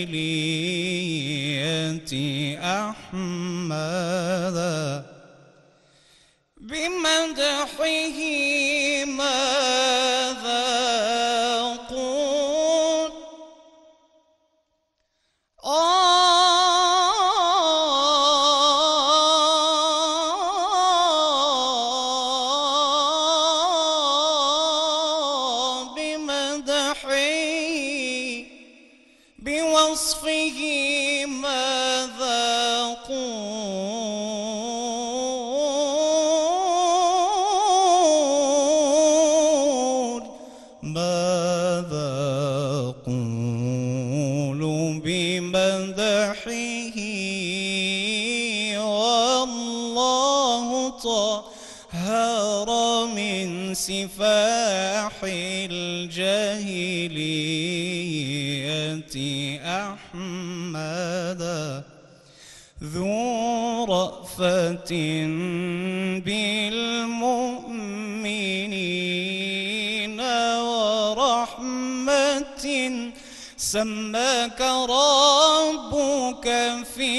جاهلية أحمد بمدحه سفاح الجاهلية أحمد ذو رأفة بالمؤمنين ورحمة سماك ربك في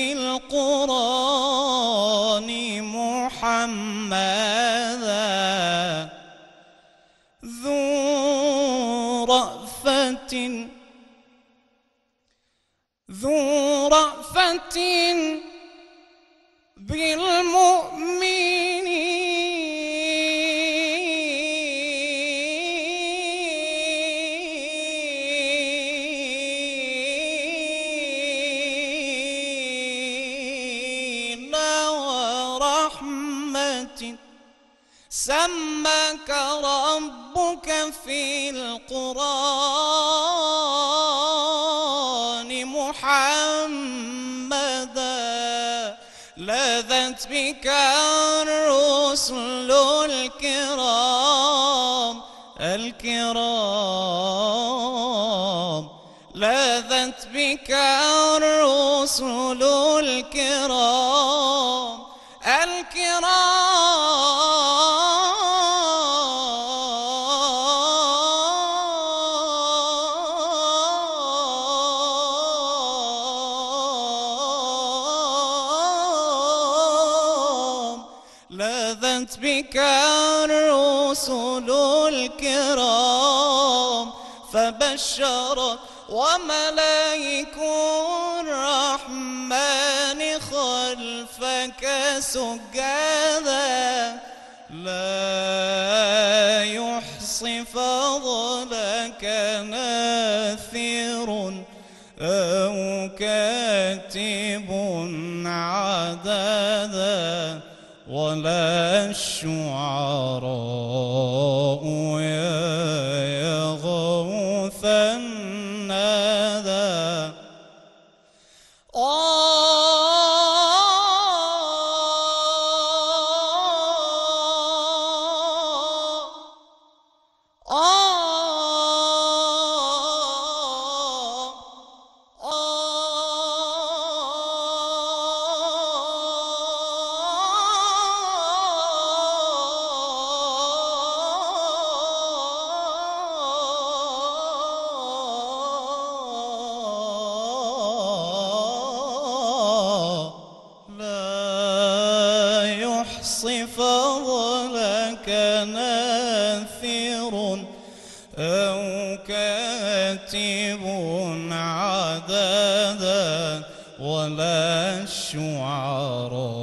أعدادا ولا الشعراء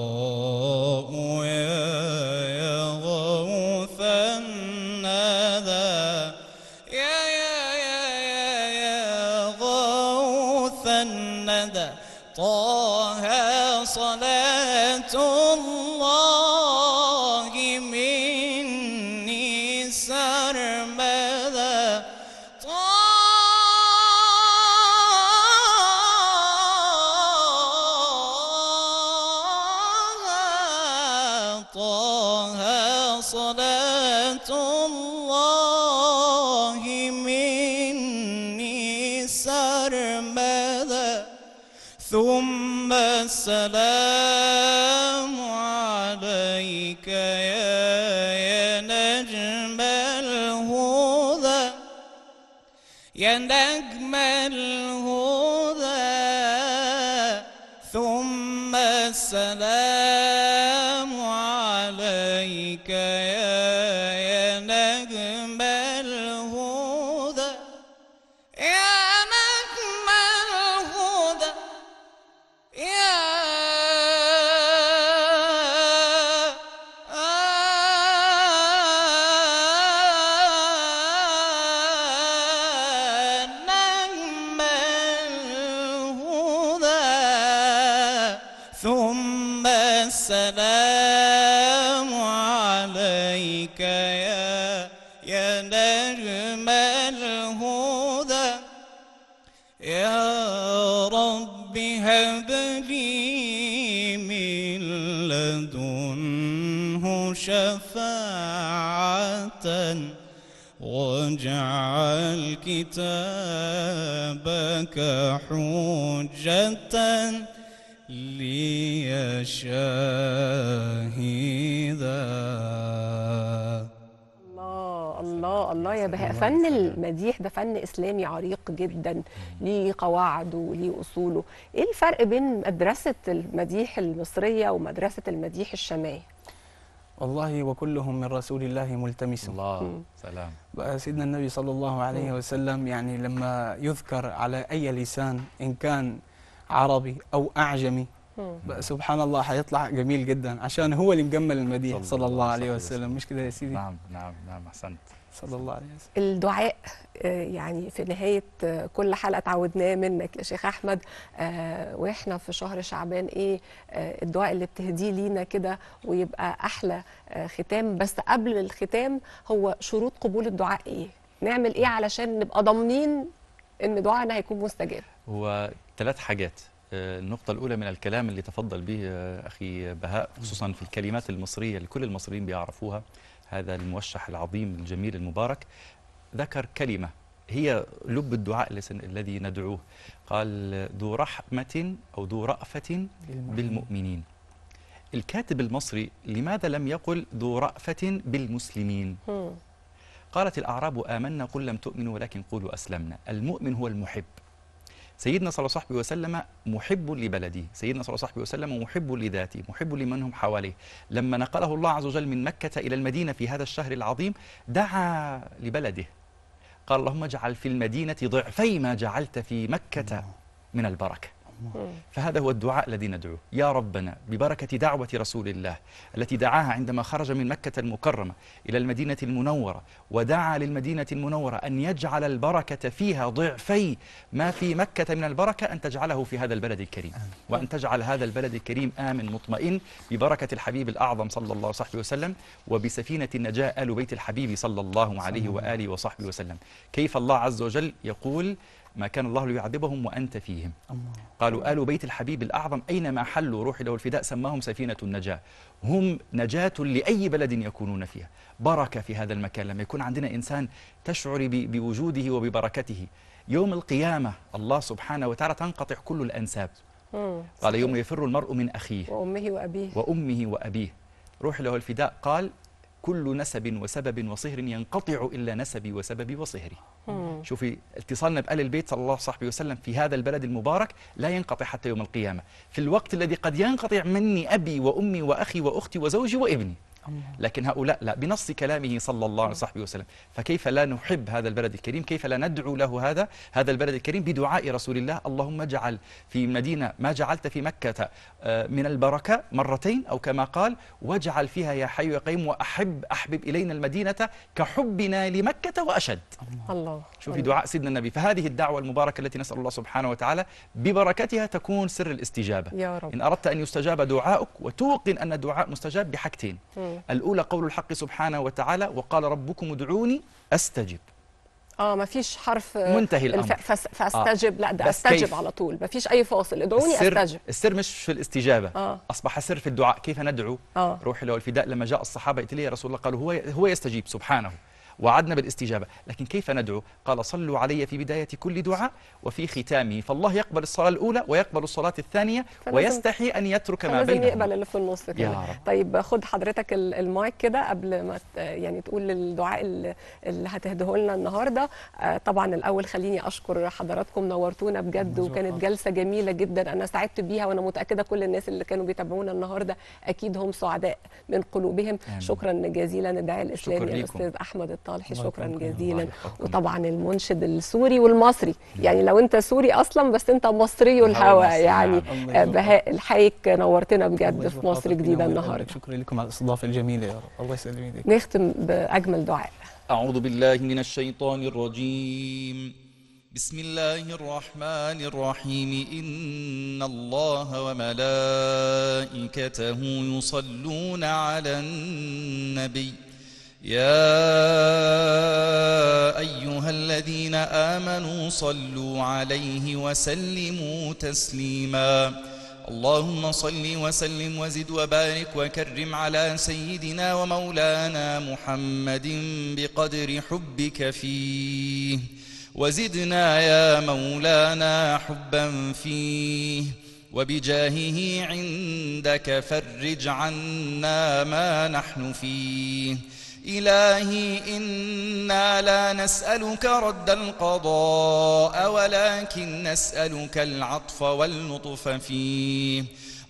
كتابك حجة لي شاهدا الله الله الله يا بهاء فن المديح ده فن اسلامي عريق جدا ليه قواعده وليه اصوله ايه الفرق بين مدرسه المديح المصريه ومدرسه المديح الشاميه والله وكلهم من رسول الله ملتمس الله سلام بقى سيدنا النبي صلى الله عليه وسلم يعني لما يذكر على أي لسان إن كان عربي أو أعجمي بقى سبحان الله حيطلع جميل جدا عشان هو اللي مجمل المديح صلى الله عليه وسلم مش كده يا سيدي نعم نعم نعم أحسنت صلى الله عليه وسلم الدعاء آه، يعني في نهاية آه، كل حلقة تعودناه منك يا شيخ أحمد آه، وإحنا في شهر شعبان إيه الدعاء اللي بتهديه لينا كده ويبقى أحلى ختام بس قبل الختام هو شروط قبول الدعاء إيه نعمل إيه علشان نبقى ضامنين إن دعائنا هيكون مستجاب هو ثلاث حاجات النقطة الأولى من الكلام اللي تفضل به أخي بهاء خصوصا في الكلمات المصرية اللي كل المصريين بيعرفوها هذا الموشح العظيم الجميل المبارك ذكر كلمة هي لب الدعاء الذي ندعوه قال ذو رحمة أو ذو رأفة بالمؤمنين الكاتب المصري لماذا لم يقل ذو رأفة بالمسلمين قالت الأعراب آمنا قل لم تؤمنوا ولكن قولوا أسلمنا المؤمن هو المحب سيدنا صلى الله عليه وسلم محب لبلده سيدنا صلى الله عليه وسلم محب لذاته محب لمن هم حواليه لما نقله الله عز وجل من مكة إلى المدينة في هذا الشهر العظيم دعا لبلده قال اللهم اجعل في المدينة ضعفي ما جعلت في مكة من البركة فهذا هو الدعاء الذي ندعوه يا ربنا ببركة دعوة رسول الله التي دعاها عندما خرج من مكة المكرمة إلى المدينة المنورة ودعا للمدينة المنورة أن يجعل البركة فيها ضعفي ما في مكة من البركة أن تجعله في هذا البلد الكريم وأن تجعل هذا البلد الكريم آمن مطمئن ببركة الحبيب الأعظم صلى الله وصحبه وسلم وبسفينة النجاة آل بيت الحبيب صلى الله عليه وآله وصحبه وسلم كيف الله عز وجل يقول ما كان الله ليعذبهم وأنت فيهم الله. قالوا آل بيت الحبيب الأعظم أينما حلوا روحي له الفداء سماهم سفينة النجاة هم نجاة لأي بلد يكونون فيها بركة في هذا المكان لما يكون عندنا إنسان تشعر بوجوده وببركته يوم القيامة الله سبحانه وتعالى تنقطع كل الأنساب قال يوم يفر المرء من أخيه وأمه وأبيه وأمه وأبيه روح له الفداء قال كل نسب وسبب وصهر ينقطع إلا نسبي وسببي وصهري مم. شوفي اتصالنا بآل البيت صلى الله عليه وسلم في هذا البلد المبارك لا ينقطع حتى يوم القيامة في الوقت الذي قد ينقطع مني أبي وأمي وأخي وأختي وزوجي وابني لكن هؤلاء لا بنص كلامه صلى الله عليه وصحبه وسلم فكيف لا نحب هذا البلد الكريم كيف لا ندعو له هذا هذا البلد الكريم بدعاء رسول الله اللهم اجعل في مدينة ما جعلت في مكة آه، من البركة مرتين أو كما قال واجعل فيها يا حي يا قيم وأحب أحبب إلينا المدينة كحبنا لمكة وأشد الله شوفي دعاء سيدنا النبي فهذه الدعوة المباركة التي نسأل الله سبحانه وتعالى ببركتها تكون سر الاستجابة يا رب. إن أردت أن يستجاب دعاؤك وتوقن أن الدعاء مستجاب بحاجتين الاولى قول الحق سبحانه وتعالى وقال ربكم ادعوني استجب اه ما فيش حرف آه، منتهي الامر فس آه. فاستجب آه. لا ده استجب كيف. على طول ما فيش اي فاصل ادعوني السر استجب السر مش في الاستجابه آه. اصبح سر في الدعاء كيف ندعو آه. روح له الفداء لما جاء الصحابه ائت لي يا رسول الله قالوا هو هو يستجيب سبحانه وعدنا بالاستجابة لكن كيف ندعو قال صلوا علي في بداية كل دعاء وفي ختامه فالله يقبل الصلاة الأولى ويقبل الصلاة الثانية ويستحي أن يترك ما بينهم يقبل اللي في النص كده طيب خد حضرتك المايك كده قبل ما يعني تقول الدعاء اللي هتهده لنا النهارده آه، طبعا الأول خليني أشكر حضراتكم نورتونا بجد وكانت جلسة جميلة جدا أنا سعدت بيها وأنا متأكدة كل الناس اللي كانوا بيتابعونا النهارده أكيد هم سعداء من قلوبهم آمين. شكرا جزيلا الداعي الإسلامي الأستاذ أحمد الطيب صالح شكرا جزيلا وطبعا المنشد السوري والمصري نعم. يعني لو انت سوري اصلا بس انت مصري الهوى يعني نعم، بهاء الحيك نورتنا بجد في مصر جديده النهارده شكرا لكم على الاستضافه الجميله يا رب الله يسلم ايديك نختم باجمل دعاء اعوذ بالله من الشيطان الرجيم بسم الله الرحمن الرحيم إن الله وملائكته يصلون على النبي يا أيها الذين آمنوا صلوا عليه وسلموا تسليما اللهم صل وسلم وزد وبارك وكرم على سيدنا ومولانا محمد بقدر حبك فيه وزدنا يا مولانا حبا فيه وبجاهه عندك فرج عنا ما نحن فيه إلهي إنا لا نسألك رد القضاء ولكن نسألك العطف واللطف فيه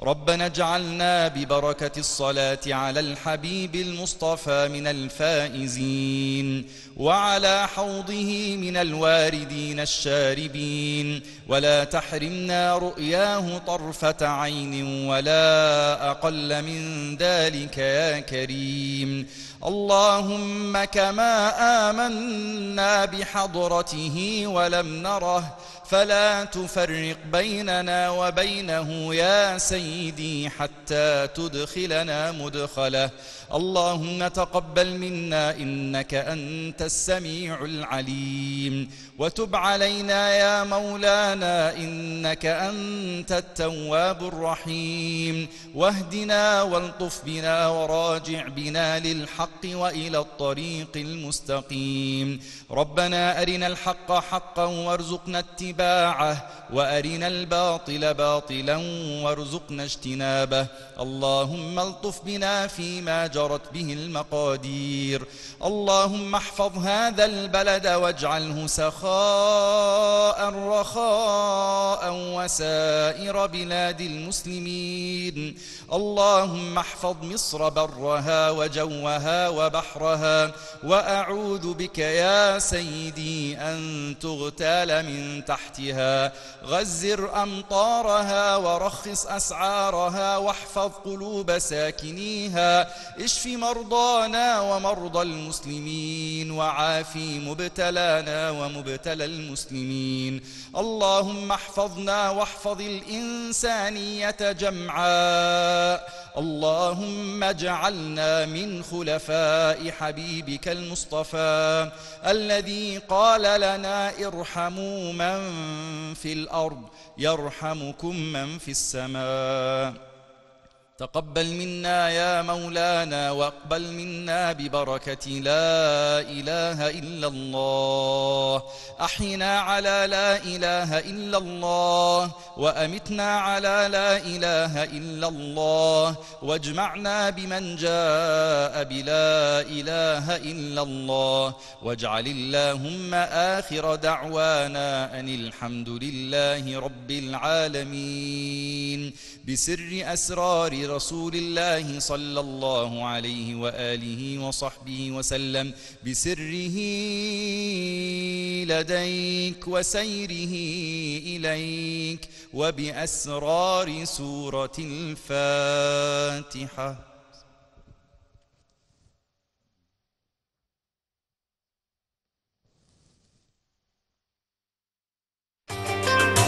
ربنا اجعلنا ببركة الصلاة على الحبيب المصطفى من الفائزين وعلى حوضه من الواردين الشاربين ولا تحرمنا رؤياه طرفة عين ولا أقل من ذلك يا كريم اللهم كما آمنا بحضرته ولم نره فلا تفرق بيننا وبينه يا سيدي حتى تدخلنا مدخله اللهم تقبل منا إنك أنت السميع العليم وتب علينا يا مولانا إنك أنت التواب الرحيم واهدنا والطف بنا وراجع بنا للحق وإلى الطريق المستقيم ربنا أرنا الحق حقا وارزقنا اتباعه وأرنا الباطل باطلا وارزقنا اجتنابه اللهم الطف بنا فيما جرى جرت به المقادير اللهم احفظ هذا البلد واجعله سخاء رخاء وسائر بلاد المسلمين اللهم احفظ مصر برها وجوها وبحرها وأعوذ بك يا سيدي أن تغتال من تحتها غزر أمطارها ورخص أسعارها واحفظ قلوب ساكنيها واشف مرضانا ومرضى المسلمين وعافي مبتلانا ومبتلى المسلمين اللهم احفظنا واحفظ الإنسانية جمعاء اللهم اجعلنا من خلفاء حبيبك المصطفى الذي قال لنا ارحموا من في الأرض يرحمكم من في السماء تقبل منا يا مولانا واقبل منا ببركة لا إله إلا الله أحينا على لا إله إلا الله وأمتنا على لا إله إلا الله واجمعنا بمن جاء بلا إله إلا الله واجعل اللهم آخر دعوانا أن الحمد لله رب العالمين بسر أسرار رسول الله صلى الله عليه وآله وصحبه وسلم بسره لديك وسيره إليك وبأسرار سورة الفاتحة Thank you.